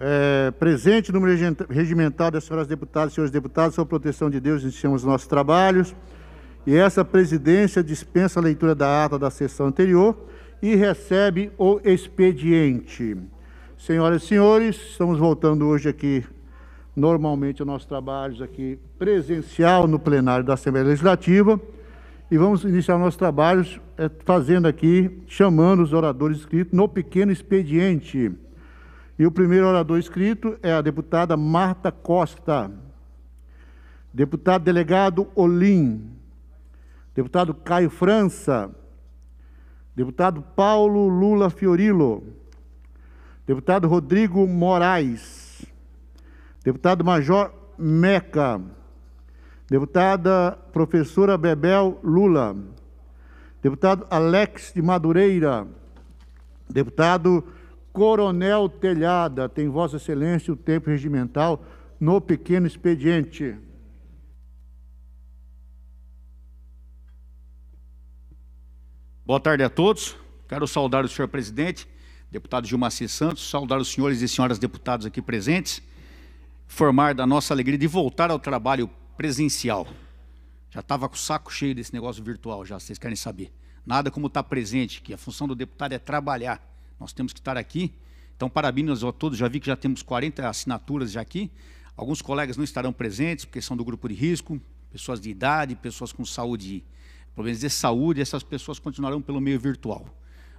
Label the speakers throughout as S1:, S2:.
S1: é, presente, número regimental das senhoras deputadas e senhores deputados, sob proteção de Deus, iniciamos nossos trabalhos. E essa presidência dispensa a leitura da ata da sessão anterior e recebe o expediente. Senhoras e senhores, estamos voltando hoje aqui, normalmente, aos nossos trabalhos aqui presencial no plenário da Assembleia Legislativa. E vamos iniciar nossos trabalhos é, fazendo aqui, chamando os oradores inscritos no pequeno expediente e o primeiro orador escrito é a deputada Marta Costa. Deputado delegado Olim. Deputado Caio França. Deputado Paulo Lula Fiorilo. Deputado Rodrigo Moraes. Deputado Major Meca. Deputada professora Bebel Lula. Deputado Alex de Madureira. Deputado Coronel Telhada, tem Vossa Excelência o tempo regimental no pequeno expediente.
S2: Boa tarde a todos. Quero saudar o senhor presidente, deputado Gilmaci Santos, saudar os senhores e senhoras deputados aqui presentes, formar da nossa alegria de voltar ao trabalho presencial. Já estava com o saco cheio desse negócio virtual, já vocês querem saber. Nada como estar tá presente, que a função do deputado é trabalhar nós temos que estar aqui. Então, parabéns a todos. Já vi que já temos 40 assinaturas já aqui. Alguns colegas não estarão presentes, porque são do grupo de risco, pessoas de idade, pessoas com saúde, problemas de saúde, essas pessoas continuarão pelo meio virtual.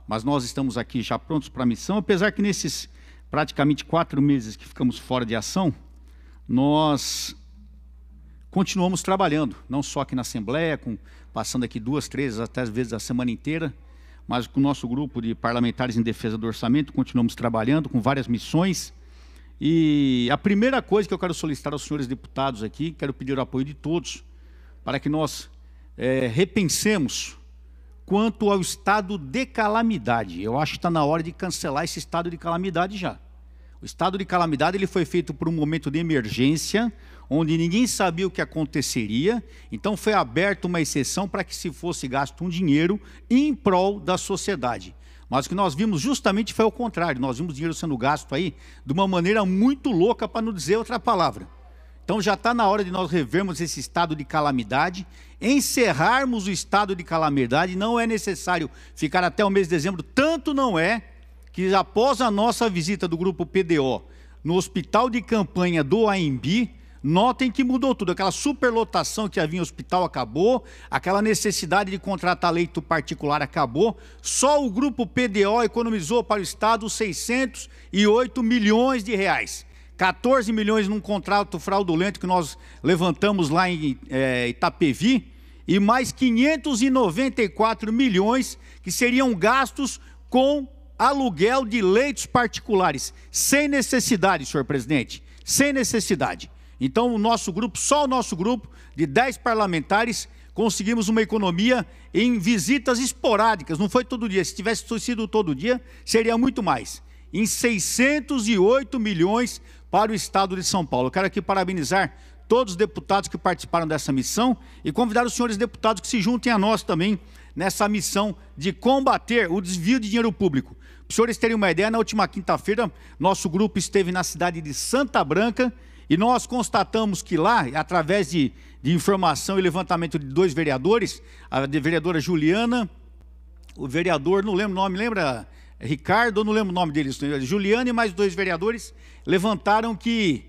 S2: Mas nós estamos aqui já prontos para a missão, apesar que nesses praticamente quatro meses que ficamos fora de ação, nós continuamos trabalhando, não só aqui na Assembleia, com, passando aqui duas, três, até às vezes a semana inteira, mas com o nosso grupo de parlamentares em defesa do orçamento, continuamos trabalhando com várias missões. E a primeira coisa que eu quero solicitar aos senhores deputados aqui, quero pedir o apoio de todos, para que nós é, repensemos quanto ao estado de calamidade. Eu acho que está na hora de cancelar esse estado de calamidade já. O estado de calamidade ele foi feito por um momento de emergência, onde ninguém sabia o que aconteceria, então foi aberta uma exceção para que se fosse gasto um dinheiro em prol da sociedade. Mas o que nós vimos justamente foi o contrário. Nós vimos dinheiro sendo gasto aí de uma maneira muito louca, para não dizer outra palavra. Então já está na hora de nós revermos esse estado de calamidade, encerrarmos o estado de calamidade. Não é necessário ficar até o mês de dezembro, tanto não é que após a nossa visita do grupo PDO no hospital de campanha do AMB, Notem que mudou tudo. Aquela superlotação que havia em hospital acabou, aquela necessidade de contratar leito particular acabou. Só o grupo PDO economizou para o Estado 608 milhões de reais. 14 milhões num contrato fraudulento que nós levantamos lá em é, Itapevi e mais 594 milhões que seriam gastos com aluguel de leitos particulares, sem necessidade, senhor presidente, sem necessidade. Então, o nosso grupo, só o nosso grupo de 10 parlamentares, conseguimos uma economia em visitas esporádicas, não foi todo dia. Se tivesse sido todo dia, seria muito mais. Em 608 milhões para o Estado de São Paulo. quero aqui parabenizar todos os deputados que participaram dessa missão e convidar os senhores deputados que se juntem a nós também nessa missão de combater o desvio de dinheiro público. Para os senhores terem uma ideia, na última quinta-feira, nosso grupo esteve na cidade de Santa Branca e nós constatamos que lá, através de, de informação e levantamento de dois vereadores, a vereadora Juliana, o vereador, não lembro o nome, lembra? Ricardo, não lembro o nome deles, Juliana e mais dois vereadores levantaram que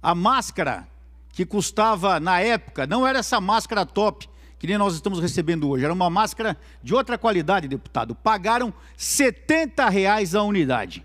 S2: a máscara que custava na época, não era essa máscara top que nem nós estamos recebendo hoje, era uma máscara de outra qualidade, deputado. Pagaram 70 reais a unidade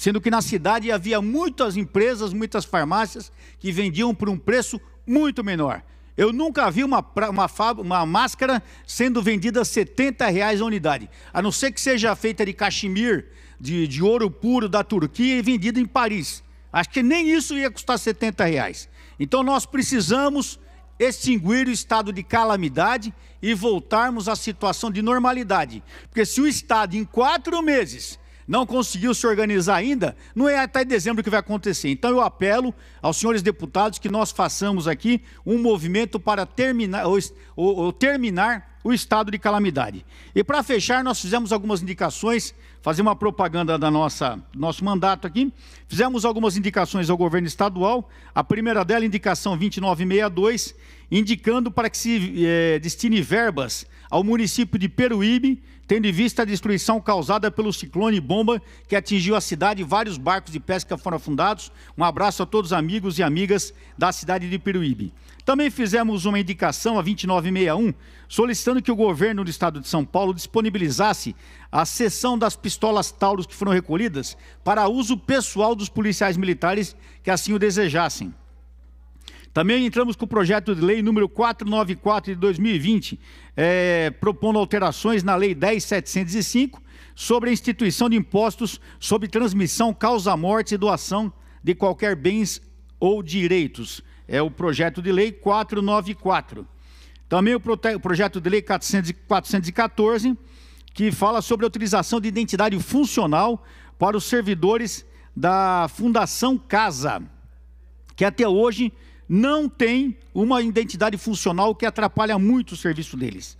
S2: sendo que na cidade havia muitas empresas, muitas farmácias que vendiam por um preço muito menor. Eu nunca vi uma, uma, uma máscara sendo vendida a 70 reais a unidade, a não ser que seja feita de cachemir, de, de ouro puro da Turquia e vendida em Paris. Acho que nem isso ia custar 70 reais. Então nós precisamos extinguir o estado de calamidade e voltarmos à situação de normalidade. Porque se o Estado, em quatro meses, não conseguiu se organizar ainda, não é até dezembro que vai acontecer. Então eu apelo aos senhores deputados que nós façamos aqui um movimento para terminar ou, ou, ou terminar o estado de calamidade. E para fechar, nós fizemos algumas indicações, fazer uma propaganda da nossa nosso mandato aqui. Fizemos algumas indicações ao governo estadual. A primeira dela, indicação 2962, indicando para que se eh, destine verbas ao município de Peruíbe, tendo em vista a destruição causada pelo ciclone bomba que atingiu a cidade e vários barcos de pesca foram afundados. Um abraço a todos os amigos e amigas da cidade de Peruíbe. Também fizemos uma indicação a 2961, solicitando que o governo do estado de São Paulo disponibilizasse a cessão das pistolas Taurus que foram recolhidas para uso pessoal dos policiais militares que assim o desejassem. Também entramos com o projeto de lei número 494 de 2020, é, propondo alterações na lei 10705 sobre a instituição de impostos sobre transmissão, causa-morte e doação de qualquer bens ou direitos. É o projeto de lei 494. Também o, projeto de lei 414, que fala sobre a utilização de identidade funcional para os servidores da Fundação Casa, que até hoje não tem uma identidade funcional que atrapalha muito o serviço deles.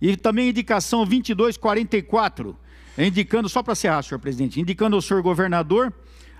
S2: E também indicação 2244, indicando, só para encerrar, senhor presidente, indicando ao senhor governador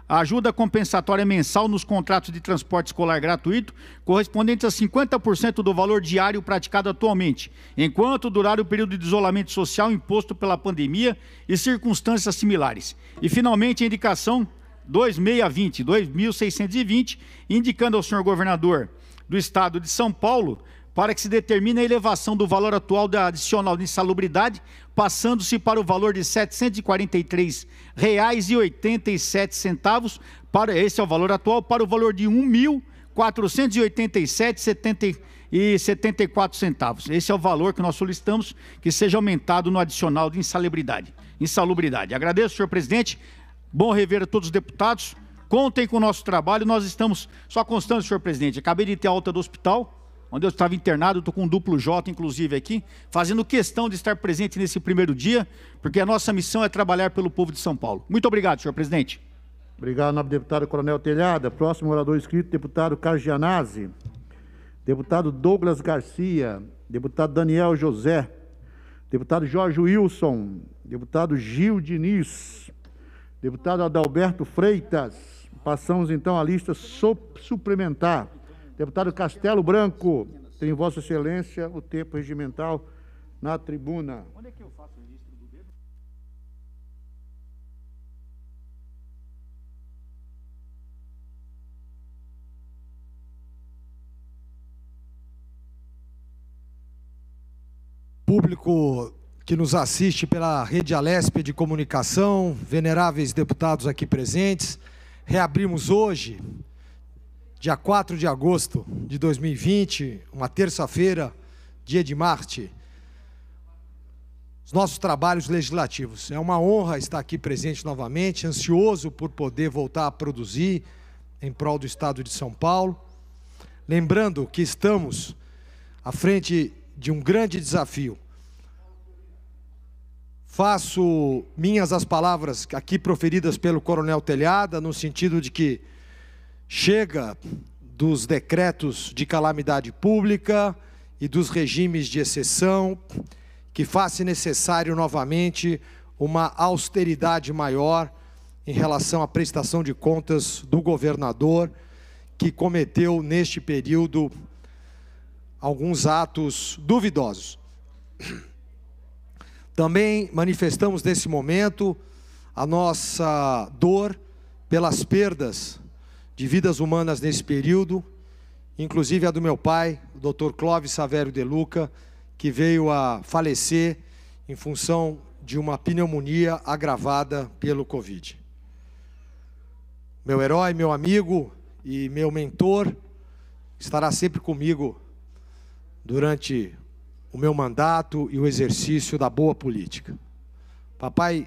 S2: a ajuda compensatória mensal nos contratos de transporte escolar gratuito, correspondente a 50% do valor diário praticado atualmente, enquanto durar o período de isolamento social imposto pela pandemia e circunstâncias similares. E, finalmente, a indicação 2620, 2620, indicando ao senhor governador do estado de São Paulo para que se determine a elevação do valor atual da adicional de insalubridade, passando-se para o valor de R$ 743,87 para esse é o valor atual para o valor de R$ 1.487,74 centavos. Esse é o valor que nós solicitamos que seja aumentado no adicional de insalubridade. Insalubridade. Agradeço, senhor presidente. Bom rever a todos os deputados. Contem com o nosso trabalho. Nós estamos só constando, senhor presidente. Acabei de ter alta do hospital, onde eu estava internado. Estou com um duplo J, inclusive, aqui, fazendo questão de estar presente nesse primeiro dia, porque a nossa missão é trabalhar pelo povo de São Paulo. Muito obrigado, senhor presidente. Obrigado,
S1: nobre deputado Coronel Telhada. Próximo orador inscrito, deputado Carlos Gianazzi. Deputado Douglas Garcia. Deputado Daniel José. Deputado Jorge Wilson. Deputado Gil Diniz. Deputado Adalberto Freitas. Passamos então à lista suplementar. Deputado Castelo Branco, tem Vossa Excelência o tempo regimental na tribuna. Onde é que eu
S2: faço o registro do dedo?
S3: Público que nos assiste pela Rede Alesp de Comunicação, veneráveis deputados aqui presentes. Reabrimos hoje, dia 4 de agosto de 2020, uma terça-feira, dia de Marte, os nossos trabalhos legislativos. É uma honra estar aqui presente novamente, ansioso por poder voltar a produzir em prol do Estado de São Paulo. Lembrando que estamos à frente de um grande desafio, Faço minhas as palavras aqui proferidas pelo Coronel Telhada, no sentido de que chega dos decretos de calamidade pública e dos regimes de exceção, que faça necessário novamente uma austeridade maior em relação à prestação de contas do governador, que cometeu neste período alguns atos duvidosos. Também manifestamos nesse momento a nossa dor pelas perdas de vidas humanas nesse período, inclusive a do meu pai, o Dr. Clóvis Savério de Luca, que veio a falecer em função de uma pneumonia agravada pelo Covid. Meu herói, meu amigo e meu mentor estará sempre comigo durante o meu mandato e o exercício da boa política. Papai,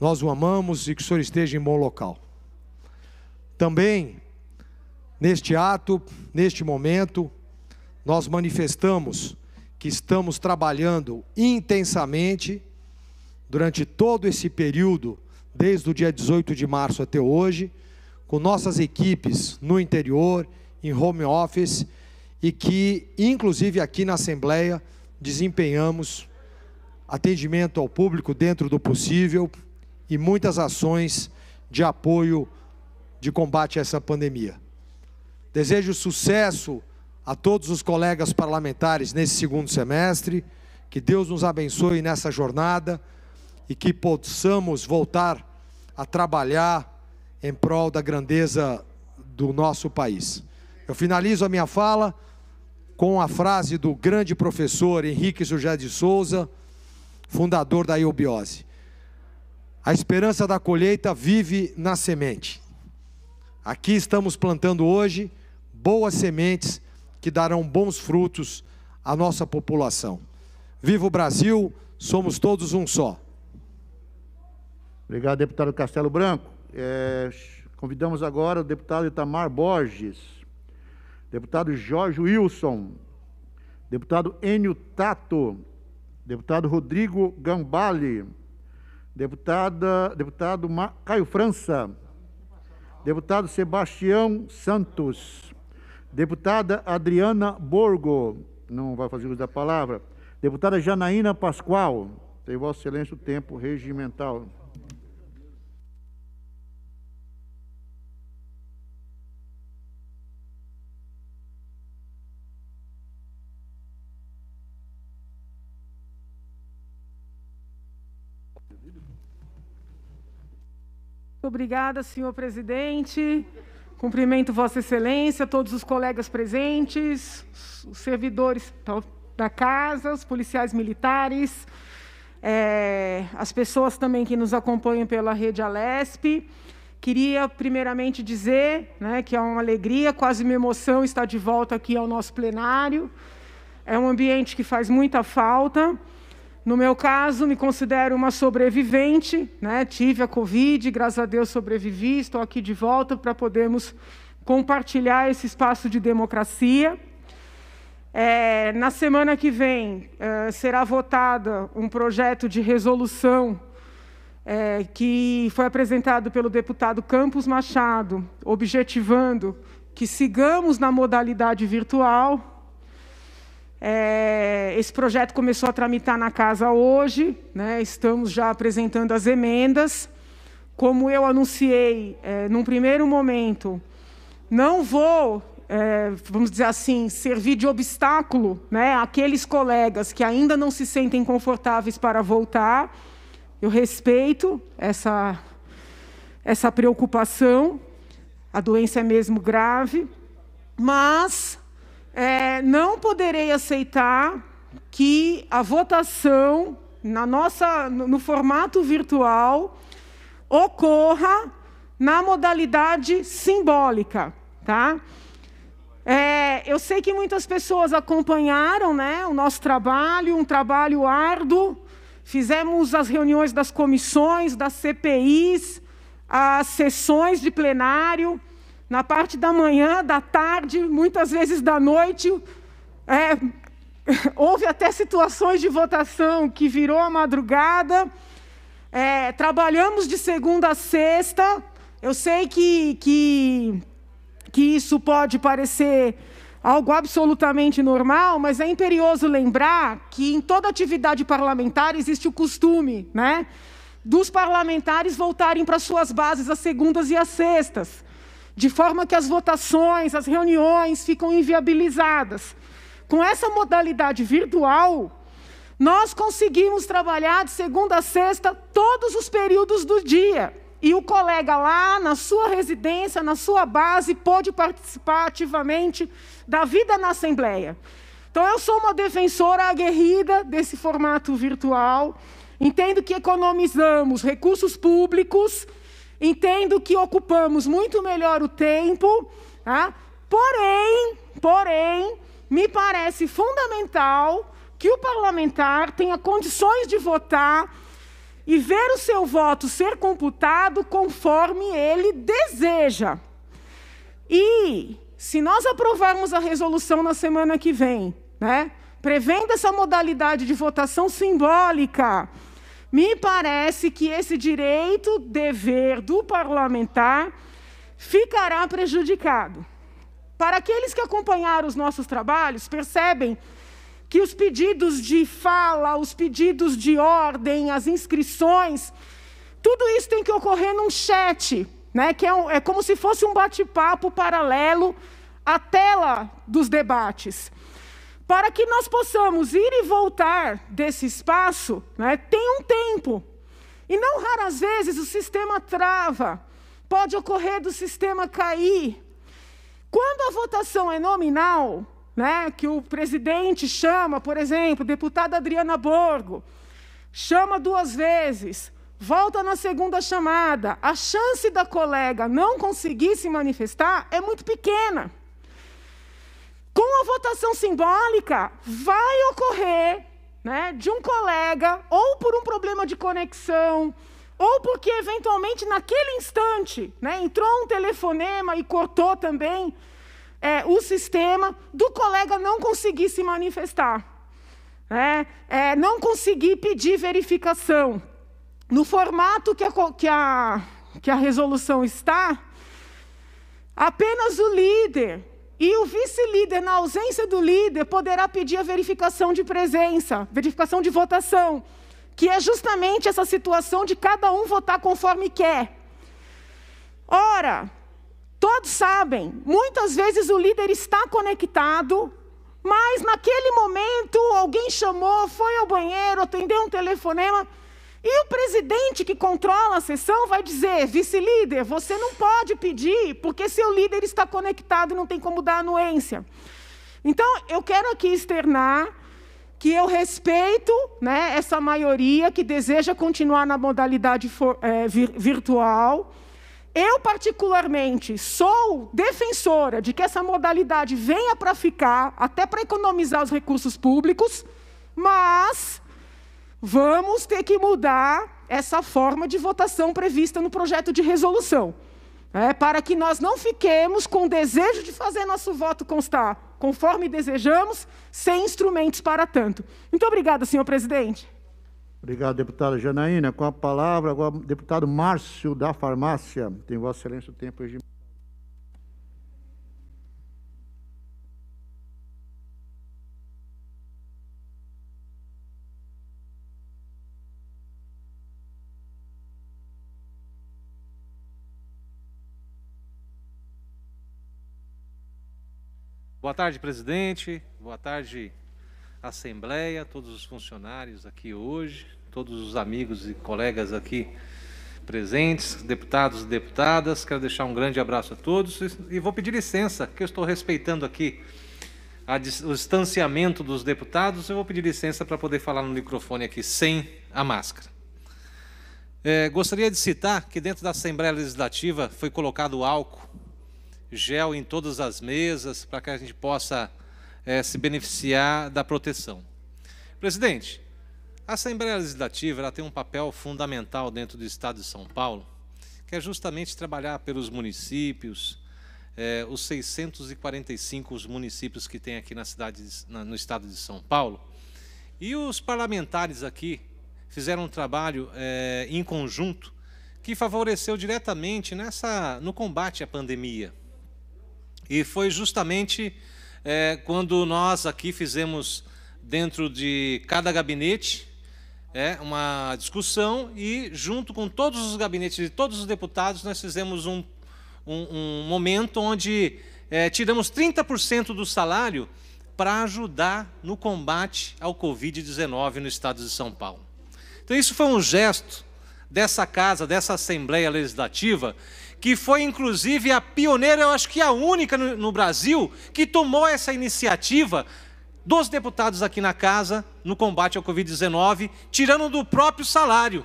S3: nós o amamos e que o Senhor esteja em bom local. Também, neste ato, neste momento, nós manifestamos que estamos trabalhando intensamente durante todo esse período, desde o dia 18 de março até hoje, com nossas equipes no interior, em home office e que, inclusive aqui na Assembleia, desempenhamos atendimento ao público dentro do possível e muitas ações de apoio de combate a essa pandemia. Desejo sucesso a todos os colegas parlamentares nesse segundo semestre, que Deus nos abençoe nessa jornada e que possamos voltar a trabalhar em prol da grandeza do nosso país. Eu finalizo a minha fala com a frase do grande professor Henrique José de Souza, fundador da eubiose. A esperança da colheita vive na semente. Aqui estamos plantando hoje boas sementes que darão bons frutos à nossa população. Viva o Brasil, somos todos um só. Obrigado, deputado Castelo Branco.
S1: É, convidamos agora o deputado Itamar Borges deputado Jorge Wilson, deputado Enio Tato, deputado Rodrigo Gambale, deputada, deputado Ma, Caio França, deputado Sebastião Santos, deputada Adriana Borgo, não vai fazer uso da palavra, deputada Janaína Pascoal, tem Vossa Excelência o tempo regimental.
S4: Obrigada, senhor presidente. Cumprimento Vossa Excelência, todos os colegas presentes, os servidores da casa, os policiais militares, é, as pessoas também que nos acompanham pela rede Alesp. Queria primeiramente dizer né, que é uma alegria, quase uma emoção estar de volta aqui ao nosso plenário. É um ambiente que faz muita falta. No meu caso, me considero uma sobrevivente, né? tive a Covid, graças a Deus sobrevivi, estou aqui de volta para podermos compartilhar esse espaço de democracia. É, na semana que vem é, será votada um projeto de resolução é, que foi apresentado pelo deputado Campos Machado, objetivando que sigamos na modalidade virtual, é, esse projeto começou a tramitar na casa hoje, né, estamos já apresentando as emendas. Como eu anunciei, é, num primeiro momento, não vou, é, vamos dizer assim, servir de obstáculo né, àqueles colegas que ainda não se sentem confortáveis para voltar. Eu respeito essa, essa preocupação, a doença é mesmo grave, mas é, não poderei aceitar que a votação na nossa, no, no formato virtual ocorra na modalidade simbólica, tá? É, eu sei que muitas pessoas acompanharam né, o nosso trabalho, um trabalho árduo. Fizemos as reuniões das comissões, das CPIs, as sessões de plenário na parte da manhã, da tarde, muitas vezes da noite. É, houve até situações de votação que virou a madrugada. É, trabalhamos de segunda a sexta. Eu sei que, que, que isso pode parecer algo absolutamente normal, mas é imperioso lembrar que em toda atividade parlamentar existe o costume né, dos parlamentares voltarem para suas bases às segundas e às sextas de forma que as votações, as reuniões ficam inviabilizadas. Com essa modalidade virtual, nós conseguimos trabalhar de segunda a sexta todos os períodos do dia. E o colega lá, na sua residência, na sua base, pôde participar ativamente da vida na Assembleia. Então, eu sou uma defensora aguerrida desse formato virtual. Entendo que economizamos recursos públicos Entendo que ocupamos muito melhor o tempo, tá? porém, porém, me parece fundamental que o parlamentar tenha condições de votar e ver o seu voto ser computado conforme ele deseja. E se nós aprovarmos a resolução na semana que vem, né, prevendo essa modalidade de votação simbólica, me parece que esse direito dever do parlamentar ficará prejudicado. Para aqueles que acompanharam os nossos trabalhos, percebem que os pedidos de fala, os pedidos de ordem, as inscrições, tudo isso tem que ocorrer num chat, né? que é, um, é como se fosse um bate-papo paralelo à tela dos debates para que nós possamos ir e voltar desse espaço, né, tem um tempo. E não raras vezes o sistema trava, pode ocorrer do sistema cair. Quando a votação é nominal, né, que o presidente chama, por exemplo, deputada Adriana Borgo, chama duas vezes, volta na segunda chamada, a chance da colega não conseguir se manifestar é muito pequena com a votação simbólica, vai ocorrer né, de um colega, ou por um problema de conexão, ou porque eventualmente naquele instante né, entrou um telefonema e cortou também é, o sistema, do colega não conseguir se manifestar, né, é, não conseguir pedir verificação. No formato que a, que a, que a resolução está, apenas o líder e o vice-líder, na ausência do líder, poderá pedir a verificação de presença, verificação de votação, que é justamente essa situação de cada um votar conforme quer. Ora, todos sabem, muitas vezes o líder está conectado, mas naquele momento alguém chamou, foi ao banheiro, atendeu um telefonema e o presidente que controla a sessão vai dizer: vice-líder, você não pode pedir, porque seu líder está conectado e não tem como dar anuência. Então, eu quero aqui externar que eu respeito né, essa maioria que deseja continuar na modalidade for, é, vir, virtual. Eu, particularmente, sou defensora de que essa modalidade venha para ficar, até para economizar os recursos públicos, mas Vamos ter que mudar essa forma de votação prevista no projeto de resolução, né? para que nós não fiquemos com desejo de fazer nosso voto constar conforme desejamos, sem instrumentos para tanto. Muito obrigada, senhor presidente.
S1: Obrigado, deputada Janaína. Com a palavra, agora, deputado Márcio da Farmácia. Tem Vossa Excelência o tempo hoje.
S5: Boa tarde, presidente. Boa tarde, Assembleia, todos os funcionários aqui hoje, todos os amigos e colegas aqui presentes, deputados e deputadas. Quero deixar um grande abraço a todos e vou pedir licença, que eu estou respeitando aqui a, o distanciamento dos deputados. Eu vou pedir licença para poder falar no microfone aqui sem a máscara. É, gostaria de citar que dentro da Assembleia Legislativa foi colocado álcool gel em todas as mesas para que a gente possa é, se beneficiar da proteção. Presidente, a Assembleia Legislativa tem um papel fundamental dentro do Estado de São Paulo, que é justamente trabalhar pelos municípios, é, os 645 os municípios que tem aqui na cidade, na, no Estado de São Paulo, e os parlamentares aqui fizeram um trabalho é, em conjunto que favoreceu diretamente nessa, no combate à pandemia. E foi justamente é, quando nós aqui fizemos, dentro de cada gabinete, é, uma discussão e, junto com todos os gabinetes de todos os deputados, nós fizemos um, um, um momento onde é, tiramos 30% do salário para ajudar no combate ao Covid-19 no estado de São Paulo. Então, isso foi um gesto dessa casa, dessa Assembleia Legislativa, que foi inclusive a pioneira, eu acho que a única no, no Brasil, que tomou essa iniciativa dos deputados aqui na casa no combate ao Covid-19, tirando do próprio salário.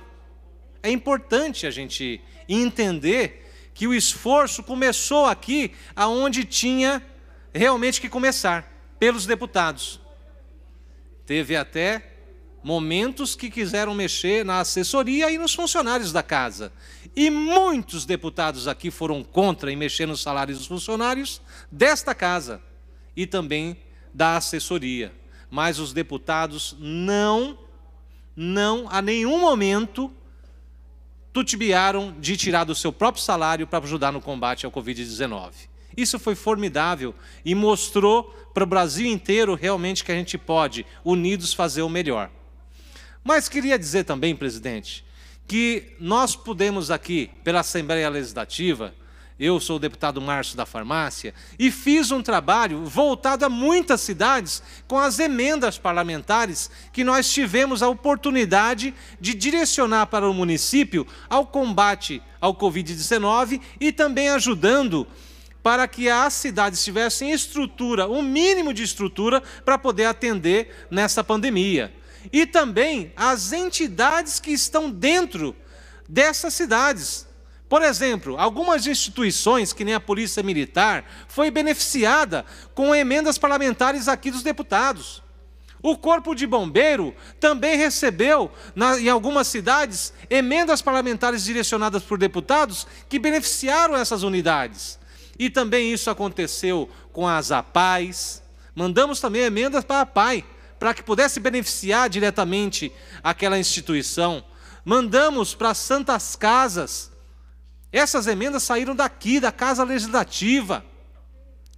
S5: É importante a gente entender que o esforço começou aqui aonde tinha realmente que começar, pelos deputados. Teve até momentos que quiseram mexer na assessoria e nos funcionários da casa. E muitos deputados aqui foram contra em mexer nos salários dos funcionários desta casa e também da assessoria. Mas os deputados não, não a nenhum momento tutibiaram de tirar do seu próprio salário para ajudar no combate ao Covid-19. Isso foi formidável e mostrou para o Brasil inteiro realmente que a gente pode, unidos, fazer o melhor. Mas queria dizer também, presidente, que nós podemos aqui, pela Assembleia Legislativa, eu sou o deputado Márcio da Farmácia, e fiz um trabalho voltado a muitas cidades com as emendas parlamentares que nós tivemos a oportunidade de direcionar para o município ao combate ao Covid-19 e também ajudando para que as cidades tivessem estrutura, o um mínimo de estrutura, para poder atender nessa pandemia e também as entidades que estão dentro dessas cidades. Por exemplo, algumas instituições, que nem a Polícia Militar, foi beneficiada com emendas parlamentares aqui dos deputados. O Corpo de Bombeiro também recebeu, na, em algumas cidades, emendas parlamentares direcionadas por deputados que beneficiaram essas unidades. E também isso aconteceu com as apais, Mandamos também emendas para a apai para que pudesse beneficiar diretamente aquela instituição. Mandamos para as santas casas. Essas emendas saíram daqui, da Casa Legislativa.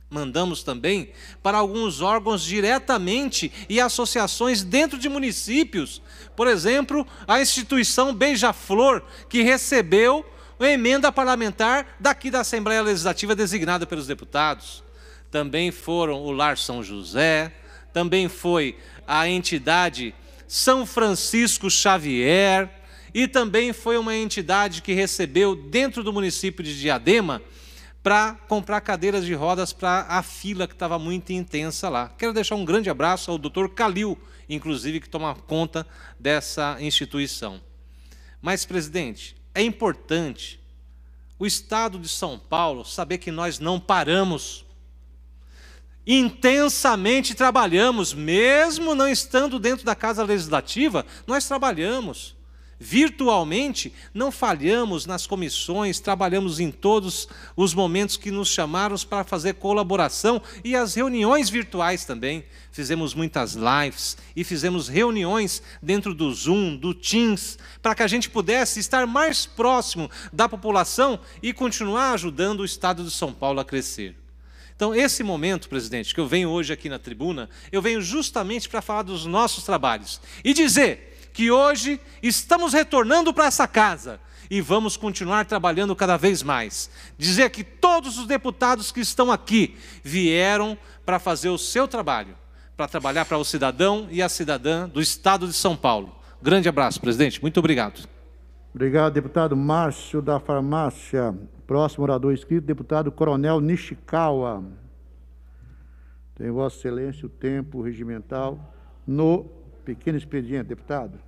S5: Mandamos também para alguns órgãos diretamente e associações dentro de municípios. Por exemplo, a instituição Beija-Flor, que recebeu uma emenda parlamentar daqui da Assembleia Legislativa designada pelos deputados. Também foram o Lar São José, também foi a entidade São Francisco Xavier, e também foi uma entidade que recebeu dentro do município de Diadema para comprar cadeiras de rodas para a fila que estava muito intensa lá. Quero deixar um grande abraço ao Dr. Calil, inclusive que toma conta dessa instituição. Mas presidente, é importante o estado de São Paulo saber que nós não paramos. Intensamente trabalhamos, mesmo não estando dentro da casa legislativa, nós trabalhamos. Virtualmente, não falhamos nas comissões, trabalhamos em todos os momentos que nos chamaram para fazer colaboração e as reuniões virtuais também. Fizemos muitas lives e fizemos reuniões dentro do Zoom, do Teams, para que a gente pudesse estar mais próximo da população e continuar ajudando o estado de São Paulo a crescer. Então, esse momento, presidente, que eu venho hoje aqui na tribuna, eu venho justamente para falar dos nossos trabalhos e dizer que hoje estamos retornando para essa casa e vamos continuar trabalhando cada vez mais. Dizer que todos os deputados que estão aqui vieram para fazer o seu trabalho, para trabalhar para o cidadão e a cidadã do Estado de São Paulo. Grande abraço, presidente. Muito obrigado.
S1: Obrigado, deputado Márcio da Farmácia. Próximo orador inscrito, deputado Coronel Nishikawa. Tem Vossa Excelência o tempo regimental no pequeno expediente, deputado.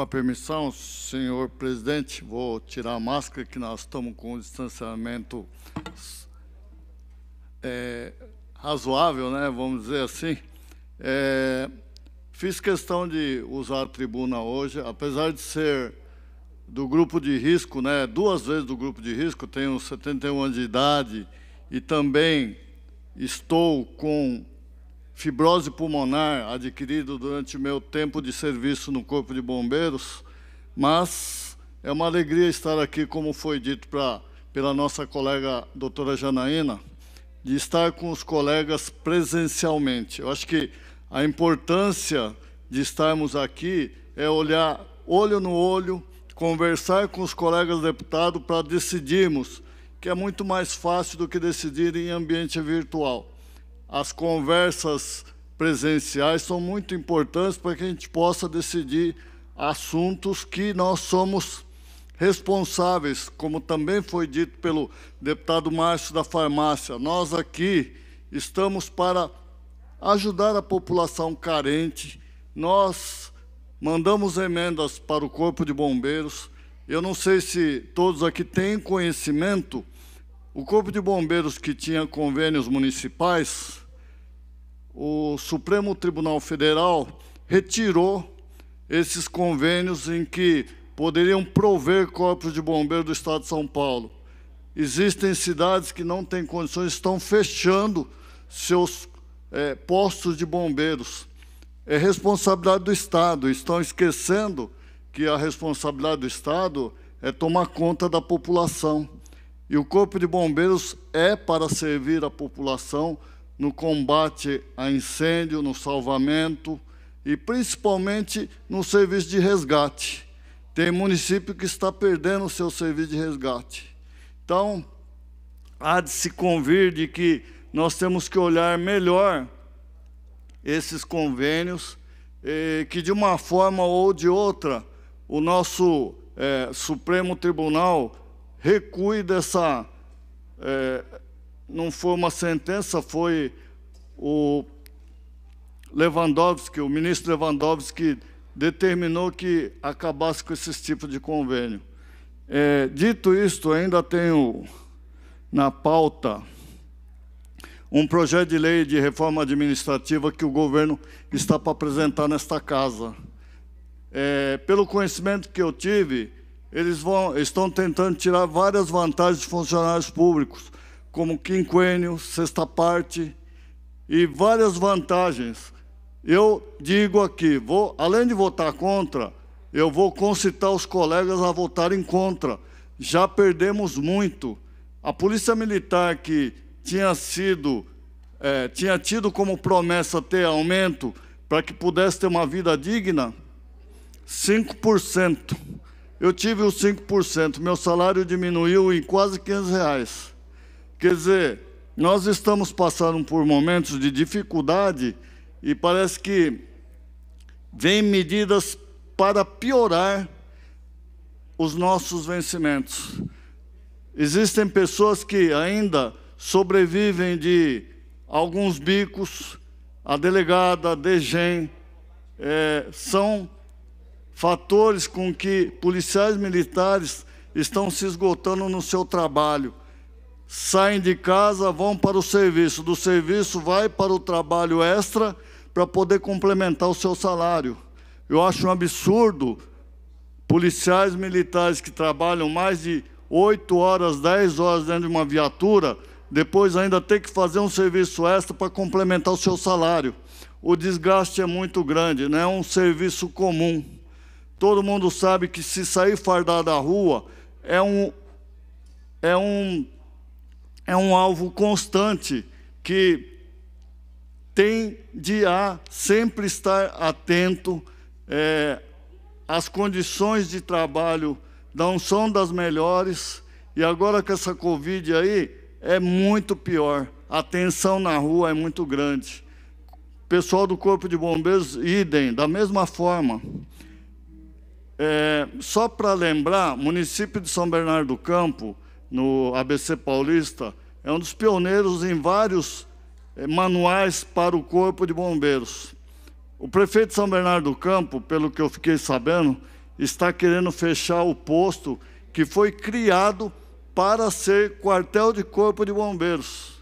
S6: Com a permissão, senhor presidente, vou tirar a máscara, que nós estamos com um distanciamento é, razoável, né? vamos dizer assim. É, fiz questão de usar a tribuna hoje, apesar de ser do grupo de risco, né? duas vezes do grupo de risco, tenho 71 anos de idade e também estou com fibrose pulmonar adquirido durante o meu tempo de serviço no Corpo de Bombeiros, mas é uma alegria estar aqui, como foi dito pra, pela nossa colega doutora Janaína, de estar com os colegas presencialmente. Eu acho que a importância de estarmos aqui é olhar olho no olho, conversar com os colegas deputados para decidirmos, que é muito mais fácil do que decidir em ambiente virtual as conversas presenciais são muito importantes para que a gente possa decidir assuntos que nós somos responsáveis, como também foi dito pelo deputado Márcio da Farmácia. Nós aqui estamos para ajudar a população carente. Nós mandamos emendas para o Corpo de Bombeiros. Eu não sei se todos aqui têm conhecimento, o Corpo de Bombeiros que tinha convênios municipais o Supremo Tribunal Federal retirou esses convênios em que poderiam prover corpos de bombeiros do Estado de São Paulo. Existem cidades que não têm condições, estão fechando seus é, postos de bombeiros. É responsabilidade do Estado. Estão esquecendo que a responsabilidade do Estado é tomar conta da população. E o Corpo de Bombeiros é para servir a população, no combate a incêndio, no salvamento e principalmente no serviço de resgate. Tem município que está perdendo o seu serviço de resgate. Então, há de se convir de que nós temos que olhar melhor esses convênios, eh, que de uma forma ou de outra o nosso eh, Supremo Tribunal recue dessa, eh, não foi uma sentença, foi o Lewandowski, o ministro Lewandowski, determinou que acabasse com esses tipos de convênio. É, dito isto, ainda tenho na pauta um projeto de lei de reforma administrativa que o governo está para apresentar nesta casa. É, pelo conhecimento que eu tive, eles vão, estão tentando tirar várias vantagens de funcionários públicos, como quinquênio, sexta parte e várias vantagens. Eu digo aqui, vou, além de votar contra, eu vou concitar os colegas a votarem contra. Já perdemos muito. A polícia militar que tinha sido é, tinha tido como promessa ter aumento para que pudesse ter uma vida digna, 5%. Eu tive os 5%, meu salário diminuiu em quase 500 reais. Quer dizer, nós estamos passando por momentos de dificuldade e parece que vem medidas para piorar os nossos vencimentos. Existem pessoas que ainda sobrevivem de alguns bicos, a delegada, a DGEM, é, são fatores com que policiais militares estão se esgotando no seu trabalho saem de casa, vão para o serviço, do serviço vai para o trabalho extra para poder complementar o seu salário. Eu acho um absurdo policiais militares que trabalham mais de 8 horas, 10 horas dentro de uma viatura, depois ainda ter que fazer um serviço extra para complementar o seu salário. O desgaste é muito grande, não né? é um serviço comum. Todo mundo sabe que se sair fardado da rua é um é um é um alvo constante que tem de a sempre estar atento é, as condições de trabalho não são das melhores e agora com essa Covid aí é muito pior. A tensão na rua é muito grande. Pessoal do Corpo de Bombeiros, idem, da mesma forma. É, só para lembrar, município de São Bernardo do Campo, no ABC Paulista, é um dos pioneiros em vários eh, manuais para o Corpo de Bombeiros. O prefeito de São Bernardo do Campo, pelo que eu fiquei sabendo, está querendo fechar o posto que foi criado para ser quartel de Corpo de Bombeiros.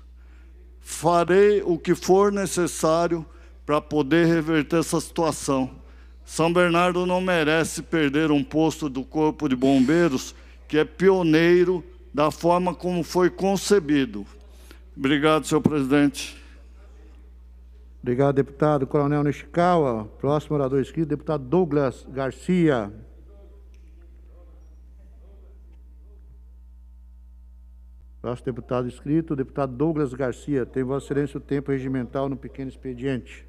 S6: Farei o que for necessário para poder reverter essa situação. São Bernardo não merece perder um posto do Corpo de Bombeiros que é pioneiro da forma como foi concebido. Obrigado, senhor presidente.
S1: Obrigado, deputado Coronel Nishikawa. Próximo orador inscrito, deputado Douglas Garcia. Próximo deputado escrito, deputado Douglas Garcia. Tem Vossa Excelência o tempo regimental no pequeno expediente.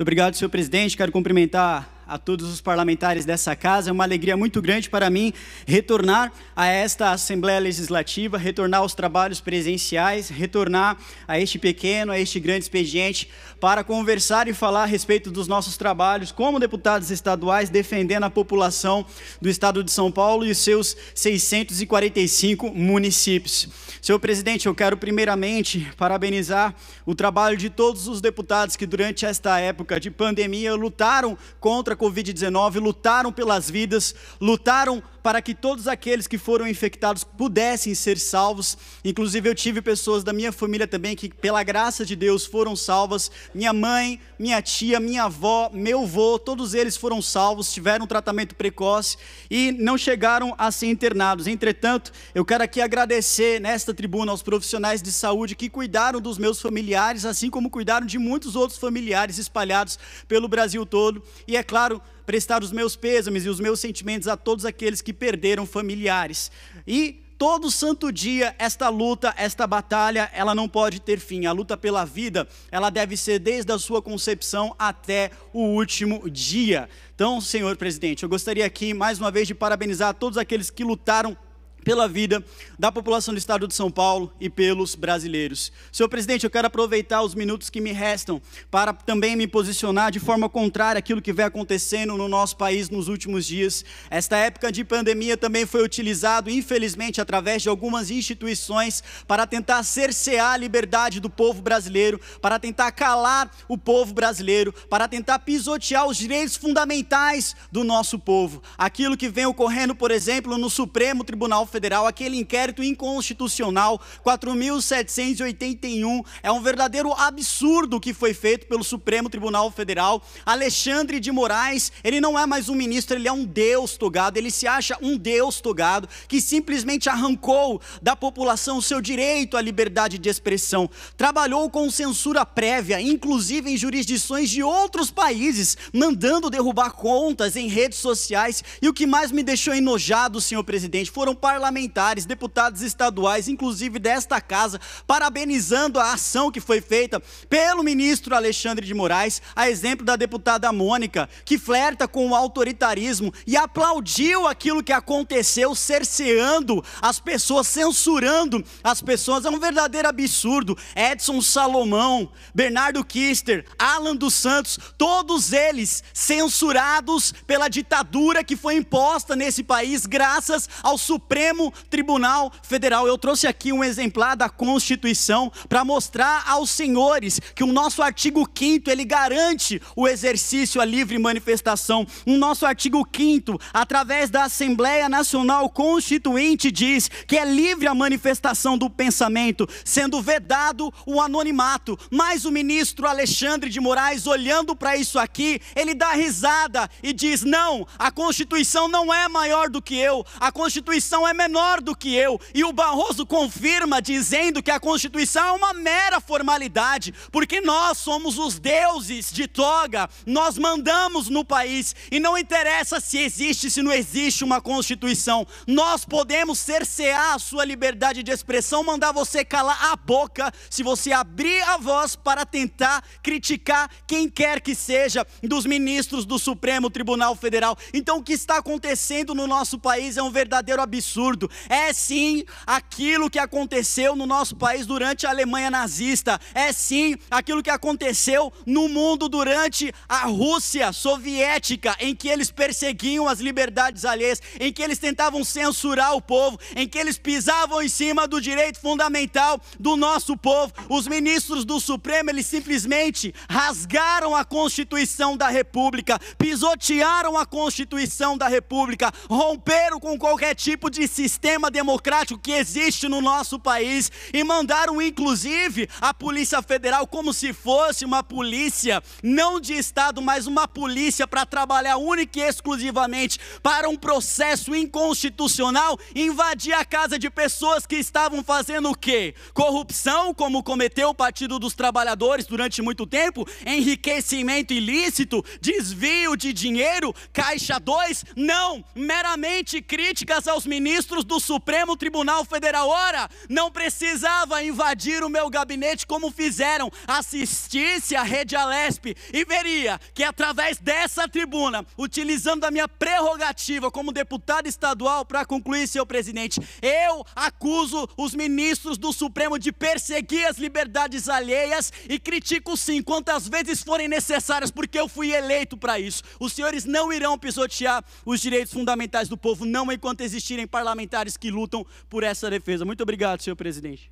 S7: Muito obrigado, senhor presidente. Quero cumprimentar a todos os parlamentares dessa casa. É uma alegria muito grande para mim retornar a esta Assembleia Legislativa, retornar aos trabalhos presenciais, retornar a este pequeno, a este grande expediente para conversar e falar a respeito dos nossos trabalhos como deputados estaduais, defendendo a população do estado de São Paulo e seus 645 municípios. Senhor presidente, eu quero primeiramente parabenizar o trabalho de todos os deputados que durante esta época de pandemia lutaram contra a Covid-19, lutaram pelas vidas, lutaram para que todos aqueles que foram infectados pudessem ser salvos. Inclusive, eu tive pessoas da minha família também que, pela graça de Deus, foram salvas. Minha mãe, minha tia, minha avó, meu avô, todos eles foram salvos, tiveram tratamento precoce e não chegaram a ser internados. Entretanto, eu quero aqui agradecer nesta tribuna aos profissionais de saúde que cuidaram dos meus familiares, assim como cuidaram de muitos outros familiares espalhados pelo Brasil todo. E é claro, prestar os meus pêsames e os meus sentimentos a todos aqueles que perderam familiares. E todo santo dia esta luta, esta batalha, ela não pode ter fim. A luta pela vida, ela deve ser desde a sua concepção até o último dia. Então, senhor presidente, eu gostaria aqui mais uma vez de parabenizar todos aqueles que lutaram pela vida da população do estado de São Paulo e pelos brasileiros. Senhor presidente, eu quero aproveitar os minutos que me restam para também me posicionar de forma contrária àquilo que vem acontecendo no nosso país nos últimos dias. Esta época de pandemia também foi utilizado, infelizmente, através de algumas instituições para tentar cercear a liberdade do povo brasileiro, para tentar calar o povo brasileiro, para tentar pisotear os direitos fundamentais do nosso povo. Aquilo que vem ocorrendo, por exemplo, no Supremo Tribunal Federal, aquele inquérito inconstitucional 4781, é um verdadeiro absurdo que foi feito pelo Supremo Tribunal Federal. Alexandre de Moraes, ele não é mais um ministro, ele é um deus togado, ele se acha um deus togado que simplesmente arrancou da população o seu direito à liberdade de expressão. Trabalhou com censura prévia, inclusive em jurisdições de outros países, mandando derrubar contas em redes sociais. E o que mais me deixou enojado, senhor presidente, foram parlamentares parlamentares, deputados estaduais, inclusive desta casa, parabenizando a ação que foi feita pelo ministro Alexandre de Moraes, a exemplo da deputada Mônica, que flerta com o autoritarismo e aplaudiu aquilo que aconteceu, cerceando as pessoas, censurando as pessoas. É um verdadeiro absurdo. Edson Salomão, Bernardo Kister, Alan dos Santos, todos eles censurados pela ditadura que foi imposta nesse país, graças ao Supremo Supremo Tribunal Federal. Eu trouxe aqui um exemplar da Constituição para mostrar aos senhores que o nosso artigo 5 ele garante o exercício à livre manifestação. O nosso artigo 5 através da Assembleia Nacional Constituinte diz que é livre a manifestação do pensamento, sendo vedado o anonimato. Mas o ministro Alexandre de Moraes, olhando para isso aqui, ele dá risada e diz: "Não, a Constituição não é maior do que eu. A Constituição é menor do que eu. E o Barroso confirma dizendo que a Constituição é uma mera formalidade, porque nós somos os deuses de toga, nós mandamos no país e não interessa se existe, se não existe uma Constituição. Nós podemos cercear a sua liberdade de expressão, mandar você calar a boca se você abrir a voz para tentar criticar quem quer que seja dos ministros do Supremo Tribunal Federal. Então, o que está acontecendo no nosso país é um verdadeiro absurdo absurdo. É sim aquilo que aconteceu no nosso país durante a Alemanha nazista. É sim aquilo que aconteceu no mundo durante a Rússia soviética, em que eles perseguiam as liberdades alheias, em que eles tentavam censurar o povo, em que eles pisavam em cima do direito fundamental do nosso povo. Os ministros do Supremo, eles simplesmente rasgaram a Constituição da República, pisotearam a Constituição da República, romperam com qualquer tipo de sistema democrático que existe no nosso país e mandaram, inclusive, a Polícia Federal como se fosse uma polícia, não de Estado, mas uma polícia para trabalhar única e exclusivamente para um processo inconstitucional invadir a casa de pessoas que estavam fazendo o quê? Corrupção, como cometeu o Partido dos Trabalhadores durante muito tempo, enriquecimento ilícito, desvio de dinheiro, Caixa 2, não, meramente críticas aos ministros ministros do Supremo Tribunal Federal. Ora, não precisava invadir o meu gabinete como fizeram, assistisse a Rede Alesp e veria que através dessa tribuna, utilizando a minha prerrogativa como deputado estadual para concluir, seu presidente, eu acuso os ministros do Supremo de perseguir as liberdades alheias e critico sim quantas vezes forem necessárias, porque eu fui eleito para isso. Os senhores não irão pisotear os direitos fundamentais do povo, não enquanto existirem parlamentos parlamentares que lutam por essa defesa. Muito obrigado, senhor presidente.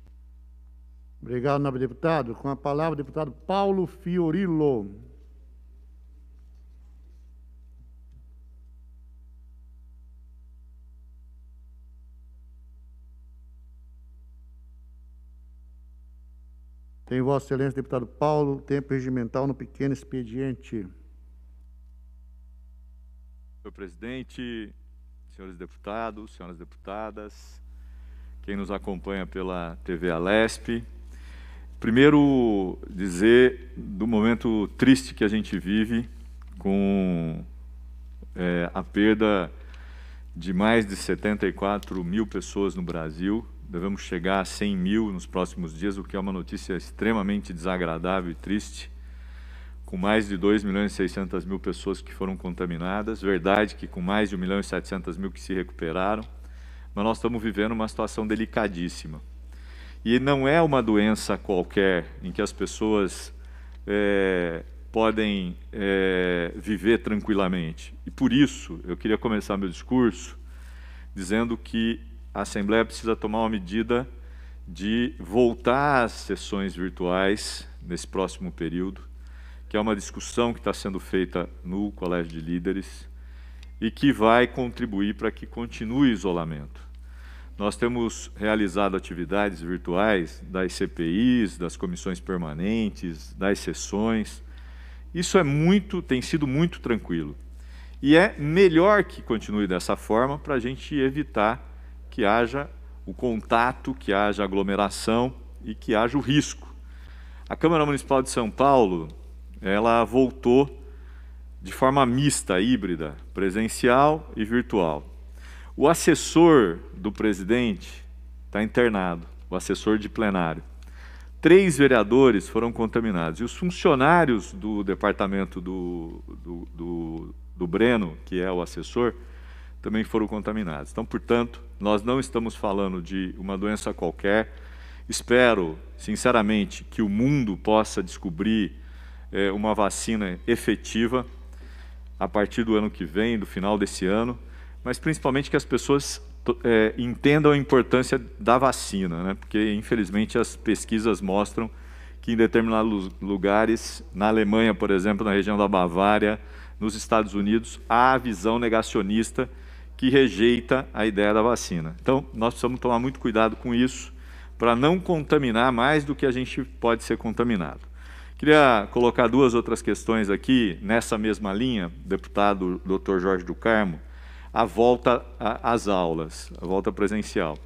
S1: Obrigado, nobre deputado. Com a palavra, deputado Paulo Fiorillo. Tem Vossa Excelência, deputado Paulo, tempo regimental no pequeno expediente.
S8: Senhor presidente, senhores deputados, senhoras deputadas, quem nos acompanha pela TV Alesp. Primeiro, dizer do momento triste que a gente vive com é, a perda de mais de 74 mil pessoas no Brasil. Devemos chegar a 100 mil nos próximos dias, o que é uma notícia extremamente desagradável e triste com mais de 2 milhões e 600 mil pessoas que foram contaminadas, verdade que com mais de 1 milhão e 700 mil que se recuperaram, mas nós estamos vivendo uma situação delicadíssima. E não é uma doença qualquer em que as pessoas é, podem é, viver tranquilamente. E por isso, eu queria começar meu discurso dizendo que a Assembleia precisa tomar uma medida de voltar às sessões virtuais nesse próximo período, que é uma discussão que está sendo feita no Colégio de Líderes e que vai contribuir para que continue o isolamento. Nós temos realizado atividades virtuais das CPIs, das comissões permanentes, das sessões. Isso é muito, tem sido muito tranquilo. E é melhor que continue dessa forma para a gente evitar que haja o contato, que haja aglomeração e que haja o risco. A Câmara Municipal de São Paulo ela voltou de forma mista, híbrida, presencial e virtual. O assessor do presidente está internado, o assessor de plenário. Três vereadores foram contaminados. E os funcionários do departamento do, do, do, do Breno, que é o assessor, também foram contaminados. Então, portanto, nós não estamos falando de uma doença qualquer. Espero, sinceramente, que o mundo possa descobrir é, uma vacina efetiva a partir do ano que vem, do final desse ano, mas principalmente que as pessoas é, entendam a importância da vacina, né? porque infelizmente as pesquisas mostram que em determinados lugares, na Alemanha, por exemplo, na região da Bavária, nos Estados Unidos, há a visão negacionista que rejeita a ideia da vacina. Então, nós precisamos tomar muito cuidado com isso para não contaminar mais do que a gente pode ser contaminado. Queria colocar duas outras questões aqui, nessa mesma linha, deputado Dr. Jorge do Carmo, a volta às aulas, a volta presencial.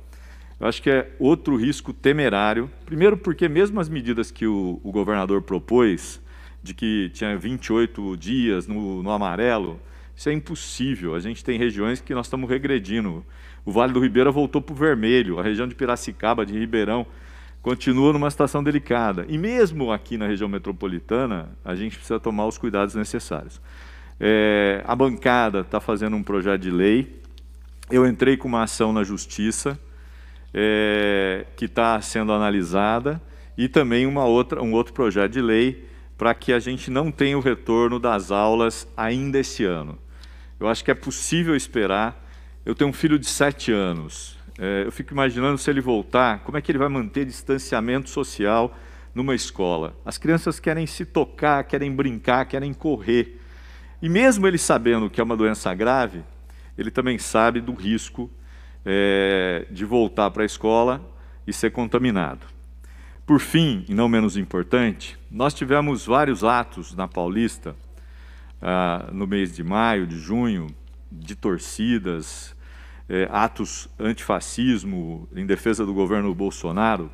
S8: Eu acho que é outro risco temerário, primeiro porque mesmo as medidas que o, o governador propôs, de que tinha 28 dias no, no amarelo, isso é impossível. A gente tem regiões que nós estamos regredindo. O Vale do Ribeira voltou para o vermelho, a região de Piracicaba, de Ribeirão, continua numa situação delicada. E mesmo aqui na região metropolitana, a gente precisa tomar os cuidados necessários. É, a bancada está fazendo um projeto de lei. Eu entrei com uma ação na justiça é, que está sendo analisada e também uma outra, um outro projeto de lei para que a gente não tenha o retorno das aulas ainda esse ano. Eu acho que é possível esperar. Eu tenho um filho de sete anos. É, eu fico imaginando se ele voltar, como é que ele vai manter distanciamento social numa escola? As crianças querem se tocar, querem brincar, querem correr. E mesmo ele sabendo que é uma doença grave, ele também sabe do risco é, de voltar para a escola e ser contaminado. Por fim, e não menos importante, nós tivemos vários atos na Paulista ah, no mês de maio, de junho, de torcidas, é, atos antifascismo em defesa do governo Bolsonaro.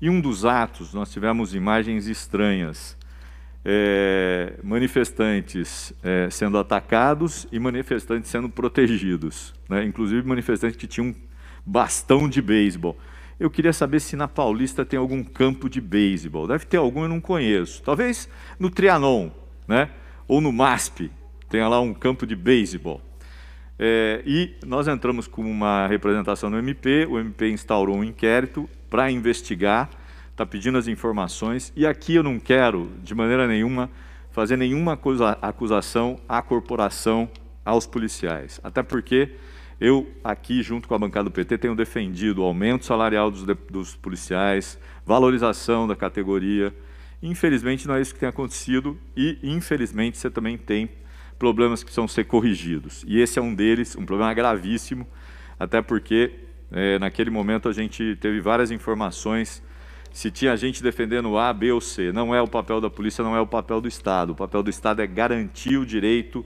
S8: E um dos atos, nós tivemos imagens estranhas. É, manifestantes é, sendo atacados e manifestantes sendo protegidos. Né? Inclusive manifestantes que tinham um bastão de beisebol. Eu queria saber se na Paulista tem algum campo de beisebol. Deve ter algum, eu não conheço. Talvez no Trianon, né? ou no MASP, tenha lá um campo de beisebol. É, e nós entramos com uma representação no MP, o MP instaurou um inquérito para investigar, está pedindo as informações, e aqui eu não quero, de maneira nenhuma, fazer nenhuma acusação à corporação, aos policiais. Até porque eu, aqui, junto com a bancada do PT, tenho defendido o aumento salarial dos, dos policiais, valorização da categoria. Infelizmente, não é isso que tem acontecido, e infelizmente você também tem problemas que precisam ser corrigidos. E esse é um deles, um problema gravíssimo, até porque é, naquele momento a gente teve várias informações se tinha gente defendendo A, B ou C. Não é o papel da polícia, não é o papel do Estado. O papel do Estado é garantir o direito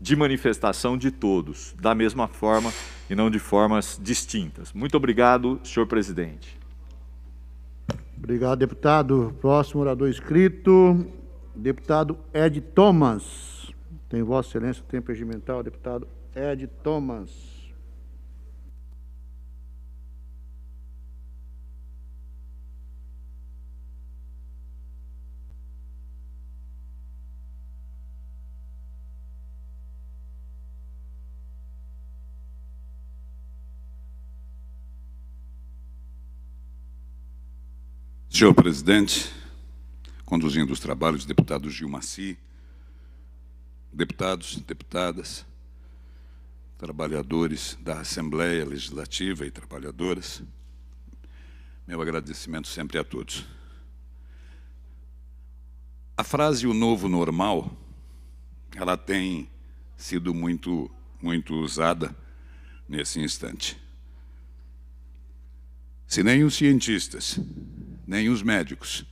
S8: de manifestação de todos, da mesma forma e não de formas distintas. Muito obrigado, senhor presidente.
S1: Obrigado, deputado. Próximo orador inscrito, deputado Ed Thomas. Tem Vossa Excelência o tempo regimental, deputado Ed Thomas.
S9: Senhor presidente, conduzindo os trabalhos, deputado Gil Maci, deputados, deputadas, trabalhadores da Assembleia Legislativa e trabalhadoras, meu agradecimento sempre a todos. A frase o novo normal, ela tem sido muito muito usada nesse instante. Se nem os cientistas, nem os médicos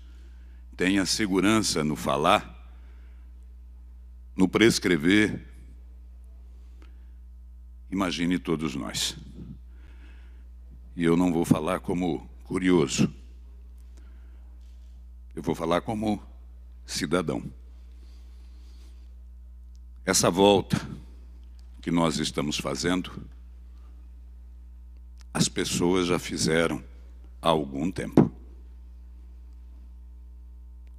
S9: têm a segurança no falar, no prescrever, imagine todos nós. E eu não vou falar como curioso, eu vou falar como cidadão. Essa volta que nós estamos fazendo, as pessoas já fizeram há algum tempo.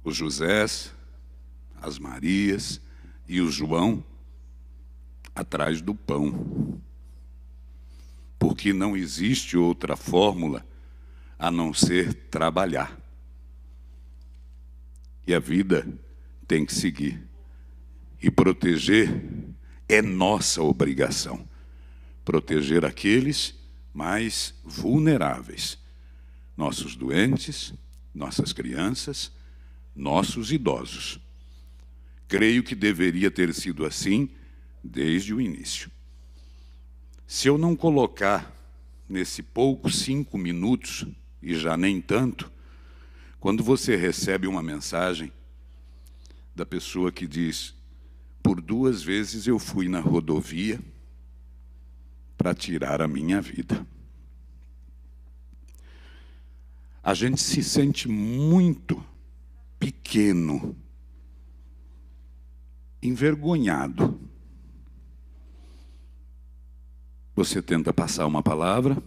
S9: Os Josés, as Marias, e o João atrás do pão. Porque não existe outra fórmula a não ser trabalhar. E a vida tem que seguir. E proteger é nossa obrigação. Proteger aqueles mais vulneráveis: nossos doentes, nossas crianças, nossos idosos. Creio que deveria ter sido assim desde o início. Se eu não colocar nesse pouco cinco minutos, e já nem tanto, quando você recebe uma mensagem da pessoa que diz: Por duas vezes eu fui na rodovia para tirar a minha vida. A gente se sente muito pequeno envergonhado. Você tenta passar uma palavra,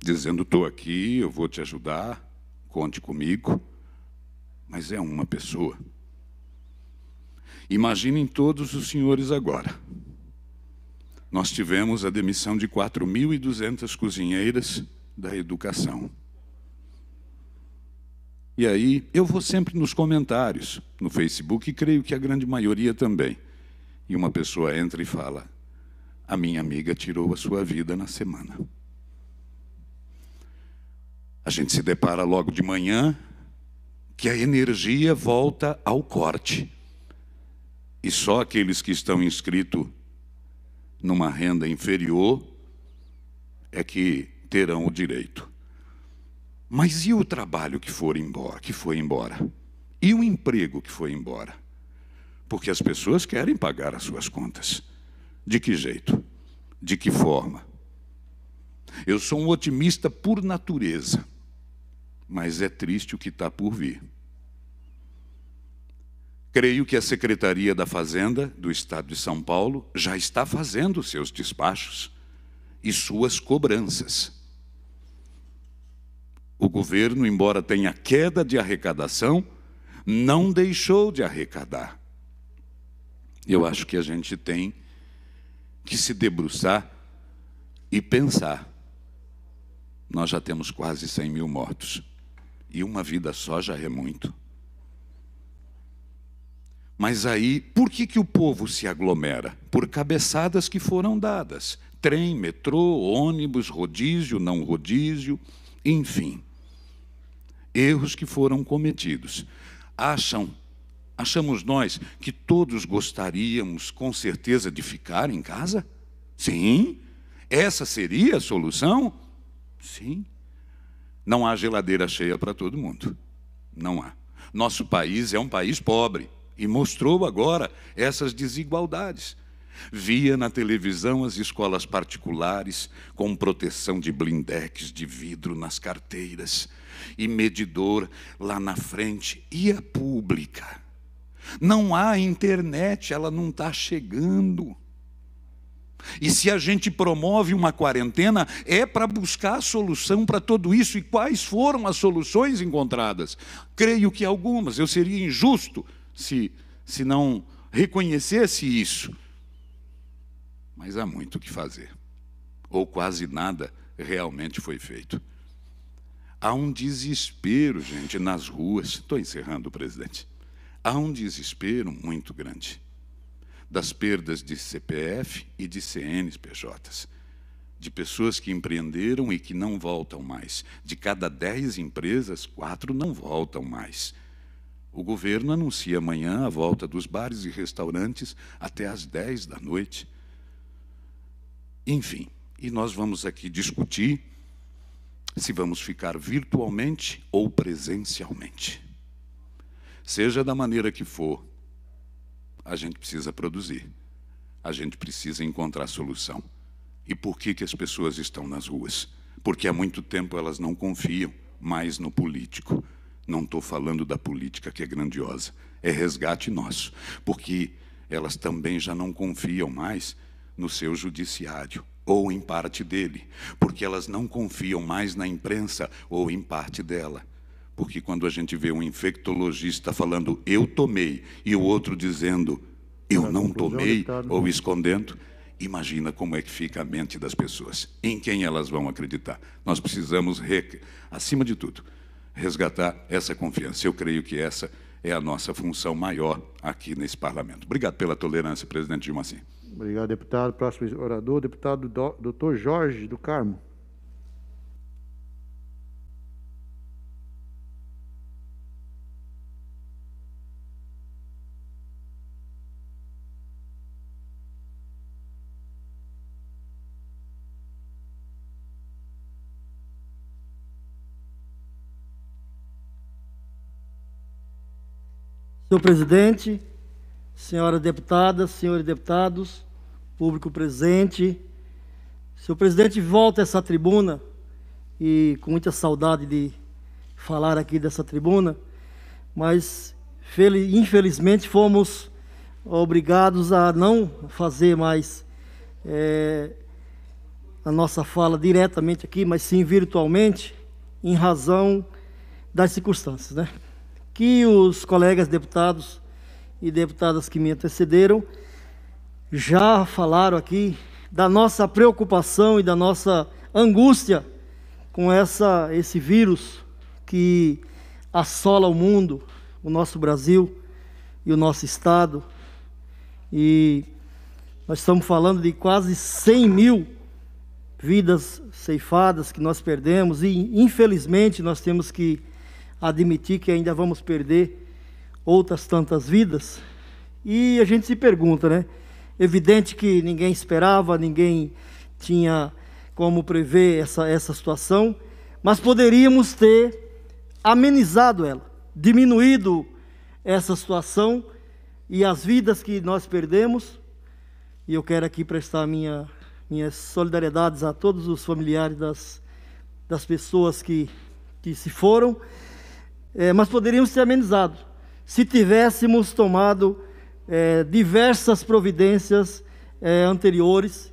S9: dizendo: estou aqui, eu vou te ajudar, conte comigo, mas é uma pessoa. Imaginem todos os senhores agora. Nós tivemos a demissão de 4.200 cozinheiras da educação. E aí eu vou sempre nos comentários, no Facebook, e creio que a grande maioria também. E uma pessoa entra e fala: A minha amiga tirou a sua vida na semana. A gente se depara logo de manhã que a energia volta ao corte. E só aqueles que estão inscritos numa renda inferior é que terão o direito. Mas e o trabalho que, for embora, que foi embora? E o emprego que foi embora? Porque as pessoas querem pagar as suas contas. De que jeito? De que forma? Eu sou um otimista por natureza, mas é triste o que está por vir. Creio que a Secretaria da Fazenda do Estado de São Paulo já está fazendo seus despachos e suas cobranças. O governo, embora tenha queda de arrecadação, não deixou de arrecadar. Eu acho que a gente tem que se debruçar e pensar. Nós já temos quase 100 mil mortos. E uma vida só já é muito. Mas aí, por que, que o povo se aglomera? Por cabeçadas que foram dadas: trem, metrô, ônibus, rodízio, não rodízio, enfim erros que foram cometidos. Acham, achamos nós que todos gostaríamos com certeza de ficar em casa? Sim. Essa seria a solução? Sim. Não há geladeira cheia para todo mundo. Não há. Nosso país é um país pobre e mostrou agora essas desigualdades. Via na televisão as escolas particulares com proteção de blindex de vidro nas carteiras e medidor lá na frente. E a pública? Não há internet, ela não está chegando. E se a gente promove uma quarentena, é para buscar a solução para tudo isso. E quais foram as soluções encontradas? Creio que algumas. Eu seria injusto se, se não reconhecesse isso. Mas há muito o que fazer. Ou quase nada realmente foi feito. Há um desespero, gente, nas ruas. Estou encerrando, presidente. Há um desespero muito grande das perdas de CPF e de CNPJs, de pessoas que empreenderam e que não voltam mais. De cada dez empresas, quatro não voltam mais. O governo anuncia amanhã a volta dos bares e restaurantes até às 10 da noite. Enfim, e nós vamos aqui discutir se vamos ficar virtualmente ou presencialmente. Seja da maneira que for, a gente precisa produzir, a gente precisa encontrar solução. E por que, que as pessoas estão nas ruas? Porque há muito tempo elas não confiam mais no político. Não estou falando da política que é grandiosa, é resgate nosso, porque elas também já não confiam mais no seu judiciário ou em parte dele, porque elas não confiam mais na imprensa ou em parte dela. Porque quando a gente vê um infectologista falando eu tomei e o outro dizendo eu não é tomei ou né? escondendo, imagina como é que fica a mente das pessoas, em quem elas vão acreditar. Nós precisamos, acima de tudo, resgatar essa confiança. Eu creio que essa é a nossa função maior aqui nesse parlamento. Obrigado pela tolerância, presidente Dilma
S1: Obrigado, deputado. Próximo orador, deputado doutor Jorge do Carmo.
S10: Senhor presidente, senhora deputada, senhores deputados, público presente. Senhor presidente, volta a essa tribuna e com muita saudade de falar aqui dessa tribuna, mas infelizmente fomos obrigados a não fazer mais é, a nossa fala diretamente aqui, mas sim virtualmente, em razão das circunstâncias, né? Que os colegas deputados e deputadas que me antecederam já falaram aqui da nossa preocupação e da nossa angústia com essa, esse vírus que assola o mundo, o nosso Brasil e o nosso estado. E nós estamos falando de quase 100 mil vidas ceifadas que nós perdemos, e infelizmente nós temos que admitir que ainda vamos perder outras tantas vidas. E a gente se pergunta, né? Evidente que ninguém esperava, ninguém tinha como prever essa, essa situação, mas poderíamos ter amenizado ela, diminuído essa situação e as vidas que nós perdemos. E eu quero aqui prestar minha, minhas solidariedades a todos os familiares das, das pessoas que, que se foram, é, mas poderíamos ter amenizado se tivéssemos tomado é, diversas providências é, anteriores,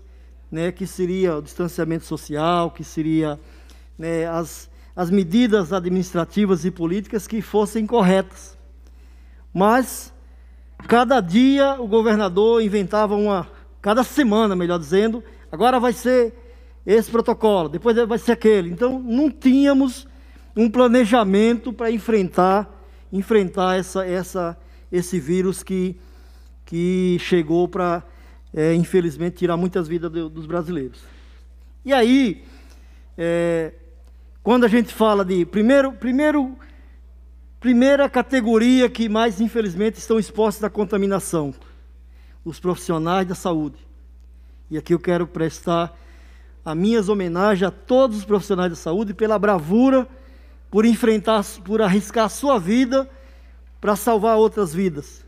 S10: né, que seria o distanciamento social, que seria né, as, as medidas administrativas e políticas que fossem corretas. Mas cada dia o governador inventava uma, cada semana, melhor dizendo, agora vai ser esse protocolo, depois vai ser aquele. Então não tínhamos um planejamento para enfrentar enfrentar essa, essa, esse vírus que que chegou para, é, eh, infelizmente, tirar muitas vidas do, dos brasileiros. E aí, é, quando a gente fala de primeiro, primeiro, primeira categoria que mais infelizmente estão expostos à contaminação, os profissionais da saúde. E aqui eu quero prestar as minhas homenagens a todos os profissionais da saúde pela bravura, por enfrentar, por arriscar a sua vida para salvar outras vidas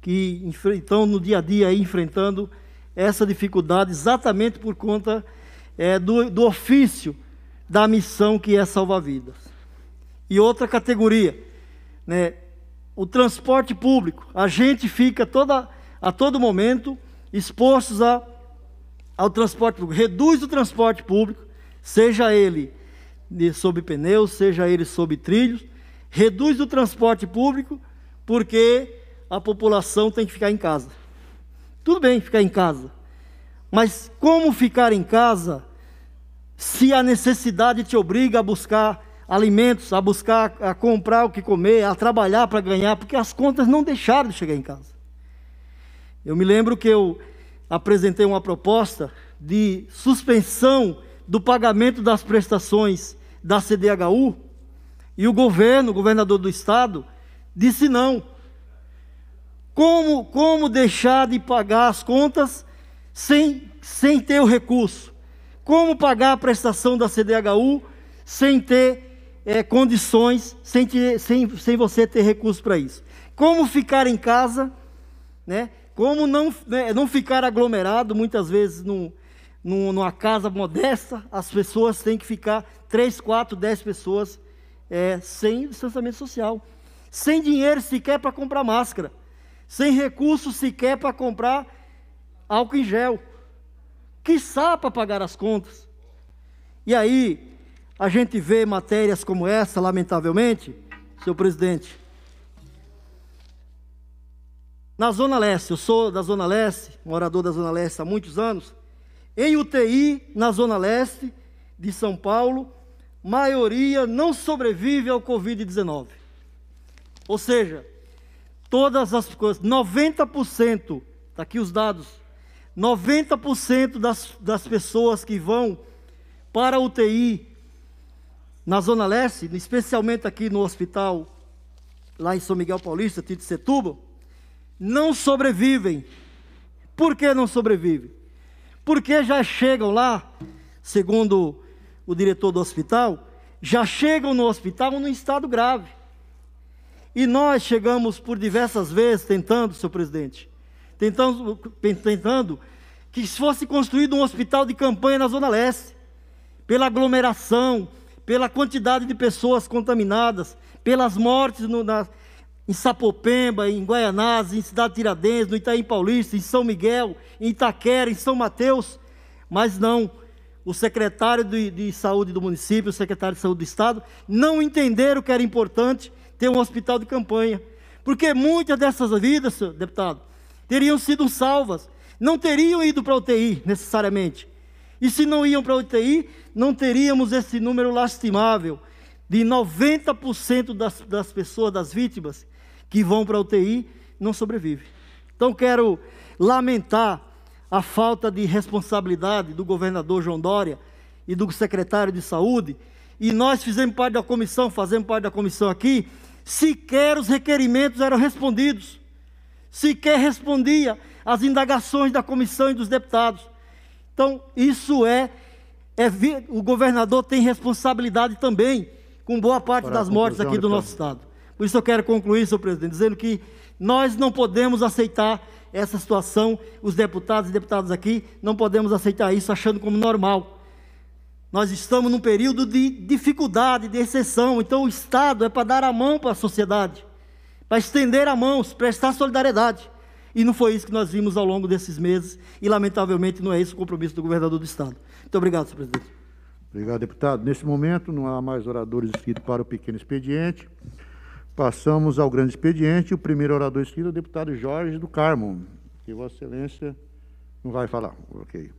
S10: que estão no dia a dia enfrentando essa dificuldade exatamente por conta é, do, do ofício, da missão que é salvar vidas. E outra categoria, né, o transporte público. A gente fica toda, a todo momento expostos a, ao transporte público. Reduz o transporte público, seja ele sob pneus, seja ele sob trilhos. Reduz o transporte público porque a população tem que ficar em casa. Tudo bem ficar em casa, mas como ficar em casa se a necessidade te obriga a buscar alimentos, a buscar, a comprar o que comer, a trabalhar para ganhar, porque as contas não deixaram de chegar em casa. Eu me lembro que eu apresentei uma proposta de suspensão do pagamento das prestações da CDHU e o governo, o governador do estado, disse não. Como, como deixar de pagar as contas sem, sem ter o recurso? Como pagar a prestação da CDHU sem ter é, condições, sem, ter, sem, sem você ter recurso para isso? Como ficar em casa, né? como não, né, não ficar aglomerado, muitas vezes num, num, numa casa modesta, as pessoas têm que ficar 3, 4, 10 pessoas é, sem distanciamento social, sem dinheiro sequer para comprar máscara sem recursos sequer para comprar álcool em gel, quiçá para pagar as contas. E aí, a gente vê matérias como essa, lamentavelmente, senhor presidente. Na Zona Leste, eu sou da Zona Leste, morador da Zona Leste há muitos anos, em UTI, na Zona Leste de São Paulo, maioria não sobrevive ao Covid-19. Ou seja, todas as coisas, 90%, está aqui os dados, 90% das, das pessoas que vão para a UTI na Zona Leste, especialmente aqui no hospital, lá em São Miguel Paulista, Tito Setúbal, não sobrevivem. Por que não sobrevivem? Porque já chegam lá, segundo o diretor do hospital, já chegam no hospital num estado grave e nós chegamos por diversas vezes tentando, senhor presidente, tentando, tentando que fosse construído um hospital de campanha na Zona Leste, pela aglomeração, pela quantidade de pessoas contaminadas, pelas mortes no, na, em Sapopemba, em Guaianás, em Cidade Tiradentes, no Itaim Paulista, em São Miguel, em Itaquera, em São Mateus, mas não. O secretário de, de saúde do município, o secretário de saúde do estado, não entenderam que era importante ter um hospital de campanha. Porque muitas dessas vidas, senhor deputado, teriam sido salvas, não teriam ido para a UTI necessariamente. E se não iam para a UTI, não teríamos esse número lastimável de 90% das, das pessoas, das vítimas que vão para a UTI, não sobrevivem. Então quero lamentar a falta de responsabilidade do governador João Dória e do secretário de saúde. E nós fizemos parte da comissão, fazemos parte da comissão aqui, Sequer os requerimentos eram respondidos. Sequer respondia às indagações da comissão e dos deputados. Então, isso é, é o governador tem responsabilidade também com boa parte Para das mortes aqui do então. nosso estado. Por isso eu quero concluir, senhor presidente, dizendo que nós não podemos aceitar essa situação, os deputados e deputadas aqui não podemos aceitar isso achando como normal. Nós estamos num período de dificuldade, de exceção. Então, o Estado é para dar a mão para a sociedade, para estender a mão, prestar solidariedade. E não foi isso que nós vimos ao longo desses meses. E, lamentavelmente, não é esse o compromisso do governador do Estado. Muito obrigado, senhor presidente.
S1: Obrigado, deputado. Nesse momento, não há mais oradores inscritos para o pequeno expediente. Passamos ao grande expediente. O primeiro orador inscrito é o deputado Jorge do Carmo, que Vossa Excelência não vai falar. Ok.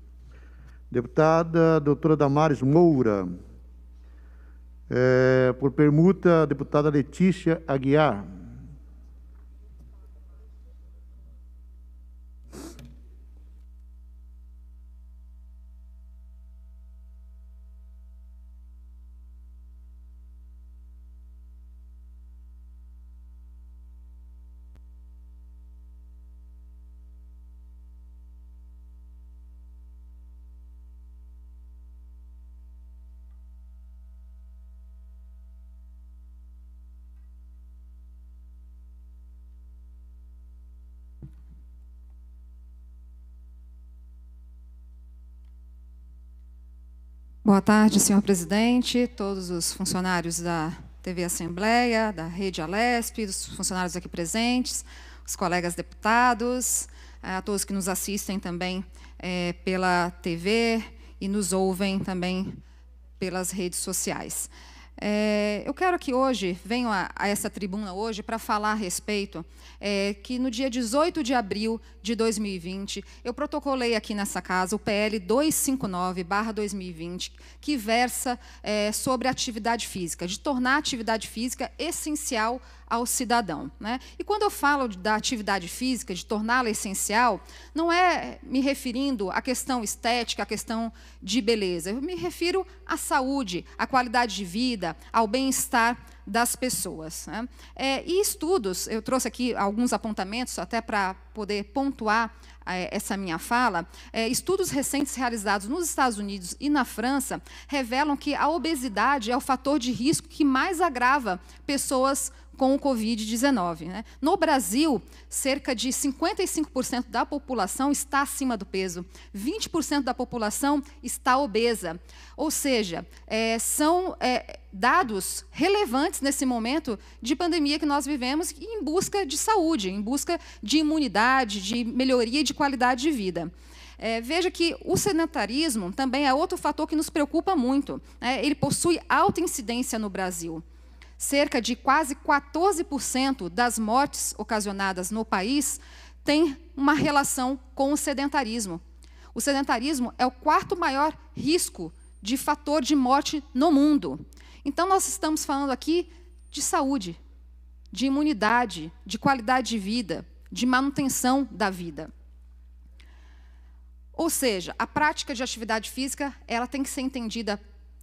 S1: Deputada doutora Damares Moura. É, por permuta, deputada Letícia Aguiar.
S11: Boa tarde, senhor presidente, todos os funcionários da TV Assembleia, da Rede Alesp, dos funcionários aqui presentes, os colegas deputados, eh, a todos que nos assistem também é, pela TV e nos ouvem também pelas redes sociais. É, eu quero que hoje, venho a, a essa tribuna hoje para falar a respeito é, que no dia 18 de abril de 2020, eu protocolei aqui nessa casa o PL 259-2020, que versa é, sobre atividade física, de tornar a atividade física essencial ao cidadão. Né? E quando eu falo da atividade física, de torná-la essencial, não é me referindo à questão estética, à questão de beleza. Eu me refiro à saúde, à qualidade de vida, ao bem-estar das pessoas. Né? É, e estudos, eu trouxe aqui alguns apontamentos até para poder pontuar é, essa minha fala. É, estudos recentes realizados nos Estados Unidos e na França revelam que a obesidade é o fator de risco que mais agrava pessoas com o Covid-19. Né? No Brasil, cerca de 55% da população está acima do peso, 20% da população está obesa. Ou seja, é, são é, dados relevantes nesse momento de pandemia que nós vivemos em busca de saúde, em busca de imunidade, de melhoria de qualidade de vida. É, veja que o sedentarismo também é outro fator que nos preocupa muito. Né? Ele possui alta incidência no Brasil cerca de quase 14% das mortes ocasionadas no país tem uma relação com o sedentarismo. O sedentarismo é o quarto maior risco de fator de morte no mundo. Então, nós estamos falando aqui de saúde, de imunidade, de qualidade de vida, de manutenção da vida. Ou seja, a prática de atividade física ela tem que ser entendida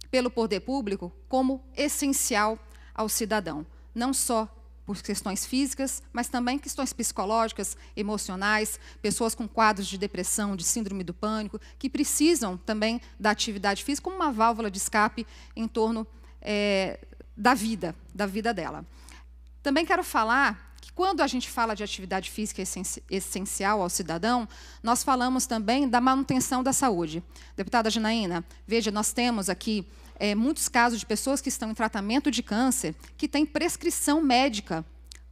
S11: pelo poder público como essencial ao cidadão, não só por questões físicas, mas também questões psicológicas, emocionais, pessoas com quadros de depressão, de síndrome do pânico, que precisam também da atividade física como uma válvula de escape em torno é, da vida, da vida dela. Também quero falar que quando a gente fala de atividade física essencial ao cidadão, nós falamos também da manutenção da saúde. Deputada Janaína, veja, nós temos aqui é, muitos casos de pessoas que estão em tratamento de câncer que têm prescrição médica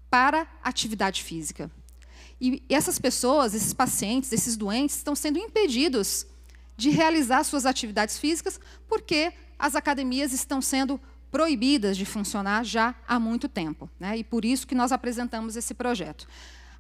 S11: para atividade física. E essas pessoas, esses pacientes, esses doentes, estão sendo impedidos de realizar suas atividades físicas porque as academias estão sendo proibidas de funcionar já há muito tempo. Né? E por isso que nós apresentamos esse projeto.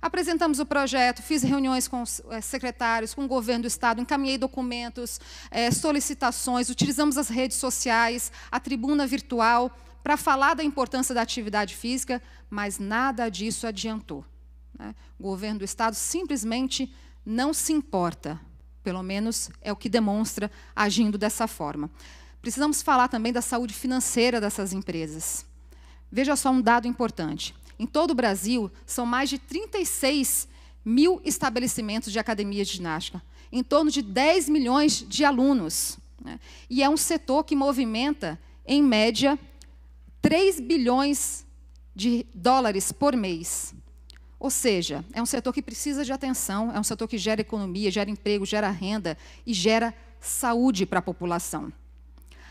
S11: Apresentamos o projeto, fiz reuniões com eh, secretários, com o governo do Estado, encaminhei documentos, eh, solicitações, utilizamos as redes sociais, a tribuna virtual, para falar da importância da atividade física, mas nada disso adiantou. Né? O governo do Estado simplesmente não se importa, pelo menos é o que demonstra agindo dessa forma. Precisamos falar também da saúde financeira dessas empresas. Veja só um dado importante. Em todo o Brasil, são mais de 36 mil estabelecimentos de academia de ginástica, em torno de 10 milhões de alunos. Né? E é um setor que movimenta, em média, 3 bilhões de dólares por mês. Ou seja, é um setor que precisa de atenção, é um setor que gera economia, gera emprego, gera renda e gera saúde para a população.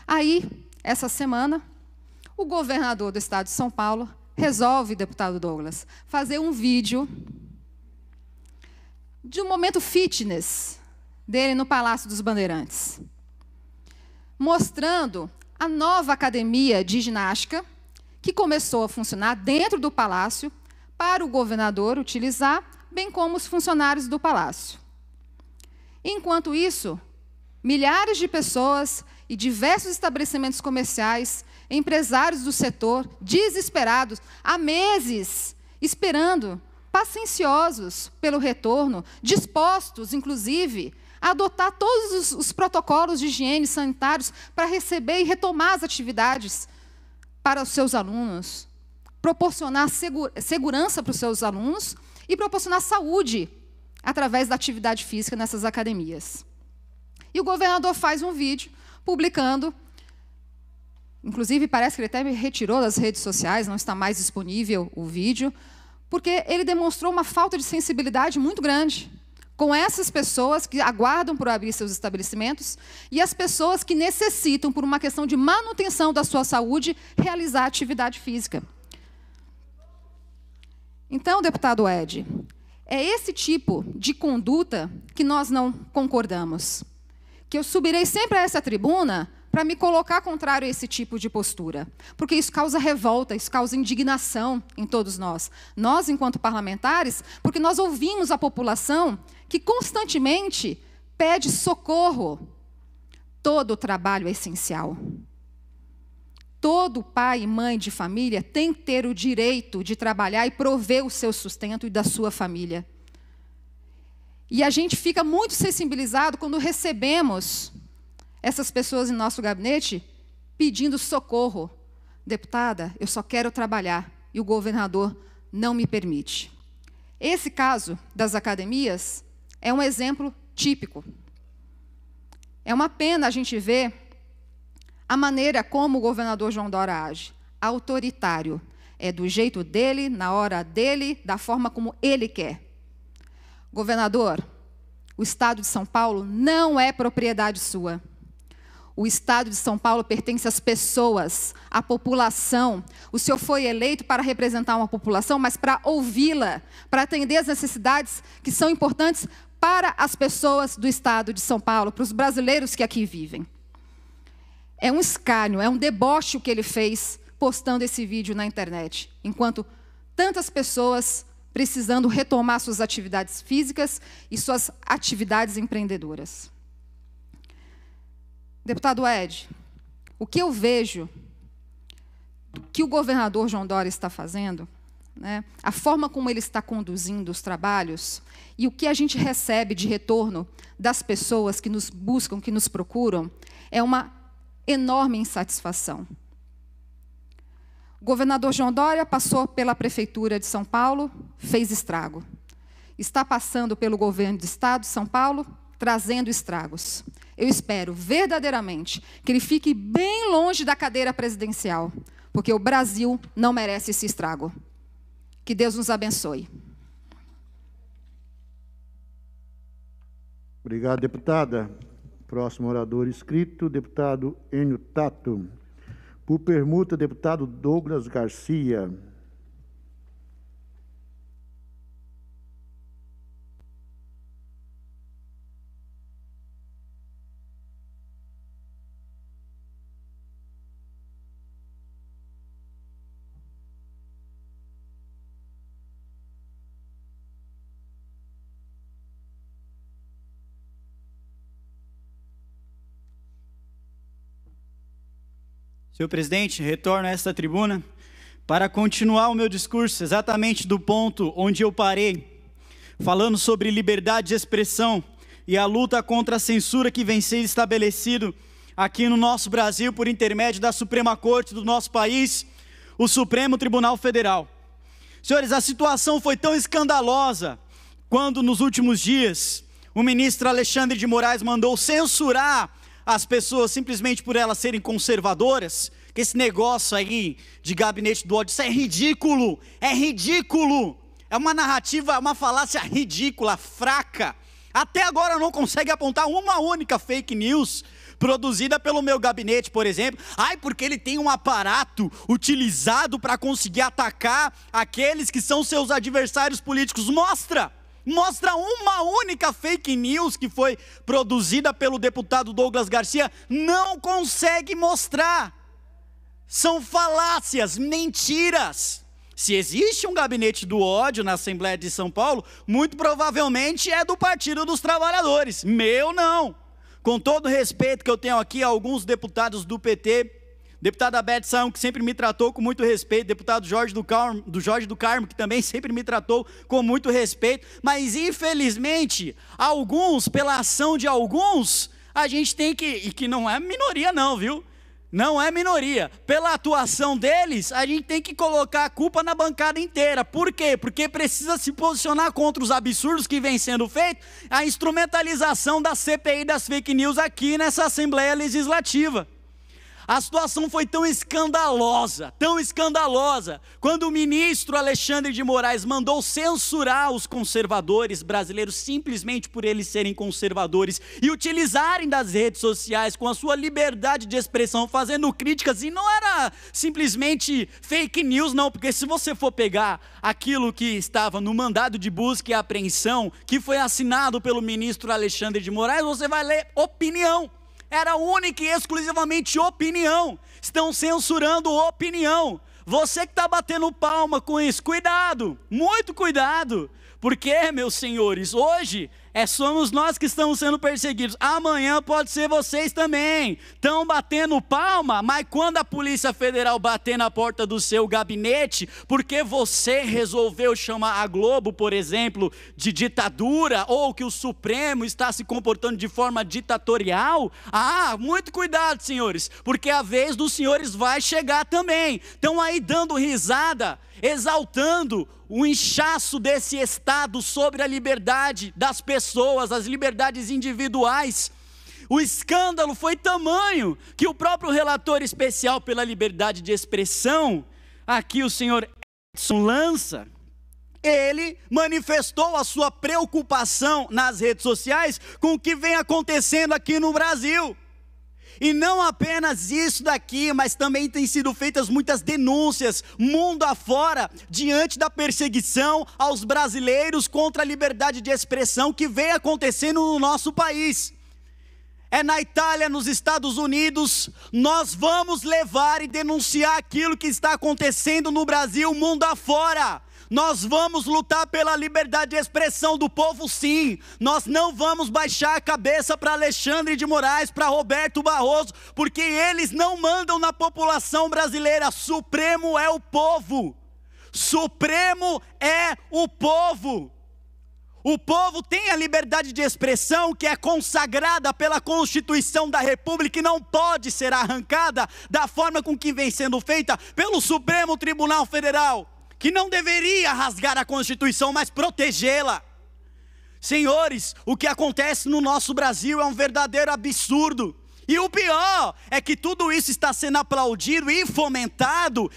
S11: Aí, essa semana, o governador do estado de São Paulo resolve, deputado Douglas, fazer um vídeo de um momento fitness dele no Palácio dos Bandeirantes, mostrando a nova academia de ginástica que começou a funcionar dentro do palácio para o governador utilizar, bem como os funcionários do palácio. Enquanto isso, milhares de pessoas e diversos estabelecimentos comerciais empresários do setor, desesperados, há meses esperando, pacienciosos pelo retorno, dispostos, inclusive, a adotar todos os, os protocolos de higiene sanitários para receber e retomar as atividades para os seus alunos, proporcionar segura, segurança para os seus alunos e proporcionar saúde através da atividade física nessas academias. E o governador faz um vídeo publicando Inclusive, parece que ele até retirou das redes sociais, não está mais disponível o vídeo, porque ele demonstrou uma falta de sensibilidade muito grande com essas pessoas que aguardam por abrir seus estabelecimentos e as pessoas que necessitam, por uma questão de manutenção da sua saúde, realizar atividade física. Então, deputado Ed, é esse tipo de conduta que nós não concordamos. Que eu subirei sempre a essa tribuna para me colocar contrário a esse tipo de postura, porque isso causa revolta, isso causa indignação em todos nós. Nós, enquanto parlamentares, porque nós ouvimos a população que constantemente pede socorro. Todo o trabalho é essencial. Todo pai e mãe de família tem que ter o direito de trabalhar e prover o seu sustento e da sua família. E a gente fica muito sensibilizado quando recebemos essas pessoas em nosso gabinete pedindo socorro. Deputada, eu só quero trabalhar e o governador não me permite. Esse caso das academias é um exemplo típico. É uma pena a gente ver a maneira como o governador João Dora age autoritário. É do jeito dele, na hora dele, da forma como ele quer. Governador, o estado de São Paulo não é propriedade sua. O Estado de São Paulo pertence às pessoas, à população. O senhor foi eleito para representar uma população, mas para ouvi-la, para atender as necessidades que são importantes para as pessoas do Estado de São Paulo, para os brasileiros que aqui vivem. É um escárnio, é um deboche o que ele fez postando esse vídeo na internet, enquanto tantas pessoas precisando retomar suas atividades físicas e suas atividades empreendedoras. Deputado Ed, o que eu vejo que o governador João Dória está fazendo, né, a forma como ele está conduzindo os trabalhos e o que a gente recebe de retorno das pessoas que nos buscam, que nos procuram, é uma enorme insatisfação. O governador João Dória passou pela prefeitura de São Paulo, fez estrago. Está passando pelo governo do estado de São Paulo, trazendo estragos. Eu espero verdadeiramente que ele fique bem longe da cadeira presidencial, porque o Brasil não merece esse estrago. Que Deus nos abençoe.
S1: Obrigado, deputada. Próximo orador inscrito, deputado Enio Tato. Por permuta, deputado Douglas Garcia.
S7: Senhor presidente, retorno a esta tribuna para continuar o meu discurso exatamente do ponto onde eu parei, falando sobre liberdade de expressão e a luta contra a censura que vem sendo estabelecido aqui no nosso Brasil por intermédio da Suprema Corte do nosso país, o Supremo Tribunal Federal. Senhores, a situação foi tão escandalosa quando nos últimos dias o ministro Alexandre de Moraes mandou censurar as pessoas simplesmente por elas serem conservadoras, que esse negócio aí de gabinete do ódio, isso é ridículo, é ridículo. É uma narrativa, é uma falácia ridícula, fraca. Até agora não consegue apontar uma única fake news produzida pelo meu gabinete, por exemplo. Ai, porque ele tem um aparato utilizado para conseguir atacar aqueles que são seus adversários políticos. Mostra! mostra uma única fake news que foi produzida pelo deputado Douglas Garcia, não consegue mostrar. São falácias, mentiras. Se existe um gabinete do ódio na Assembleia de São Paulo, muito provavelmente é do Partido dos Trabalhadores. Meu não. Com todo o respeito que eu tenho aqui a alguns deputados do PT, deputada Beth São, que sempre me tratou com muito respeito, deputado Jorge do, Carmo, do Jorge do Carmo, que também sempre me tratou com muito respeito, mas infelizmente, alguns, pela ação de alguns, a gente tem que, e que não é minoria não, viu? Não é minoria. Pela atuação deles, a gente tem que colocar a culpa na bancada inteira. Por quê? Porque precisa se posicionar contra os absurdos que vem sendo feito, a instrumentalização da CPI das fake news aqui nessa Assembleia Legislativa. A situação foi tão escandalosa, tão escandalosa, quando o ministro Alexandre de Moraes mandou censurar os conservadores brasileiros simplesmente por eles serem conservadores e utilizarem das redes sociais com a sua liberdade de expressão, fazendo críticas, e não era simplesmente fake news, não, porque se você for pegar aquilo que estava no mandado de busca e apreensão, que foi assinado pelo ministro Alexandre de Moraes, você vai ler opinião era única e exclusivamente opinião. Estão censurando opinião. Você que está batendo palma com isso, cuidado, muito cuidado, porque, meus senhores, hoje é somos nós que estamos sendo perseguidos. Amanhã pode ser vocês também. Estão batendo palma, mas quando a Polícia Federal bater na porta do seu gabinete, porque você resolveu chamar a Globo, por exemplo, de ditadura, ou que o Supremo está se comportando de forma ditatorial, ah, muito cuidado, senhores, porque a vez dos senhores vai chegar também. Estão aí dando risada exaltando o inchaço desse Estado sobre a liberdade das pessoas, as liberdades individuais. O escândalo foi tamanho que o próprio relator especial pela liberdade de expressão, aqui o senhor Edson Lança, ele manifestou a sua preocupação nas redes sociais com o que vem acontecendo aqui no Brasil. E não apenas isso daqui, mas também têm sido feitas muitas denúncias, mundo afora, diante da perseguição aos brasileiros contra a liberdade de expressão que vem acontecendo no nosso país. É na Itália, nos Estados Unidos, nós vamos levar e denunciar aquilo que está acontecendo no Brasil, mundo afora. Nós vamos lutar pela liberdade de expressão do povo, sim. Nós não vamos baixar a cabeça para Alexandre de Moraes, para Roberto Barroso, porque eles não mandam na população brasileira. Supremo é o povo. Supremo é o povo. O povo tem a liberdade de expressão que é consagrada pela Constituição da República e não pode ser arrancada da forma com que vem sendo feita pelo Supremo Tribunal Federal que não deveria rasgar a Constituição, mas protegê-la. Senhores, o que acontece no nosso Brasil é um verdadeiro absurdo. E o pior é que tudo isso está sendo aplaudido e fomentado,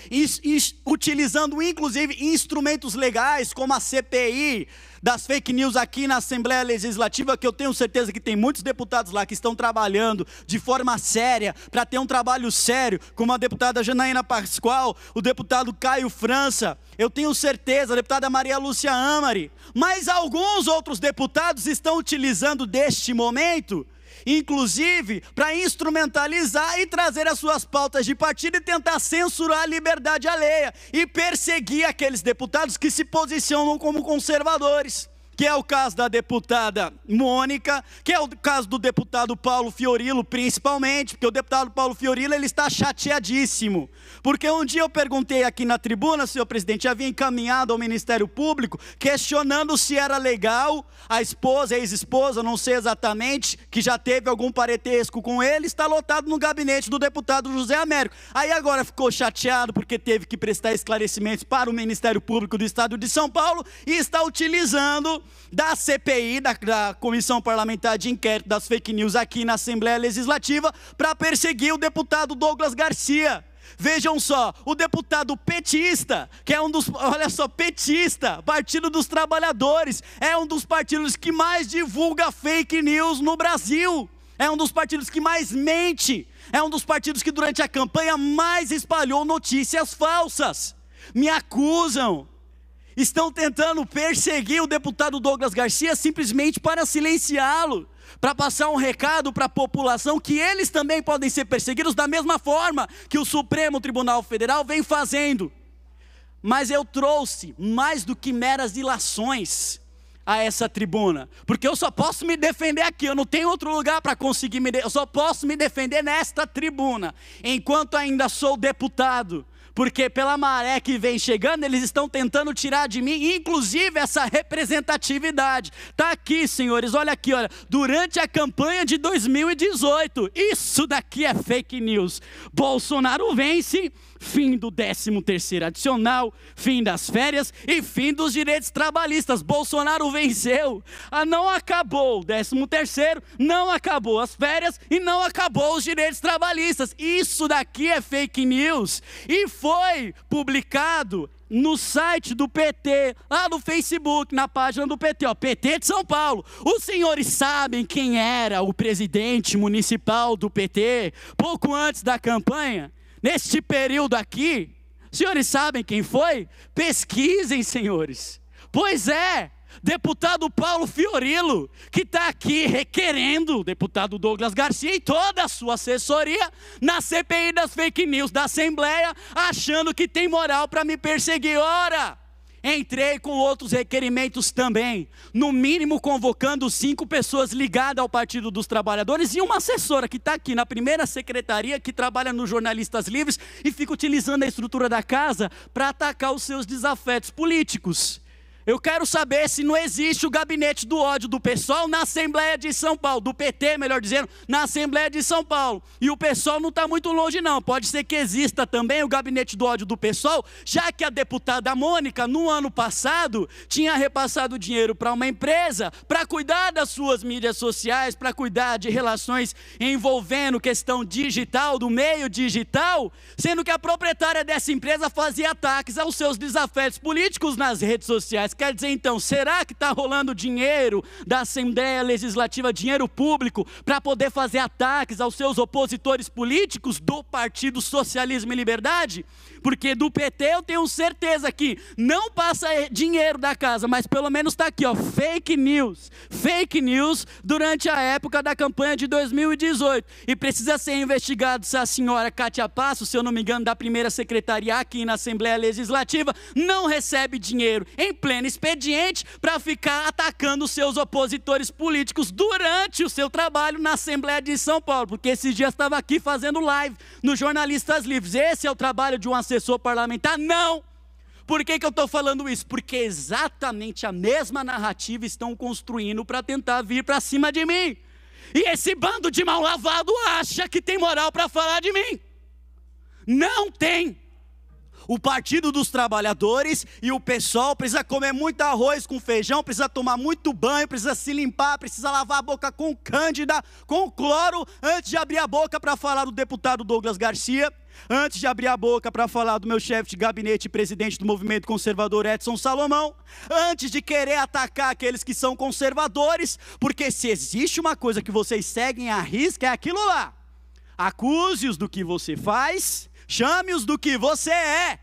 S7: utilizando inclusive instrumentos legais como a CPI, das fake news aqui na Assembleia Legislativa, que eu tenho certeza que tem muitos deputados lá que estão trabalhando de forma séria, para ter um trabalho sério, como a deputada Janaína Pascoal, o deputado Caio França, eu tenho certeza, a deputada Maria Lúcia Amari, mas alguns outros deputados estão utilizando deste momento inclusive para instrumentalizar e trazer as suas pautas de partido e tentar censurar a liberdade alheia e perseguir aqueles deputados que se posicionam como conservadores que é o caso da deputada Mônica, que é o caso do deputado Paulo Fiorilo, principalmente, porque o deputado Paulo Fiorilo ele está chateadíssimo. Porque um dia eu perguntei aqui na tribuna, senhor presidente, havia encaminhado ao Ministério Público questionando se era legal a esposa, ex-esposa, não sei exatamente, que já teve algum parentesco com ele, está lotado no gabinete do deputado José Américo. Aí agora ficou chateado porque teve que prestar esclarecimentos para o Ministério Público do Estado de São Paulo e está utilizando da CPI, da, da, Comissão Parlamentar de Inquérito das Fake News aqui na Assembleia Legislativa, para perseguir o deputado Douglas Garcia. Vejam só, o deputado petista, que é um dos, olha só, petista, Partido dos Trabalhadores, é um dos partidos que mais divulga fake news no Brasil. É um dos partidos que mais mente. É um dos partidos que durante a campanha mais espalhou notícias falsas. Me acusam estão tentando perseguir o deputado Douglas Garcia simplesmente para silenciá-lo, para passar um recado para a população que eles também podem ser perseguidos da mesma forma que o Supremo Tribunal Federal vem fazendo. Mas eu trouxe mais do que meras ilações a essa tribuna, porque eu só posso me defender aqui, eu não tenho outro lugar para conseguir me, defender. eu só posso me defender nesta tribuna, enquanto ainda sou deputado porque pela maré que vem chegando, eles estão tentando tirar de mim, inclusive essa representatividade. Tá aqui, senhores, olha aqui, olha, durante a campanha de 2018, isso daqui é fake news. Bolsonaro vence fim do 13 terceiro adicional, fim das férias e fim dos direitos trabalhistas. Bolsonaro venceu. Ah, não acabou o 13 terceiro, não acabou as férias e não acabou os direitos trabalhistas. Isso daqui é fake news e foi publicado no site do PT, lá no Facebook, na página do PT, ó, PT de São Paulo. Os senhores sabem quem era o presidente municipal do PT pouco antes da campanha? Neste período aqui, senhores sabem quem foi? Pesquisem, senhores. Pois é, deputado Paulo Fiorilo, que está aqui requerendo o deputado Douglas Garcia e toda a sua assessoria na CPI das fake news da Assembleia, achando que tem moral para me perseguir. Ora! Entrei com outros requerimentos também, no mínimo convocando cinco pessoas ligadas ao Partido dos Trabalhadores e uma assessora que está aqui na primeira secretaria, que trabalha nos Jornalistas Livres e fica utilizando a estrutura da casa para atacar os seus desafetos políticos. Eu quero saber se não existe o gabinete do ódio do pessoal na Assembleia de São Paulo, do PT, melhor dizendo, na Assembleia de São Paulo. E o pessoal não está muito longe, não. Pode ser que exista também o gabinete do ódio do pessoal, já que a deputada Mônica, no ano passado, tinha repassado dinheiro para uma empresa para cuidar das suas mídias sociais, para cuidar de relações envolvendo questão digital, do meio digital, sendo que a proprietária dessa empresa fazia ataques aos seus desafetos políticos nas redes sociais reais. Quer dizer então, será que está rolando dinheiro da Assembleia Legislativa, dinheiro público, para poder fazer ataques aos seus opositores políticos do Partido Socialismo e Liberdade? Porque do PT eu tenho certeza que não passa dinheiro da casa, mas pelo menos está aqui, ó, fake news. Fake news durante a época da campanha de 2018. E precisa ser investigado se a senhora Cátia Passo, se eu não me engano, da primeira secretaria aqui na Assembleia Legislativa, não recebe dinheiro em pleno expediente para ficar atacando seus opositores políticos durante o seu trabalho na Assembleia de São Paulo. Porque esses dias estava aqui fazendo live no Jornalistas Livres. Esse é o trabalho de uma assessor parlamentar? Não! Por que, que eu estou falando isso? Porque exatamente a mesma narrativa estão construindo para tentar vir para cima de mim. E esse bando de mal lavado acha que tem moral para falar de mim. Não tem. O Partido dos Trabalhadores e o pessoal precisa comer muito arroz com feijão, precisa tomar muito banho, precisa se limpar, precisa lavar a boca com cândida, com cloro, antes de abrir a boca para falar do deputado Douglas Garcia, Antes de abrir a boca para falar do meu chefe de gabinete e presidente do movimento conservador Edson Salomão, antes de querer atacar aqueles que são conservadores, porque se existe uma coisa que vocês seguem à risca é aquilo lá. Acuse-os do que você faz, chame-os do que você é.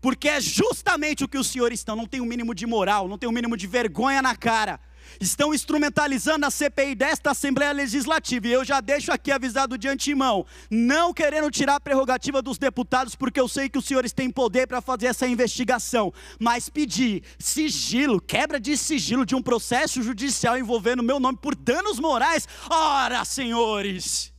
S7: Porque é justamente o que os senhores estão, não tem o um mínimo de moral, não tem o um mínimo de vergonha na cara estão instrumentalizando a CPI desta Assembleia Legislativa. E eu já deixo aqui avisado de antemão, não querendo tirar a prerrogativa dos deputados, porque eu sei que os senhores têm poder para fazer essa investigação, mas pedir sigilo, quebra de sigilo de um processo judicial envolvendo meu nome por danos morais, ora, senhores!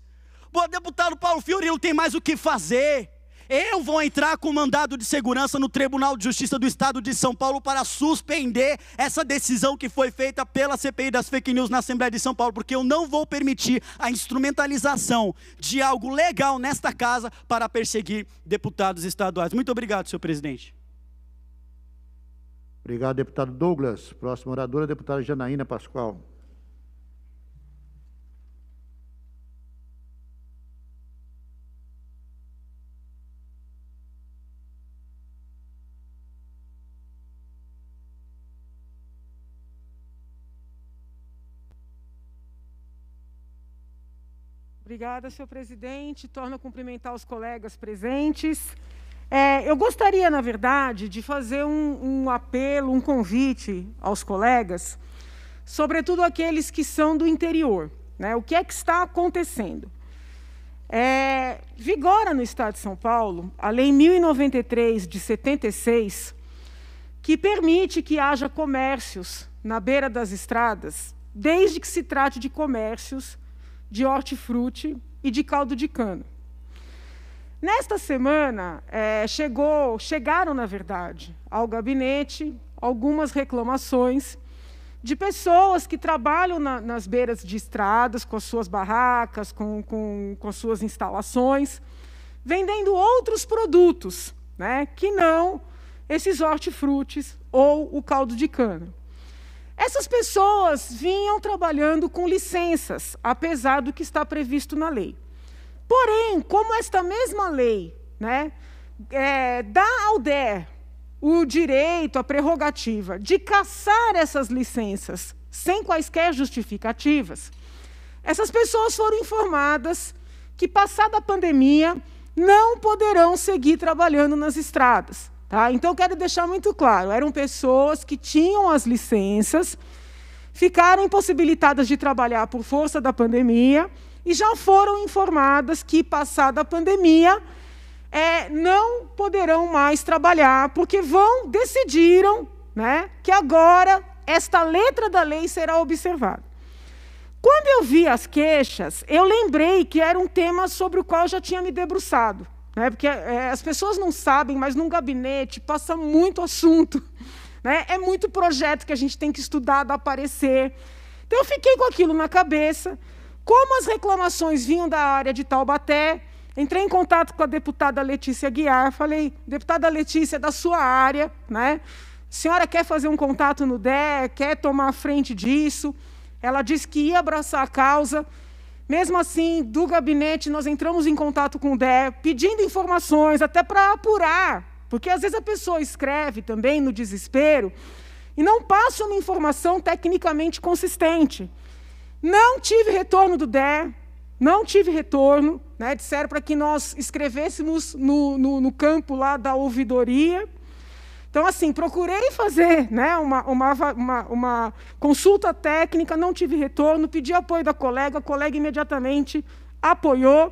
S7: Boa, deputado Paulo Fiorilo tem mais o que fazer. Eu vou entrar com mandado de segurança no Tribunal de Justiça do Estado de São Paulo para suspender essa decisão que foi feita pela CPI das fake news na Assembleia de São Paulo, porque eu não vou permitir a instrumentalização de algo legal nesta casa para perseguir deputados estaduais. Muito obrigado, senhor
S1: presidente. Obrigado, deputado Douglas. Próxima oradora, deputada Janaína Pascoal.
S4: Obrigada, senhor presidente. Torno a cumprimentar os colegas presentes. É, eu gostaria, na verdade, de fazer um, um apelo, um convite aos colegas, sobretudo aqueles que são do interior. Né? O que é que está acontecendo? É, vigora no Estado de São Paulo a Lei 1093 de 76, que permite que haja comércios na beira das estradas, desde que se trate de comércios de hortifruti e de caldo de cana. Nesta semana, é, chegou, chegaram, na verdade, ao gabinete algumas reclamações de pessoas que trabalham na, nas beiras de estradas, com as suas barracas, com, com, com as suas instalações, vendendo outros produtos, né, que não esses hortifrutis ou o caldo de cana. Essas pessoas vinham trabalhando com licenças, apesar do que está previsto na lei. Porém, como esta mesma lei né, é, dá ao DER o direito, a prerrogativa de caçar essas licenças sem quaisquer justificativas, essas pessoas foram informadas que, passada a pandemia, não poderão seguir trabalhando nas estradas. Tá? Então, quero deixar muito claro: eram pessoas que tinham as licenças, ficaram impossibilitadas de trabalhar por força da pandemia e já foram informadas que, passada a pandemia, é, não poderão mais trabalhar, porque vão, decidiram né, que agora esta letra da lei será observada. Quando eu vi as queixas, eu lembrei que era um tema sobre o qual eu já tinha me debruçado. Né? Porque é, as pessoas não sabem, mas num gabinete passa muito assunto. Né? É muito projeto que a gente tem que estudar, dar parecer. Então eu fiquei com aquilo na cabeça. Como as reclamações vinham da área de Taubaté, entrei em contato com a deputada Letícia Guiar, falei, deputada Letícia, é da sua área, né? A senhora quer fazer um contato no DE, quer tomar a frente disso? Ela disse que ia abraçar a causa. Mesmo assim, do gabinete, nós entramos em contato com o DE, pedindo informações, até para apurar, porque às vezes a pessoa escreve também no desespero e não passa uma informação tecnicamente consistente. Não tive retorno do DE, não tive retorno, né? disseram para que nós escrevêssemos no, no, no campo lá da ouvidoria, então, assim, procurei fazer né, uma, uma, uma, uma consulta técnica, não tive retorno, pedi apoio da colega, a colega imediatamente apoiou.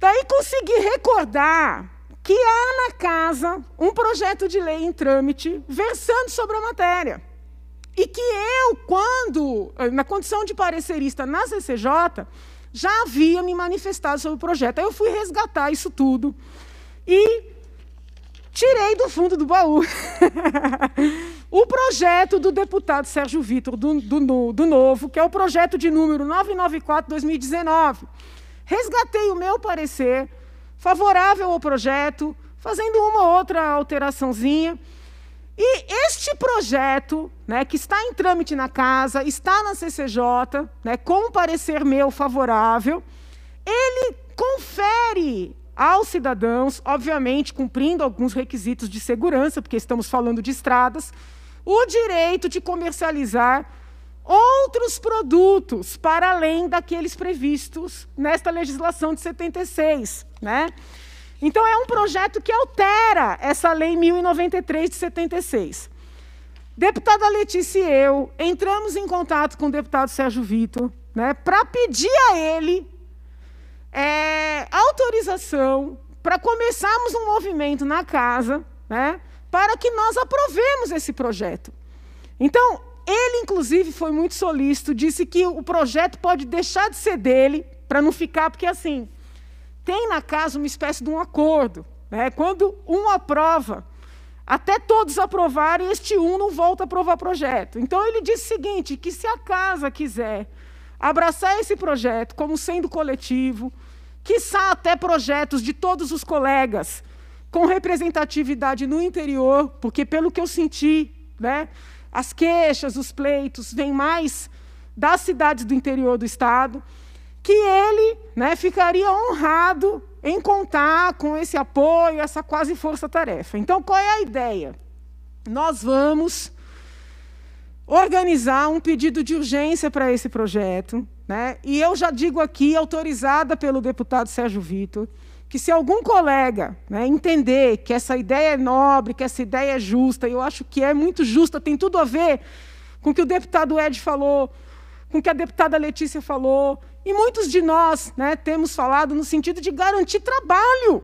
S4: Daí consegui recordar que há na casa um projeto de lei em trâmite versando sobre a matéria. E que eu, quando, eh, na condição de parecerista na CCJ, já havia me manifestado sobre o projeto. Aí eu fui resgatar isso tudo. E tirei do fundo do baú. o projeto do deputado Sérgio Vitor, do, do, do Novo, que é o projeto de número 994-2019. Resgatei o meu parecer favorável ao projeto, fazendo uma ou outra alteraçãozinha. E este projeto, né, que está em trâmite na casa, está na CCJ, né, com um parecer meu favorável, ele confere aos cidadãos, obviamente cumprindo alguns requisitos de segurança, porque estamos falando de estradas, o direito de comercializar outros produtos para além daqueles previstos nesta legislação de 76, né? Então é um projeto que altera essa lei 1093 de 76. Deputada Letícia e eu entramos em contato com o deputado Sérgio Vitor, né, para pedir a ele é, autorização para começarmos um movimento na casa, né, para que nós aprovemos esse projeto. Então, ele, inclusive, foi muito solícito, disse que o projeto pode deixar de ser dele, para não ficar, porque assim, tem na casa uma espécie de um acordo. Né? Quando um aprova, até todos aprovarem, este um não volta a aprovar projeto. Então, ele disse o seguinte: que se a casa quiser abraçar esse projeto como sendo coletivo, quiçá até projetos de todos os colegas com representatividade no interior, porque pelo que eu senti, né, as queixas, os pleitos vêm mais das cidades do interior do estado, que ele, né, ficaria honrado em contar com esse apoio, essa quase força-tarefa. Então, qual é a ideia? Nós vamos organizar um pedido de urgência para esse projeto. Né? E eu já digo aqui, autorizada pelo deputado Sérgio Vitor, que se algum colega né, entender que essa ideia é nobre, que essa ideia é justa, eu acho que é muito justa, tem tudo a ver com o que o deputado Ed falou, com o que a deputada Letícia falou, e muitos de nós né, temos falado no sentido de garantir trabalho.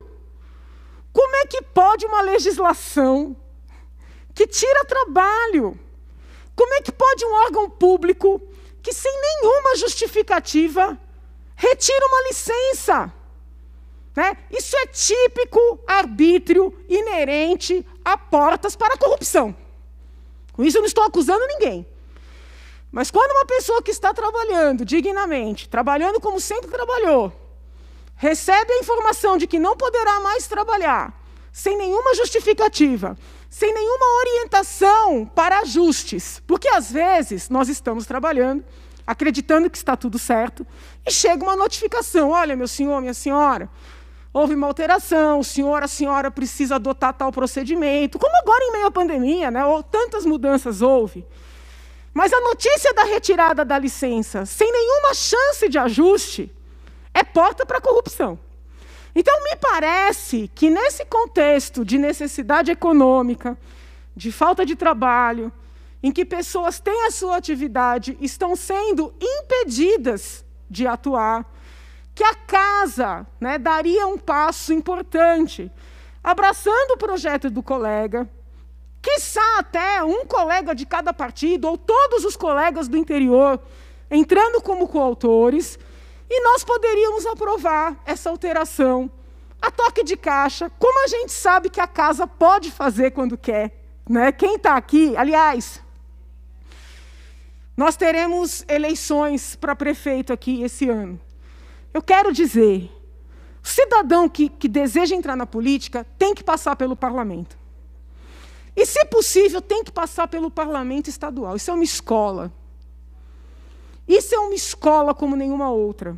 S4: Como é que pode uma legislação que tira trabalho? Como é que pode um órgão público que sem nenhuma justificativa retira uma licença? Né? Isso é típico arbítrio inerente a portas para a corrupção. Com isso eu não estou acusando ninguém. Mas quando uma pessoa que está trabalhando dignamente, trabalhando como sempre trabalhou, recebe a informação de que não poderá mais trabalhar, sem nenhuma justificativa, sem nenhuma orientação para ajustes. Porque às vezes nós estamos trabalhando, acreditando que está tudo certo, e chega uma notificação: olha, meu senhor, minha senhora, houve uma alteração, o senhor, a senhora precisa adotar tal procedimento. Como agora em meio à pandemia, né? Ou tantas mudanças houve. Mas a notícia da retirada da licença, sem nenhuma chance de ajuste, é porta para a corrupção. Então, me parece que nesse contexto de necessidade econômica, de falta de trabalho, em que pessoas têm a sua atividade, estão sendo impedidas de atuar, que a casa né, daria um passo importante, abraçando o projeto do colega, quiçá até um colega de cada partido, ou todos os colegas do interior, entrando como coautores e nós poderíamos aprovar essa alteração. A toque de caixa, como a gente sabe que a casa pode fazer quando quer, né? Quem está aqui, aliás, nós teremos eleições para prefeito aqui esse ano. Eu quero dizer, o cidadão que, que deseja entrar na política tem que passar pelo parlamento. E, se possível, tem que passar pelo parlamento estadual. Isso é uma escola. Isso é uma escola como nenhuma outra.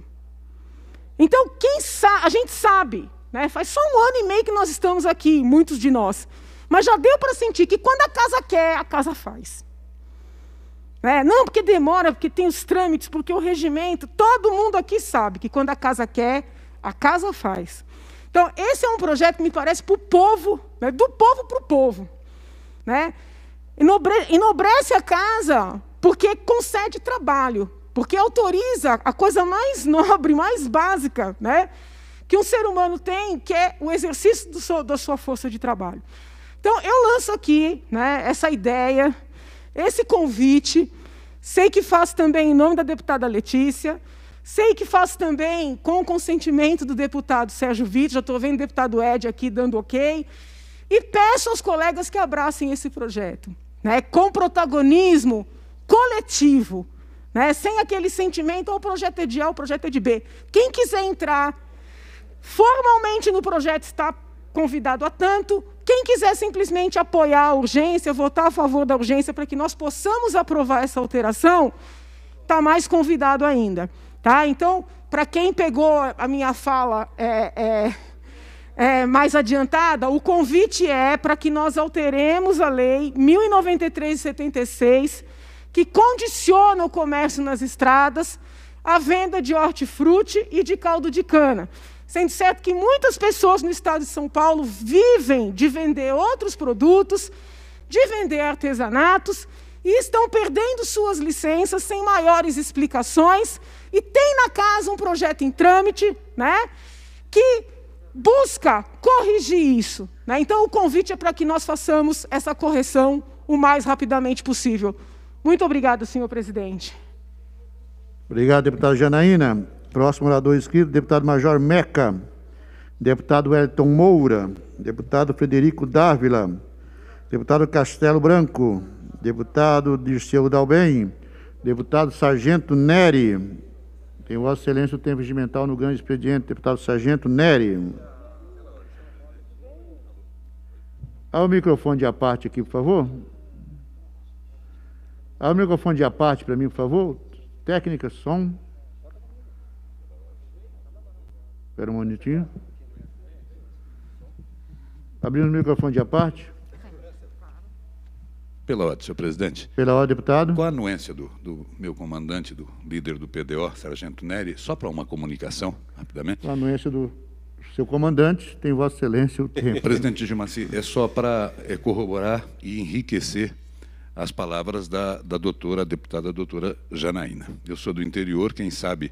S4: Então, quem sabe, a gente sabe, né? faz só um ano e meio que nós estamos aqui, muitos de nós. Mas já deu para sentir que quando a casa quer, a casa faz. Né? não porque demora, porque tem os trâmites, porque o regimento. Todo mundo aqui sabe que quando a casa quer, a casa faz. Então, esse é um projeto que me parece para o povo, né, do povo para o povo. Né? Enobre, enobrece a casa porque concede trabalho. Porque autoriza a coisa mais nobre, mais básica, né? Que um ser humano tem, que é o exercício seu, da sua força de trabalho. Então, eu lanço aqui né, essa ideia, esse convite. Sei que faço também em nome da deputada Letícia. Sei que faço também com o consentimento do deputado Sérgio Vitor. Já estou vendo o deputado Ed aqui dando ok. E peço aos colegas que abracem esse projeto, né, com protagonismo coletivo. Né? Sem aquele sentimento, ou o projeto é de A, ou o projeto é de B. Quem quiser entrar formalmente no projeto está convidado a tanto. Quem quiser simplesmente apoiar a urgência, votar a favor da urgência para que nós possamos aprovar essa alteração, está mais convidado ainda. Tá? Então, para quem pegou a minha fala é, é, é, mais adiantada, o convite é para que nós alteremos a lei 1093 76 que condiciona o comércio nas estradas, a venda de hortifruti e de caldo de cana. Sendo certo que muitas pessoas no estado de São Paulo vivem de vender outros produtos, de vender artesanatos, e estão perdendo suas licenças sem maiores explicações, e tem na casa um projeto em trâmite, né, que busca corrigir isso. Né? Então, o convite é para que nós façamos essa correção o mais rapidamente possível. Muito obrigado, senhor presidente.
S1: Obrigado, deputada Janaína. Próximo orador inscrito, deputado Major Meca, deputado Elton Moura, deputado Frederico Dávila, deputado Castelo Branco, deputado Dirceu Dalben, deputado Sargento Neri. Tem Vossa Excelência o tempo regimental no grande expediente, deputado Sargento Neri. Ao microfone de aparte parte aqui, por favor. Abra o microfone de aparte para mim, por favor. Técnica, som. Espera um minutinho. Abrindo o microfone de aparte. Pela ordem, senhor presidente. Pela ordem, deputado. Com a anuência do,
S9: do, meu comandante, do líder do PDO, sargento Neri, só para uma comunicação, rapidamente.
S1: Com a anuência do seu comandante, tem Vossa Excelência o tempo. Presidente
S9: Gilmaci, é só para é, corroborar e enriquecer as palavras da, da doutora, a deputada doutora Janaína. Eu sou do interior, quem sabe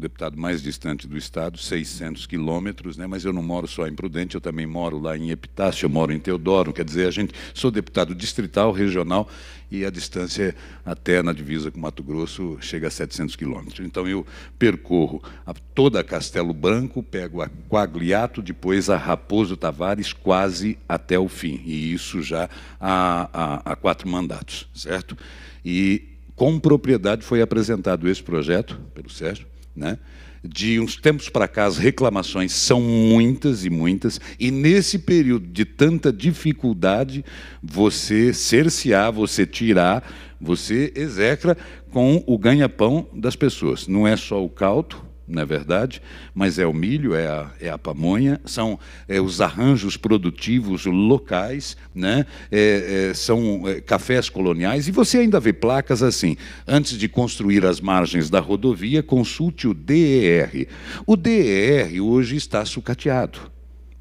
S9: o deputado mais distante do Estado, 600 quilômetros, né? mas eu não moro só em Prudente, eu também moro lá em Epitácio, eu moro em Teodoro, quer dizer, a gente sou deputado distrital, regional, e a distância até na divisa com Mato Grosso chega a 700 quilômetros. Então eu percorro a, toda Castelo Branco, pego a Quagliato, depois a Raposo Tavares, quase até o fim, e isso já há, há, há quatro mandatos, certo? E com propriedade foi apresentado esse projeto pelo Sérgio, né? De uns tempos para cá, as reclamações são muitas e muitas, e nesse período de tanta dificuldade, você cercear, você tirar, você execra com o ganha-pão das pessoas. Não é só o cauto, não é verdade, mas é o milho, é a, é a pamonha, são é, os arranjos produtivos locais, né? É, é são é, cafés coloniais, e você ainda vê placas assim, antes de construir as margens da rodovia, consulte o DER. O DER hoje está sucateado.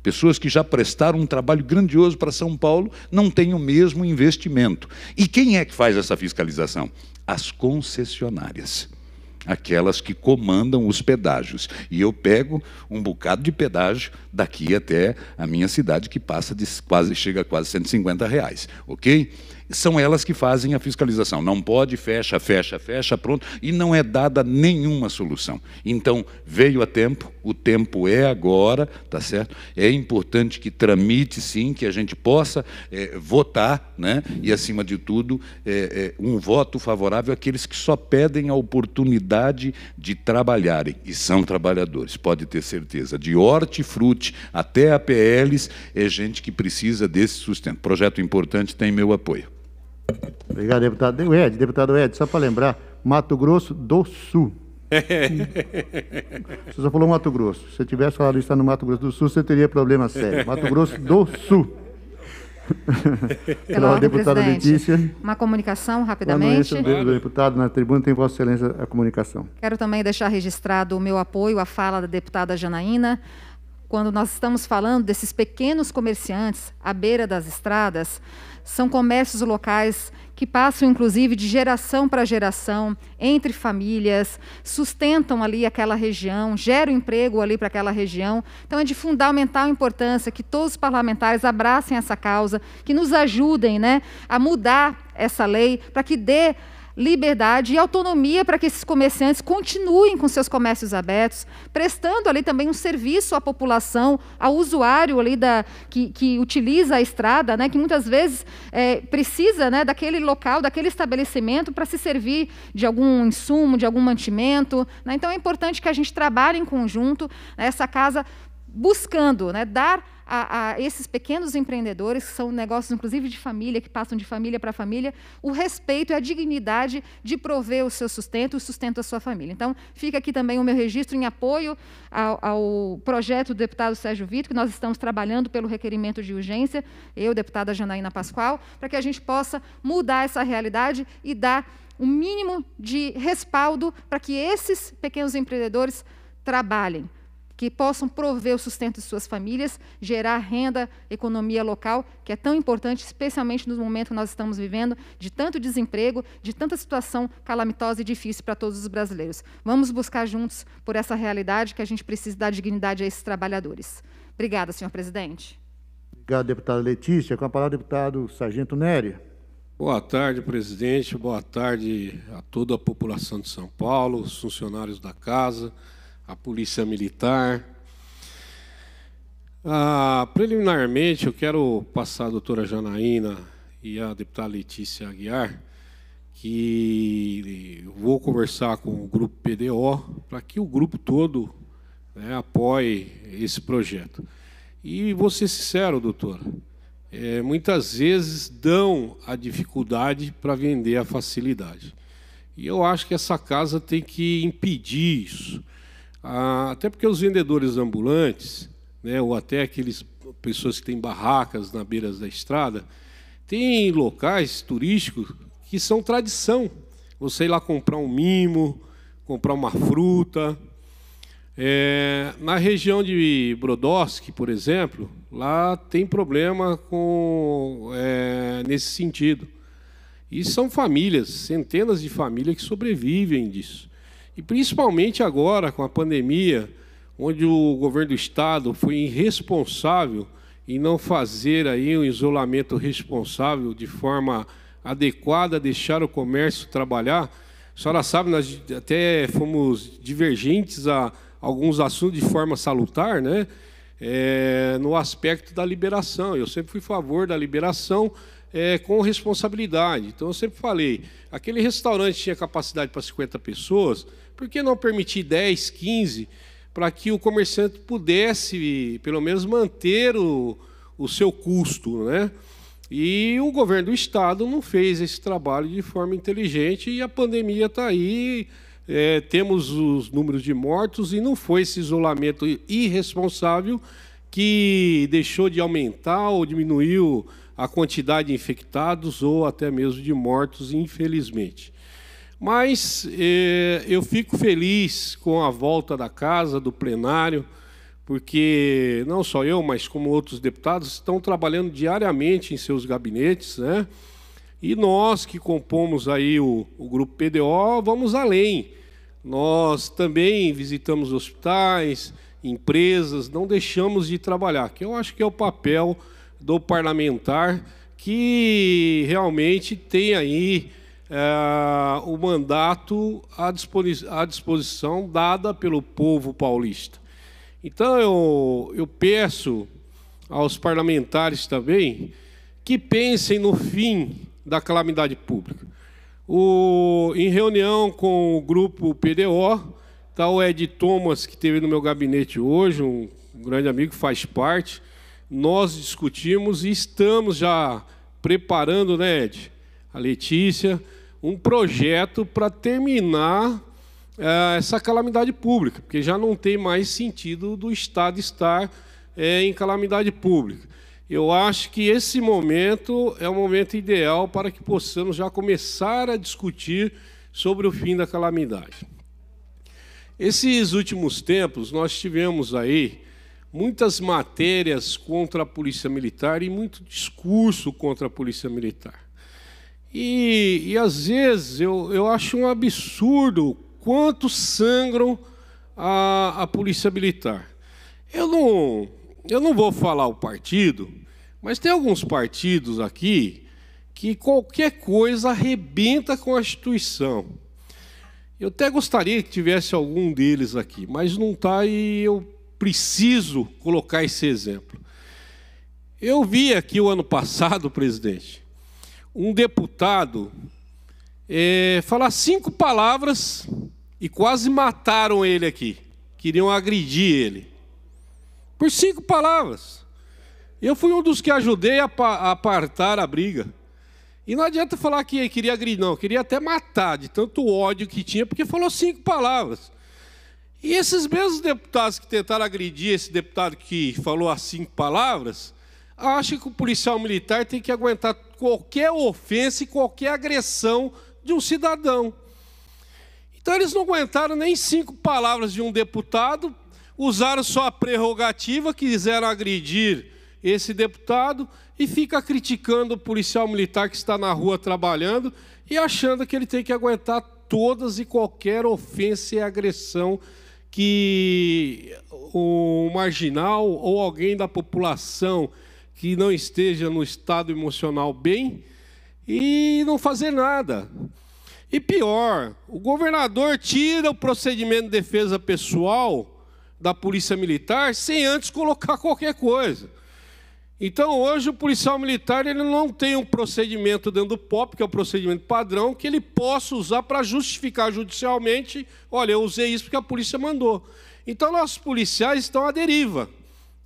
S9: Pessoas que já prestaram um trabalho grandioso para São Paulo não têm o mesmo investimento. E quem é que faz essa fiscalização? As concessionárias aquelas que comandam os pedágios. E eu pego um bocado de pedágio daqui até a minha cidade, que passa de quase, chega a quase 150 reais, ok? são elas que fazem a fiscalização. Não pode, fecha, fecha, fecha, pronto, e não é dada nenhuma solução. Então, veio a tempo, o tempo é agora, tá certo? É importante que tramite, sim, que a gente possa é, votar, né? e, acima de tudo, é, é, um voto favorável àqueles que só pedem a oportunidade de trabalharem, e são trabalhadores, pode ter certeza. De hortifruti até APLs, é gente que precisa desse sustento. Projeto importante, tem meu apoio.
S1: Obrigado, deputado Ed. Deputado Ed, só para lembrar, Mato Grosso do Sul. você só falou Mato Grosso. Se você tivesse falado está no Mato Grosso do Sul, você teria problema sério. Mato Grosso do Sul. Pela ordem, deputada Letícia.
S11: Uma comunicação, rapidamente. Boa noite, do
S1: deputado na tribuna, tem Vossa Excelência a comunicação.
S11: Quero também deixar registrado o meu apoio à fala da deputada Janaína. Quando nós estamos falando desses pequenos comerciantes à beira das estradas, são comércios locais que passam, inclusive, de geração para geração, entre famílias, sustentam ali aquela região, geram emprego ali para aquela região. Então, é de fundamental importância que todos os parlamentares abracem essa causa, que nos ajudem né, a mudar essa lei para que dê liberdade e autonomia para que esses comerciantes continuem com seus comércios abertos, prestando ali também um serviço à população, ao usuário ali da, que, que utiliza a estrada, né, que muitas vezes é, precisa né, daquele local, daquele estabelecimento para se servir de algum insumo, de algum mantimento. Né? Então é importante que a gente trabalhe em conjunto né, essa casa buscando né, dar a, a esses pequenos empreendedores, que são negócios inclusive de família, que passam de família para família, o respeito e a dignidade de prover o seu sustento, o sustento da sua família. Então, fica aqui também o meu registro em apoio ao, ao projeto do deputado Sérgio Vitor, que nós estamos trabalhando pelo requerimento de urgência, eu, deputada Janaína Pascoal, para que a gente possa mudar essa realidade e dar um mínimo de respaldo para que esses pequenos empreendedores trabalhem que possam prover o sustento de suas famílias, gerar renda, economia local, que é tão importante, especialmente no momento que nós estamos vivendo, de tanto desemprego, de tanta situação calamitosa e difícil para todos os brasileiros. Vamos buscar juntos por essa realidade que a gente precisa dar dignidade a esses trabalhadores. Obrigada, senhor presidente.
S1: Obrigado, deputada Letícia. Com a palavra, deputado Sargento Nery.
S12: Boa tarde, presidente. Boa tarde a toda a população de São Paulo, os funcionários da casa a Polícia Militar. Ah, preliminarmente, eu quero passar a doutora Janaína e a deputada Letícia Aguiar, que vou conversar com o grupo PDO, para que o grupo todo né, apoie esse projeto. E vou ser sincero, doutora, é, muitas vezes dão a dificuldade para vender a facilidade. E eu acho que essa casa tem que impedir isso. Ah, até porque os vendedores ambulantes, né, ou até aqueles pessoas que têm barracas na beira da estrada, tem locais turísticos que são tradição. Você ir lá comprar um mimo, comprar uma fruta. É, na região de Brodowski, por exemplo, lá tem problema com é, nesse sentido. E são famílias, centenas de famílias que sobrevivem disso. E principalmente agora, com a pandemia, onde o governo do Estado foi irresponsável em não fazer aí um isolamento responsável de forma adequada, deixar o comércio trabalhar. A senhora sabe, nós até fomos divergentes a alguns assuntos de forma salutar, né? É, no aspecto da liberação. Eu sempre fui a favor da liberação é, com responsabilidade. Então, eu sempre falei: aquele restaurante tinha capacidade para 50 pessoas, por que não permitir 10, 15, para que o comerciante pudesse, pelo menos, manter o, o seu custo? Né? E o governo do Estado não fez esse trabalho de forma inteligente e a pandemia está aí. É, temos os números de mortos e não foi esse isolamento irresponsável que deixou de aumentar ou diminuiu a quantidade de infectados ou até mesmo de mortos, infelizmente. Mas eh, eu fico feliz com a volta da casa, do plenário, porque não só eu, mas como outros deputados estão trabalhando diariamente em seus gabinetes, né? E nós que compomos aí o, o grupo PDO vamos além. Nós também visitamos hospitais, empresas, não deixamos de trabalhar, que eu acho que é o papel do parlamentar que realmente tem aí é, o mandato à, disposi à disposição dada pelo povo paulista. Então, eu, eu peço aos parlamentares também que pensem no fim da calamidade pública. O, em reunião com o grupo PDO, tal tá o Ed Thomas, que teve no meu gabinete hoje, um grande amigo, faz parte, nós discutimos e estamos já preparando, né, Ed? A Letícia, um projeto para terminar é, essa calamidade pública, porque já não tem mais sentido do Estado estar é, em calamidade pública. Eu acho que esse momento é o momento ideal para que possamos já começar a discutir sobre o fim da calamidade. Esses últimos tempos, nós tivemos aí muitas matérias contra a Polícia Militar e muito discurso contra a Polícia Militar. E, e às vezes eu, eu acho um absurdo quanto sangram a, a polícia militar. Eu não, eu não vou falar o partido, mas tem alguns partidos aqui que qualquer coisa arrebenta com a instituição. Eu até gostaria que tivesse algum deles aqui, mas não está e eu preciso colocar esse exemplo. Eu vi aqui o ano passado, presidente, um deputado é, falar cinco palavras e quase mataram ele aqui. Queriam agredir ele. Por cinco palavras. Eu fui um dos que ajudei a, a apartar a briga. E não adianta falar que queria agredir, não. Queria até matar de tanto ódio que tinha, porque falou cinco palavras. E esses mesmos deputados que tentaram agredir esse deputado que falou as cinco palavras, acha que o policial militar tem que aguentar qualquer ofensa e qualquer agressão de um cidadão. Então eles não aguentaram nem cinco palavras de um deputado, usaram sua prerrogativa, quiseram agredir esse deputado e fica criticando o policial militar que está na rua trabalhando e achando que ele tem que aguentar todas e qualquer ofensa e agressão que o marginal ou alguém da população que não esteja no estado emocional bem e não fazer nada. E pior, o governador tira o procedimento de defesa pessoal da Polícia Militar sem antes colocar qualquer coisa. Então, hoje, o policial militar ele não tem um procedimento dentro do POP, que é o procedimento padrão, que ele possa usar para justificar judicialmente: olha, eu usei isso porque a polícia mandou. Então, nossos policiais estão à deriva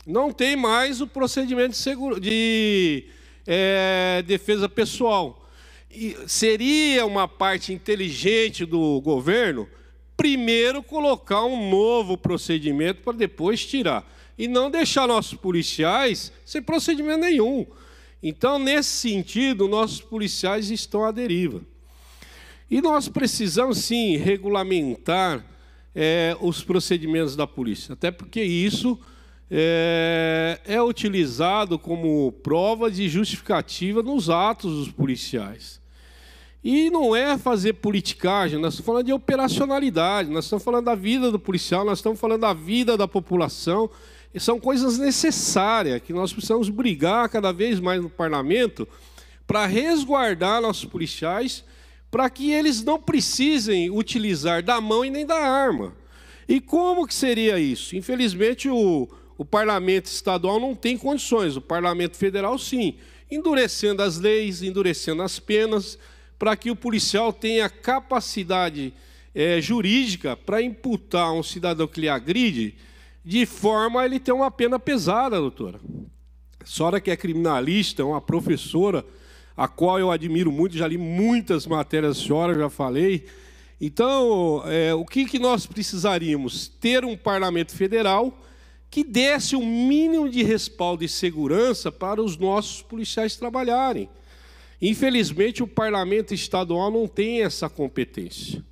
S12: não tem mais o procedimento de, seguro, de é, defesa pessoal. E seria uma parte inteligente do governo primeiro colocar um novo procedimento para depois tirar. E não deixar nossos policiais sem procedimento nenhum. Então, nesse sentido, nossos policiais estão à deriva. E nós precisamos, sim, regulamentar é, os procedimentos da polícia, até porque isso é, é utilizado como prova de justificativa nos atos dos policiais. E não é fazer politicagem, nós estamos falando de operacionalidade, nós estamos falando da vida do policial, nós estamos falando da vida da população. E são coisas necessárias que nós precisamos brigar cada vez mais no parlamento para resguardar nossos policiais, para que eles não precisem utilizar da mão e nem da arma. E como que seria isso? Infelizmente, o, o parlamento estadual não tem condições, o parlamento federal sim, endurecendo as leis, endurecendo as penas, para que o policial tenha capacidade é, jurídica para imputar um cidadão que lhe agride, de forma a ele ter uma pena pesada, doutora. A senhora que é criminalista, é uma professora, a qual eu admiro muito, já li muitas matérias da senhora, já falei. Então, é, o que, que nós precisaríamos? Ter um parlamento federal que desse um mínimo de respaldo e segurança para os nossos policiais trabalharem. Infelizmente, o parlamento estadual não tem essa competência.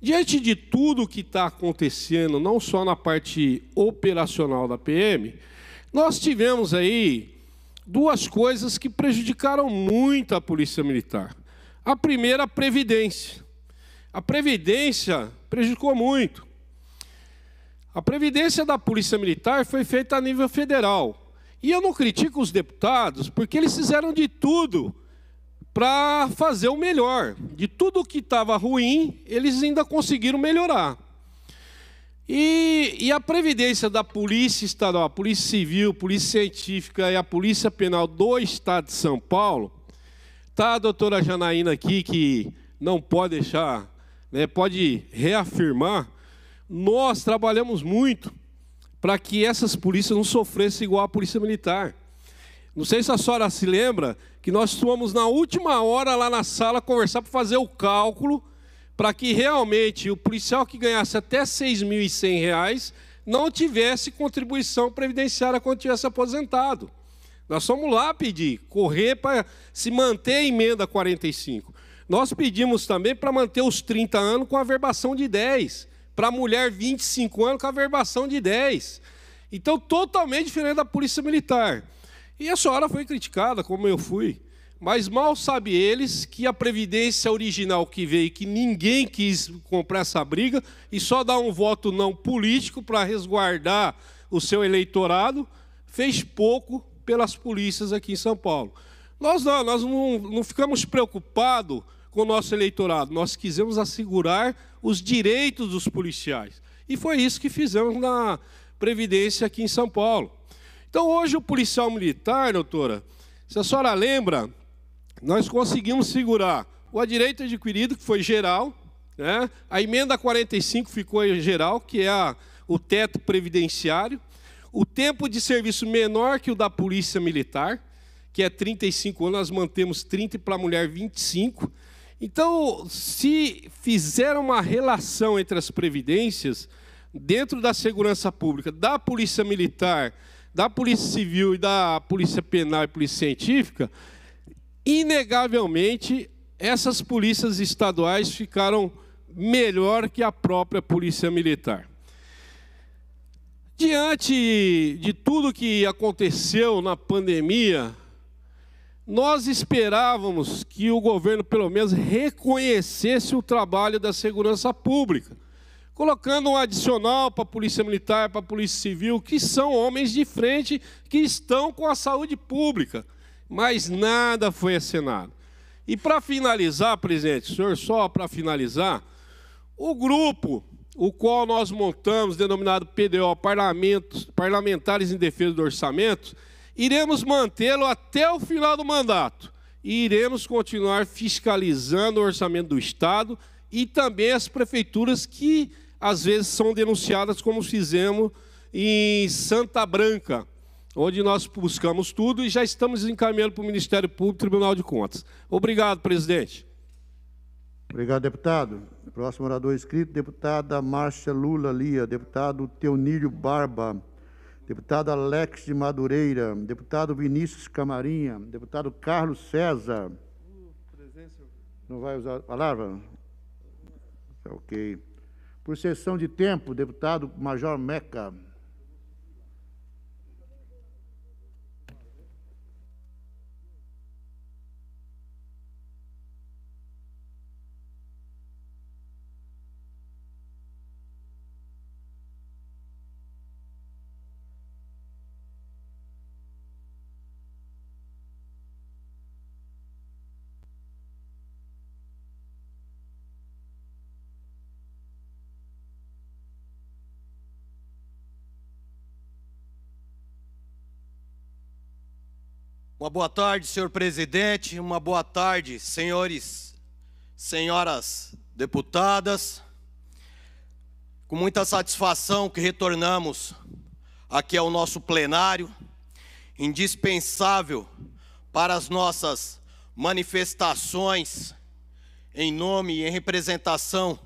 S12: Diante de tudo o que está acontecendo, não só na parte operacional da PM, nós tivemos aí duas coisas que prejudicaram muito a Polícia Militar. A primeira, a Previdência. A Previdência prejudicou muito. A previdência da Polícia Militar foi feita a nível federal. E eu não critico os deputados, porque eles fizeram de tudo para fazer o melhor. De tudo que estava ruim, eles ainda conseguiram melhorar. E, e, a previdência da Polícia Estadual, a Polícia Civil, Polícia Científica e a Polícia Penal do Estado de São Paulo, está a doutora Janaína aqui, que não pode deixar, né, pode reafirmar, nós trabalhamos muito para que essas polícias não sofressem igual a polícia militar. Não sei se a senhora se lembra que nós fomos na última hora lá na sala conversar para fazer o cálculo para que realmente o policial que ganhasse até R$ 6.100 não tivesse contribuição previdenciária quando tivesse aposentado. Nós fomos lá pedir, correr para se manter a emenda 45. Nós pedimos também para manter os 30 anos com a verbação de 10. Para mulher, 25 anos com a verbação de 10. Então, totalmente diferente da polícia militar. E a senhora foi criticada, como eu fui. Mas mal sabe eles que a previdência original que veio, que ninguém quis comprar essa briga, e só dar um voto não político para resguardar o seu eleitorado, fez pouco pelas polícias aqui em São Paulo. Nós não, nós não, não ficamos preocupados com o nosso eleitorado, nós quisemos assegurar os direitos dos policiais. E foi isso que fizemos na Previdência aqui em São Paulo. Então, hoje, o policial militar, doutora, se a senhora lembra, nós conseguimos segurar o a direito adquirido, que foi geral, né? a emenda 45 ficou geral, que é a, o teto previdenciário, o tempo de serviço menor que o da Polícia Militar, que é 35 anos, nós mantemos 30 e para a mulher 25 então, se fizer uma relação entre as previdências, dentro da segurança pública, da polícia militar, da polícia civil e da polícia penal e polícia científica, inegavelmente essas polícias estaduais ficaram melhor que a própria polícia militar. Diante de tudo que aconteceu na pandemia, nós esperávamos que o governo, pelo menos, reconhecesse o trabalho da segurança pública, colocando um adicional para a Polícia Militar, para a Polícia Civil, que são homens de frente que estão com a saúde pública. Mas nada foi assinado. E para finalizar, presidente, senhor, só para finalizar, o grupo o qual nós montamos, denominado PDO Parlamentares em Defesa do Orçamento, iremos mantê-lo até o final do mandato e iremos continuar fiscalizando o orçamento do Estado e também as prefeituras que às vezes são denunciadas, como fizemos em Santa Branca, onde nós buscamos tudo e já estamos encaminhando para o Ministério Público e
S1: Tribunal de Contas. Obrigado, presidente. Obrigado, deputado. Próximo orador inscrito, deputada Márcia Lula Lia, deputado Teonílio Barba deputado Alex de Madureira, deputado Vinícius Camarinha, deputado Carlos César. Não vai usar a palavra? Tá ok. Por sessão de tempo, deputado Major Meca.
S13: Uma boa tarde, senhor presidente. Uma boa tarde, senhores, senhoras deputadas. Com muita satisfação que retornamos aqui ao nosso plenário, indispensável para as nossas manifestações em nome e em representação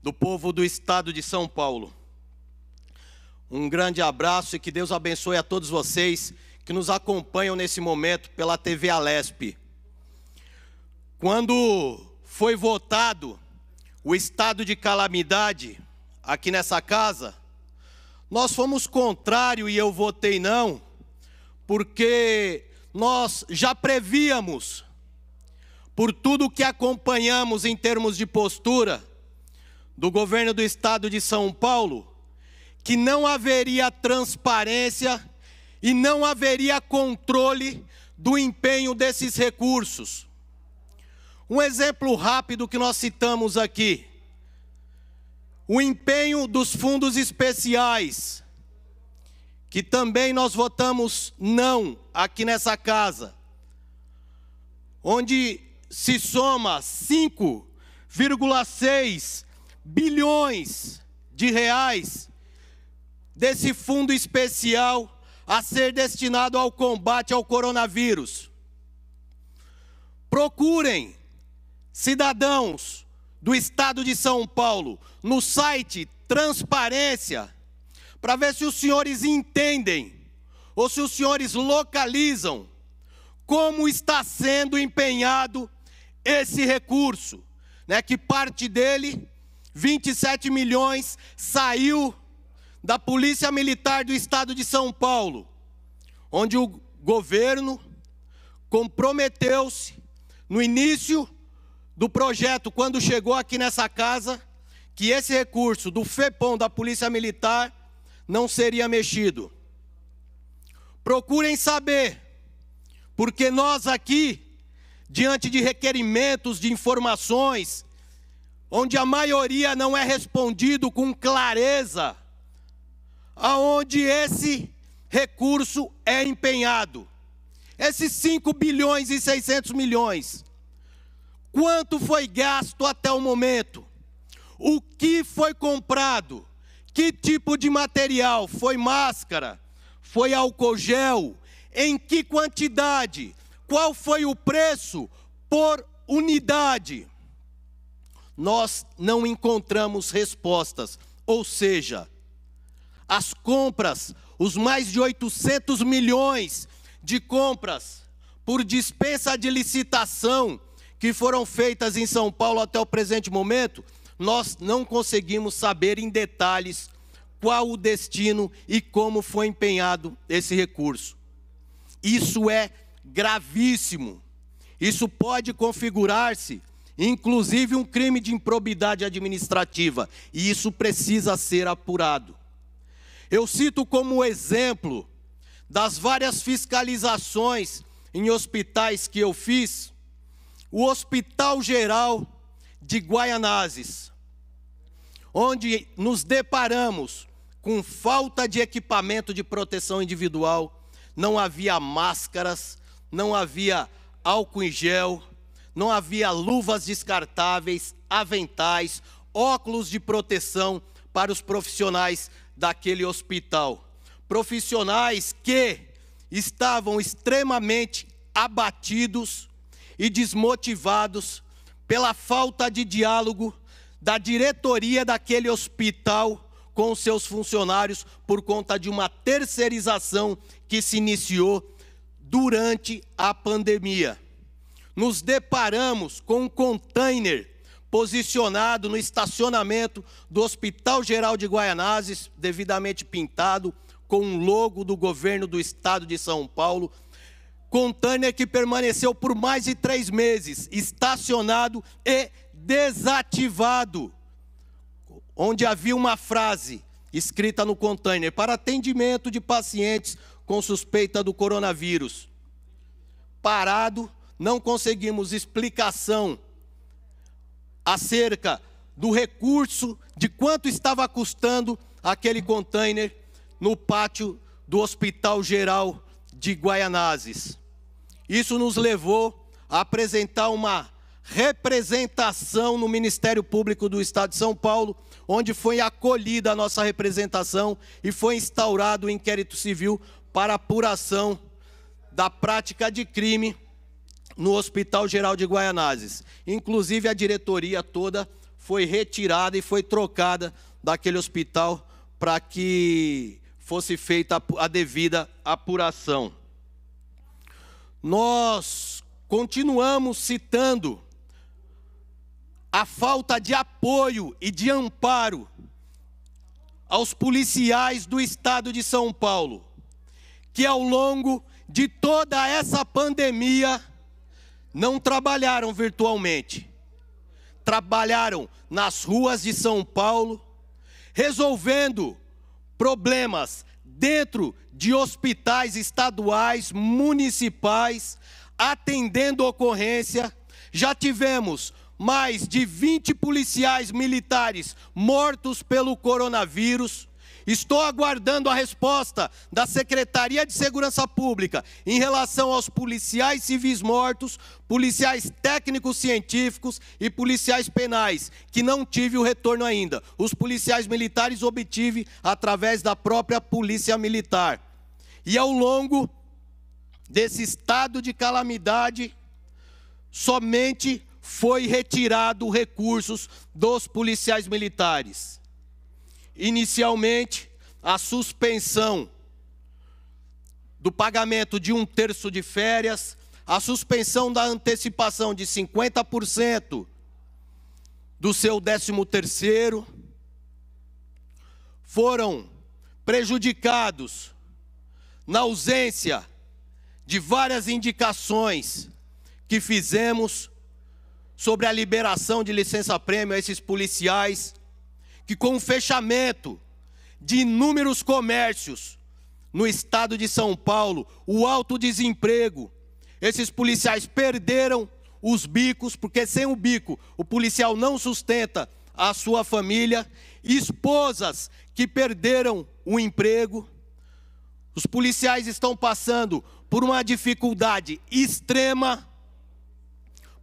S13: do povo do estado de São Paulo. Um grande abraço e que Deus abençoe a todos vocês que nos acompanham nesse momento pela TV Alesp. Quando foi votado o estado de calamidade aqui nessa casa, nós fomos contrário e eu votei não, porque nós já prevíamos, por tudo que acompanhamos em termos de postura do governo do estado de São Paulo, que não haveria transparência e não haveria controle do empenho desses recursos. Um exemplo rápido que nós citamos aqui: o empenho dos fundos especiais, que também nós votamos não aqui nessa casa, onde se soma 5,6 bilhões de reais desse fundo especial a ser destinado ao combate ao coronavírus. Procurem, cidadãos do estado de São Paulo, no site Transparência, para ver se os senhores entendem ou se os senhores localizam como está sendo empenhado esse recurso, né? Que parte dele, 27 milhões, saiu da Polícia Militar do Estado de São Paulo, onde o governo comprometeu-se no início do projeto, quando chegou aqui nessa casa, que esse recurso do FEPOM da Polícia Militar não seria mexido. Procurem saber, porque nós aqui, diante de requerimentos, de informações, onde a maioria não é respondido com clareza, aonde esse recurso é empenhado. Esses 5 bilhões e 600 milhões. Quanto foi gasto até o momento? O que foi comprado? Que tipo de material? Foi máscara? Foi álcool gel? Em que quantidade? Qual foi o preço por unidade? Nós não encontramos respostas. Ou seja, as compras, os mais de 800 milhões de compras por dispensa de licitação que foram feitas em São Paulo até o presente momento, nós não conseguimos saber em detalhes qual o destino e como foi empenhado esse recurso. Isso é gravíssimo. Isso pode configurar-se, inclusive, um crime de improbidade administrativa, e isso precisa ser apurado. Eu cito como exemplo das várias fiscalizações em hospitais que eu fiz, o Hospital Geral de Guaianazes, onde nos deparamos com falta de equipamento de proteção individual, não havia máscaras, não havia álcool em gel, não havia luvas descartáveis, aventais, óculos de proteção para os profissionais daquele hospital. Profissionais que estavam extremamente abatidos e desmotivados pela falta de diálogo da diretoria daquele hospital com seus funcionários por conta de uma terceirização que se iniciou durante a pandemia. Nos deparamos com um container posicionado no estacionamento do Hospital Geral de Guaianazes, devidamente pintado com um logo do governo do estado de São Paulo. Contânia que permaneceu por mais de três meses estacionado e desativado, onde havia uma frase escrita no container para atendimento de pacientes com suspeita do coronavírus. Parado, não conseguimos explicação acerca do recurso, de quanto estava custando aquele container no pátio do Hospital Geral de Guaianazes. Isso nos levou a apresentar uma representação no Ministério Público do Estado de São Paulo, onde foi acolhida a nossa representação e foi instaurado o um inquérito civil para apuração da prática de crime no Hospital Geral de Guaianazes. Inclusive, a diretoria toda foi retirada e foi trocada daquele hospital para que fosse feita a devida apuração. Nós continuamos citando a falta de apoio e de amparo aos policiais do estado de São Paulo, que ao longo de toda essa pandemia não trabalharam virtualmente, trabalharam nas ruas de São Paulo, resolvendo problemas dentro de hospitais estaduais, municipais, atendendo ocorrência. Já tivemos mais de 20 policiais militares mortos pelo coronavírus. Estou aguardando a resposta da Secretaria de Segurança Pública em relação aos policiais civis mortos, policiais técnicos científicos e policiais penais, que não tive o retorno ainda. Os policiais militares obtive através da própria Polícia Militar. E ao longo desse estado de calamidade, somente foi retirado recursos dos policiais militares inicialmente, a suspensão do pagamento de um terço de férias, a suspensão da antecipação de 50% do seu 13 terceiro, foram prejudicados na ausência de várias indicações que fizemos sobre a liberação de licença-prêmio a esses policiais que, com o fechamento de inúmeros comércios no estado de São Paulo, o alto desemprego, esses policiais perderam os bicos, porque sem o bico o policial não sustenta a sua família, esposas que perderam o emprego. Os policiais estão passando por uma dificuldade extrema,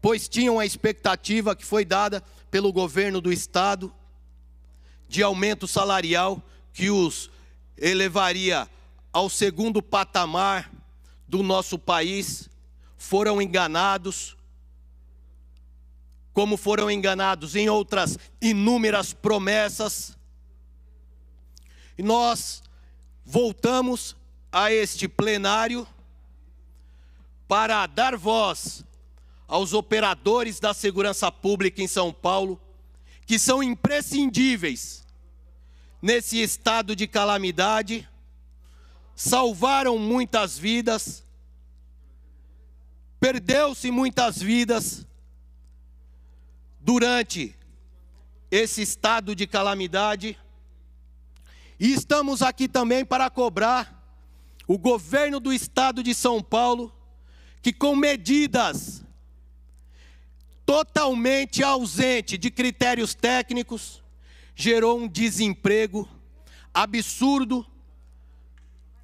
S13: pois tinham a expectativa que foi dada pelo governo do estado de aumento salarial que os elevaria ao segundo patamar do nosso país, foram enganados, como foram enganados em outras inúmeras promessas. E nós voltamos a este plenário para dar voz aos operadores da segurança pública em São Paulo, que são imprescindíveis nesse estado de calamidade, salvaram muitas vidas, perdeu-se muitas vidas durante esse estado de calamidade. E estamos aqui também para cobrar o governo do estado de São Paulo que com medidas totalmente ausente de critérios técnicos, gerou um desemprego absurdo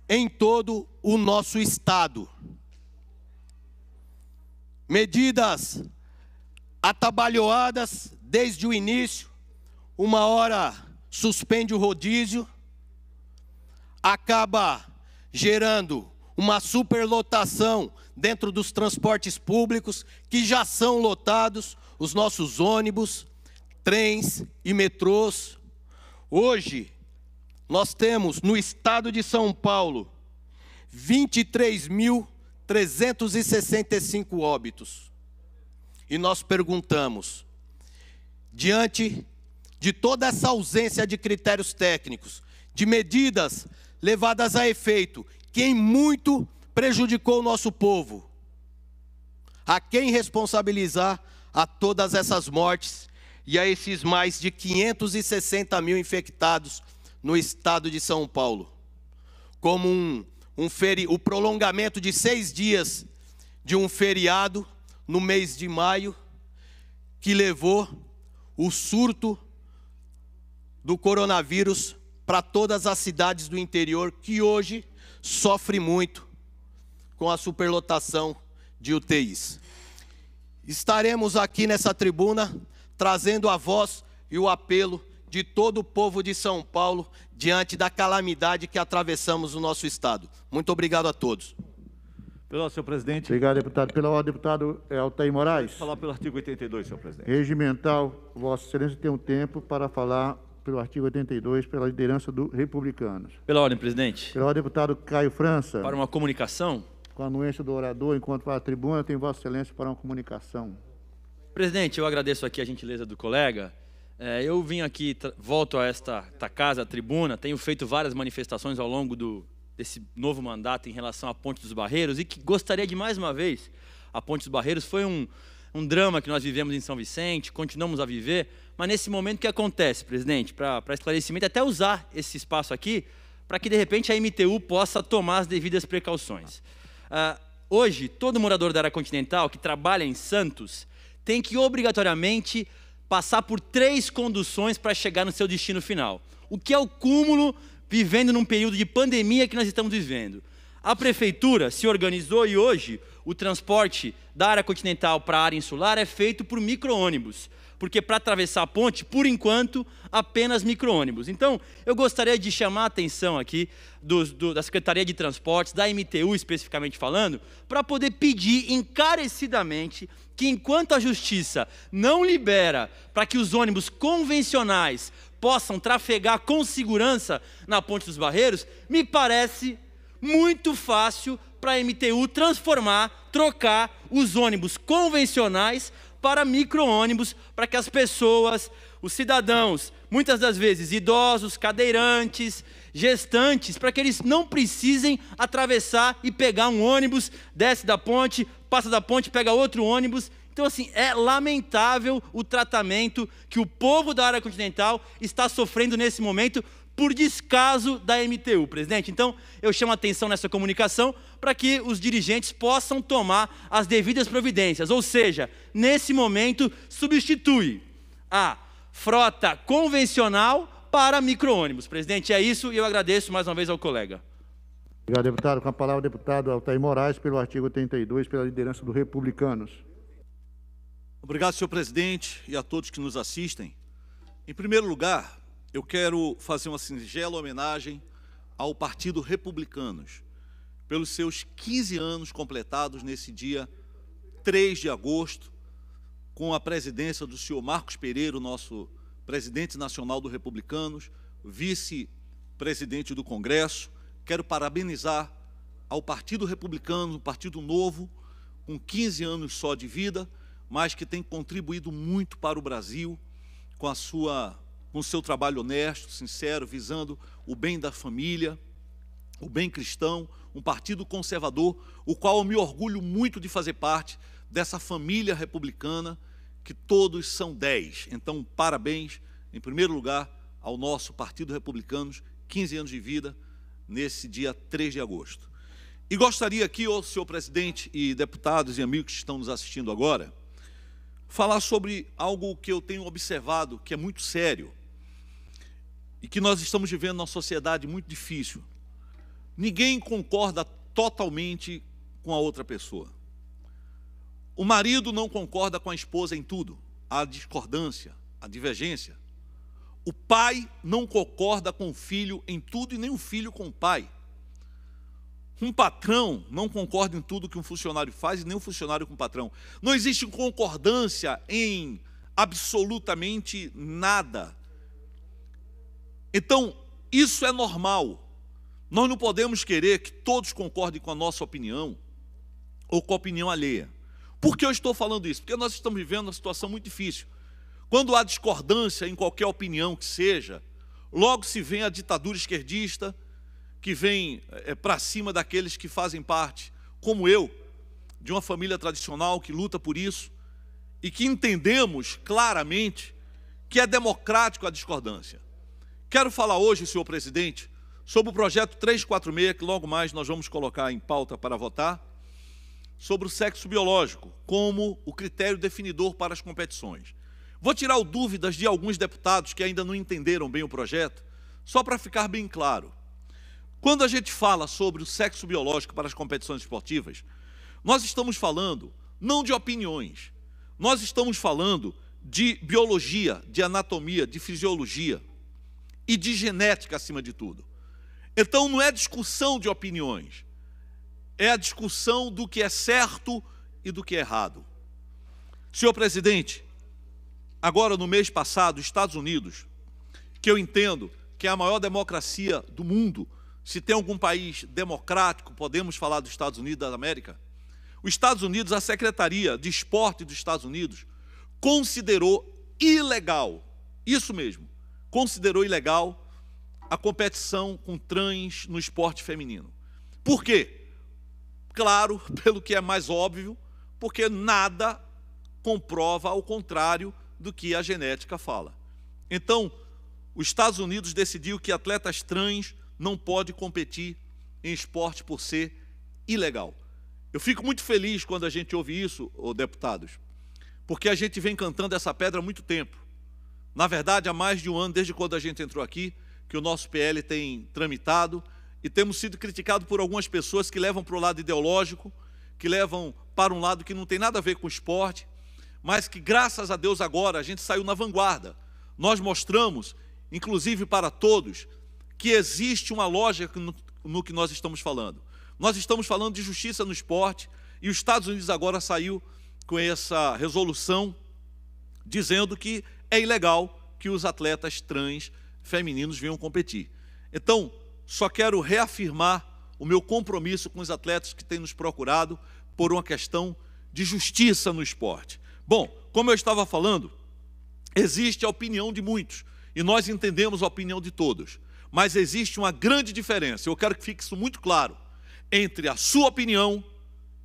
S13: em todo o nosso estado. Medidas atabalhoadas desde o início, uma hora suspende o rodízio, acaba gerando uma superlotação dentro dos transportes públicos que já são lotados, os nossos ônibus, trens e metrôs. Hoje, nós temos no estado de São Paulo 23.365 óbitos. E nós perguntamos, diante de toda essa ausência de critérios técnicos, de medidas levadas a efeito, quem muito prejudicou o nosso povo? A quem responsabilizar a todas essas mortes e a esses mais de 560 mil infectados no estado de São Paulo, como um, um feri, o prolongamento de seis dias de um feriado no mês de maio, que levou o surto do coronavírus para todas as cidades do interior, que hoje sofre muito com a superlotação de UTIs. Estaremos aqui nessa tribuna trazendo a voz e o apelo de todo o povo de São Paulo diante da calamidade que atravessamos o nosso estado. Muito obrigado a todos.
S1: Pelo senhor presidente. Obrigado, deputado. Pela ordem, deputado Altair Moraes. Vou falar
S14: pelo artigo 82, senhor presidente.
S1: Regimental, Vossa Excelência tem um tempo para falar pelo artigo 82, pela liderança do Republicanos.
S14: Pela ordem, presidente.
S1: Pela ordem, deputado Caio França. Para uma comunicação. Com a anuência do orador, enquanto para a tribuna, tem Vossa Excelência para uma comunicação.
S15: Presidente, eu agradeço aqui a gentileza do colega. É, eu vim aqui, volto a esta casa, a tribuna, tenho feito várias manifestações ao longo do, desse novo mandato em relação à Ponte dos Barreiros e que gostaria de mais uma vez. A Ponte dos Barreiros foi um, um drama que nós vivemos em São Vicente, continuamos a viver, mas nesse momento o que acontece, presidente? Para esclarecimento, é até usar esse espaço aqui para que de repente a MTU possa tomar as devidas precauções. Ah, hoje, todo morador da área continental que trabalha em Santos tem que obrigatoriamente passar por três conduções para chegar no seu destino final. O que é o cúmulo vivendo num período de pandemia que nós estamos vivendo? A prefeitura se organizou e hoje o transporte da área continental para a área insular é feito por micro-ônibus porque para atravessar a ponte, por enquanto, apenas micro-ônibus. Então, eu gostaria de chamar a atenção aqui dos, do, da Secretaria de Transportes, da MTU especificamente falando, para poder pedir encarecidamente que enquanto a Justiça não libera para que os ônibus convencionais possam trafegar com segurança na Ponte dos Barreiros, me parece muito fácil para a MTU transformar, trocar os ônibus convencionais para micro-ônibus para que as pessoas, os cidadãos, muitas das vezes idosos, cadeirantes, gestantes, para que eles não precisem atravessar e pegar um ônibus, desce da ponte, passa da ponte, pega outro ônibus. Então, assim, é lamentável o tratamento que o povo da área continental está sofrendo nesse momento por descaso da MTU, presidente. Então, eu chamo a atenção nessa comunicação para que os dirigentes possam tomar as devidas providências, ou seja, nesse momento, substitui a frota convencional para micro-ônibus. Presidente, é isso e eu agradeço mais uma vez ao colega.
S1: Obrigado, deputado. Com a palavra, deputado Altair Moraes, pelo artigo 32, pela liderança do Republicanos.
S14: Obrigado, senhor presidente, e a todos que nos assistem. Em primeiro lugar, eu quero fazer uma singela homenagem ao Partido Republicanos pelos seus 15 anos completados nesse dia 3 de agosto, com a presidência do senhor Marcos Pereira, nosso presidente nacional do Republicanos, vice-presidente do Congresso. Quero parabenizar ao Partido Republicano, um partido novo, com 15 anos só de vida, mas que tem contribuído muito para o Brasil com a sua com seu trabalho honesto, sincero, visando o bem da família, o bem cristão, um partido conservador, o qual eu me orgulho muito de fazer parte dessa família republicana, que todos são dez. Então, parabéns, em primeiro lugar, ao nosso Partido Republicano, 15 anos de vida, nesse dia 3 de agosto. E gostaria aqui, o senhor presidente e deputados e amigos que estão nos assistindo agora, falar sobre algo que eu tenho observado que é muito sério e que nós estamos vivendo numa sociedade muito difícil. Ninguém concorda totalmente com a outra pessoa. O marido não concorda com a esposa em tudo, há discordância, a divergência. O pai não concorda com o filho em tudo e nem o filho com o pai. Um patrão não concorda em tudo que um funcionário faz e nem um funcionário com o patrão. Não existe concordância em absolutamente nada. Então, isso é normal. Nós não podemos querer que todos concordem com a nossa opinião ou com a opinião alheia. Por que eu estou falando isso? Porque nós estamos vivendo uma situação muito difícil. Quando há discordância em qualquer opinião que seja, logo se vem a ditadura esquerdista, que vem é, eh, para cima daqueles que fazem parte, como eu, de uma família tradicional que luta por isso e que entendemos claramente que é democrático a discordância. Quero falar hoje, senhor presidente, sobre o projeto 346, que logo mais nós vamos colocar em pauta para votar, sobre o sexo biológico como o critério definidor para as competições. Vou tirar dúvidas de alguns deputados que ainda não entenderam bem o projeto, só para ficar bem claro. Quando a gente fala sobre o sexo biológico para as competições esportivas, nós estamos falando não de opiniões, nós estamos falando de biologia, de anatomia, de fisiologia e de genética acima de tudo. Então não é discussão de opiniões, é a discussão do que é certo e do que é errado. Senhor presidente, agora no mês passado, Estados Unidos, que eu entendo que é a maior democracia do mundo, se tem algum país democrático, podemos falar dos Estados Unidos da América. Os Estados Unidos, a Secretaria de Esporte dos Estados Unidos, considerou ilegal, isso mesmo, considerou ilegal a competição com trans no esporte feminino. Por quê? Claro, pelo que é mais óbvio, porque nada comprova ao contrário do que a genética fala. Então, os Estados Unidos decidiu que atletas trans não podem competir em esporte por ser ilegal. Eu fico muito feliz quando a gente ouve isso, deputados, porque a gente vem cantando essa pedra há muito tempo. Na verdade, há mais de um ano, desde quando a gente entrou aqui, que o nosso PL tem tramitado e temos sido criticados por algumas pessoas que levam para o lado ideológico, que levam para um lado que não tem nada a ver com o esporte, mas que graças a Deus agora a gente saiu na vanguarda. Nós mostramos, inclusive para todos, que existe uma lógica no, no que nós estamos falando. Nós estamos falando de justiça no esporte e os Estados Unidos agora saiu com essa resolução dizendo que é ilegal que os atletas trans femininos venham competir. Então, só quero reafirmar o meu compromisso com os atletas que têm nos procurado por uma questão de justiça no esporte. Bom, como eu estava falando, existe a opinião de muitos e nós entendemos a opinião de todos, mas existe uma grande diferença, eu quero que fique isso muito claro, entre a sua opinião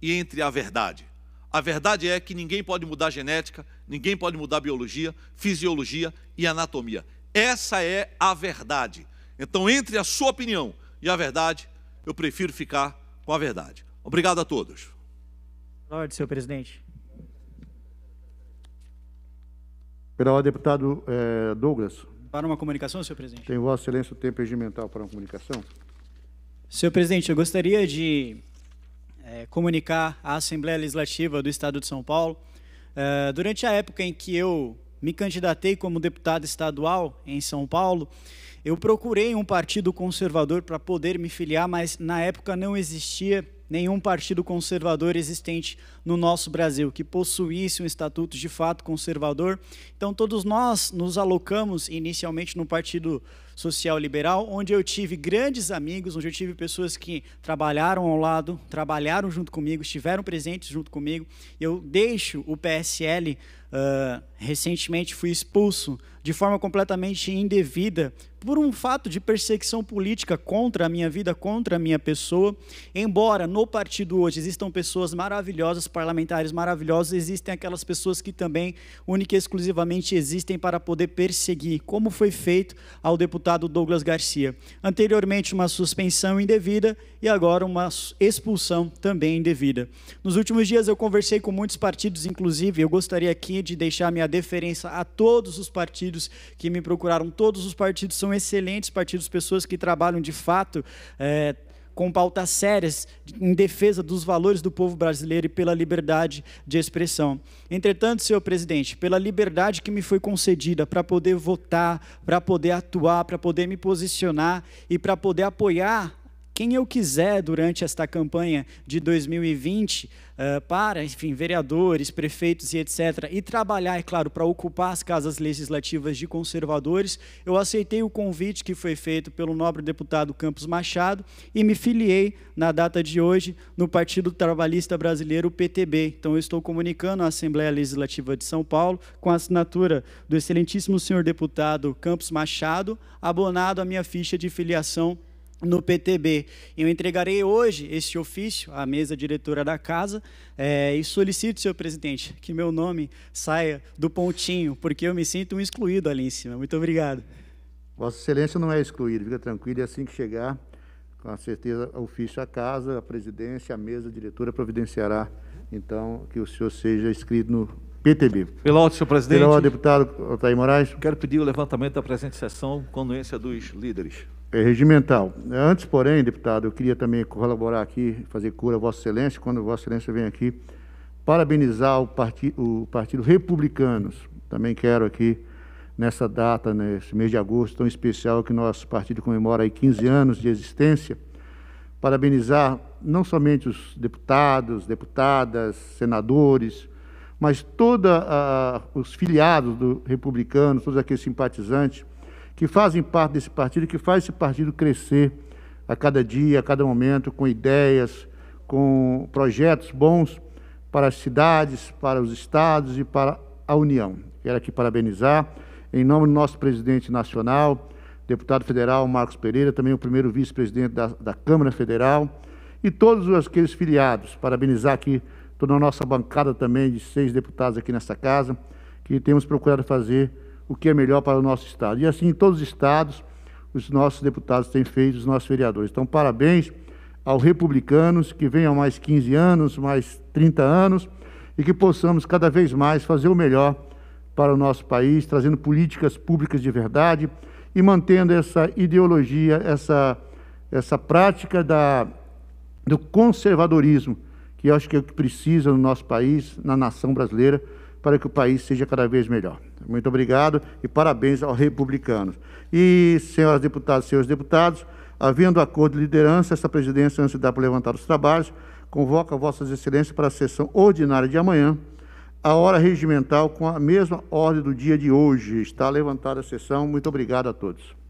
S14: e entre a verdade. A verdade é que ninguém pode mudar a genética, ninguém pode mudar biologia, fisiologia e anatomia. Essa é a verdade. Então, entre a sua opinião e a verdade, eu prefiro ficar com a verdade. Obrigado a todos.
S7: Lorde, senhor presidente.
S1: Pela ordem, deputado eh, Douglas.
S14: Para uma
S7: comunicação, senhor presidente.
S1: Tem Vossa Excelência o tempo regimental para uma comunicação. Senhor presidente, eu gostaria
S7: de eh, comunicar à Assembleia Legislativa do Estado de São Paulo eh, durante a época em que eu me candidatei como deputado estadual em São Paulo, eu procurei um partido conservador para poder me filiar, mas na época não existia nenhum partido conservador existente no nosso Brasil que possuísse um estatuto de fato conservador. Então todos nós nos alocamos inicialmente no partido social liberal, onde eu tive grandes amigos, onde eu tive pessoas que trabalharam ao lado, trabalharam junto comigo, estiveram presentes junto comigo. Eu deixo o PSL, uh, ah, recentemente fui expulso de forma completamente indevida por um fato de perseguição política contra a minha vida, contra a minha pessoa. Embora no partido hoje existam pessoas maravilhosas, parlamentares maravilhosos, existem aquelas pessoas que também única e exclusivamente existem para poder perseguir, como foi feito ao deputado imputado Douglas Garcia. Anteriormente, uma suspensão indevida e agora uma expulsão também indevida. Nos últimos dias, eu conversei com muitos partidos, inclusive, eu gostaria aqui de deixar minha deferência a todos os partidos que me procuraram. Todos os partidos são excelentes partidos, pessoas que trabalham de fato. É, com pautas sérias em defesa dos valores do povo brasileiro e pela liberdade de expressão. Entretanto, senhor presidente, pela liberdade que me foi concedida para poder votar, para poder atuar, para poder me posicionar e para poder apoiar quem eu quiser durante esta campanha de 2020 uh, eh, para, enfim, vereadores, prefeitos e etc., e trabalhar, é claro, para ocupar as casas legislativas de conservadores, eu aceitei o convite que foi feito pelo nobre deputado Campos Machado e me filiei, na data de hoje, no Partido Trabalhista Brasileiro, PTB. Então, eu estou comunicando à Assembleia Legislativa de São Paulo, com a assinatura do excelentíssimo senhor deputado Campos Machado, abonado à minha ficha de filiação no PTB. Eu entregarei hoje este ofício à mesa diretora da casa é, e solicito, senhor presidente, que meu nome saia do pontinho, porque eu me sinto um excluído ali em cima. Muito obrigado.
S1: Vossa Excelência não é excluído, fica tranquilo, e assim que chegar, com certeza, o ofício à casa, a presidência, a mesa diretora providenciará, então, que o senhor seja inscrito no PTB. Pela ordem, senhor presidente. Pela ordem, deputado Otávio Moraes. Quero pedir o levantamento da presente sessão,
S14: com anuência dos líderes.
S1: É, regimental. Antes, porém, deputado, eu queria também colaborar aqui, fazer cura a Vossa Excelência, quando Vossa Excelência vem aqui, parabenizar o, parti o Partido Republicanos. Também quero aqui, nessa data, nesse mês de agosto tão especial, que nosso partido comemora aí 15 anos de existência, parabenizar não somente os deputados, deputadas, senadores, mas todos os filiados do republicano, todos aqueles simpatizantes, que fazem parte desse partido, que faz esse partido crescer a cada dia, a cada momento, com ideias, com projetos bons para as cidades, para os estados e para a União. Quero aqui parabenizar, em nome do nosso presidente nacional, deputado federal Marcos Pereira, também o primeiro vice-presidente da, da, Câmara Federal, e todos aqueles filiados. Parabenizar aqui toda a nossa bancada também de seis deputados aqui nesta casa, que temos procurado fazer o que é melhor para o nosso Estado. E assim, em todos os estados, os nossos deputados têm feito, os nossos vereadores. Então, parabéns aos republicanos, que venham mais 15 anos, mais 30 anos, e que possamos cada vez mais fazer o melhor para o nosso país, trazendo políticas públicas de verdade e mantendo essa ideologia, essa, essa prática da, do conservadorismo, que eu acho que é o que precisa no nosso país, na nação brasileira, para que o país seja cada vez melhor. Muito obrigado e parabéns aos republicanos. E, senhoras deputadas senhores deputados, havendo acordo de liderança, esta presidência, antes de dar para levantar os trabalhos, convoca Vossas Excelências para a sessão ordinária de amanhã, a hora regimental, com a mesma ordem do dia de hoje. Está levantada a sessão. Muito obrigado a todos.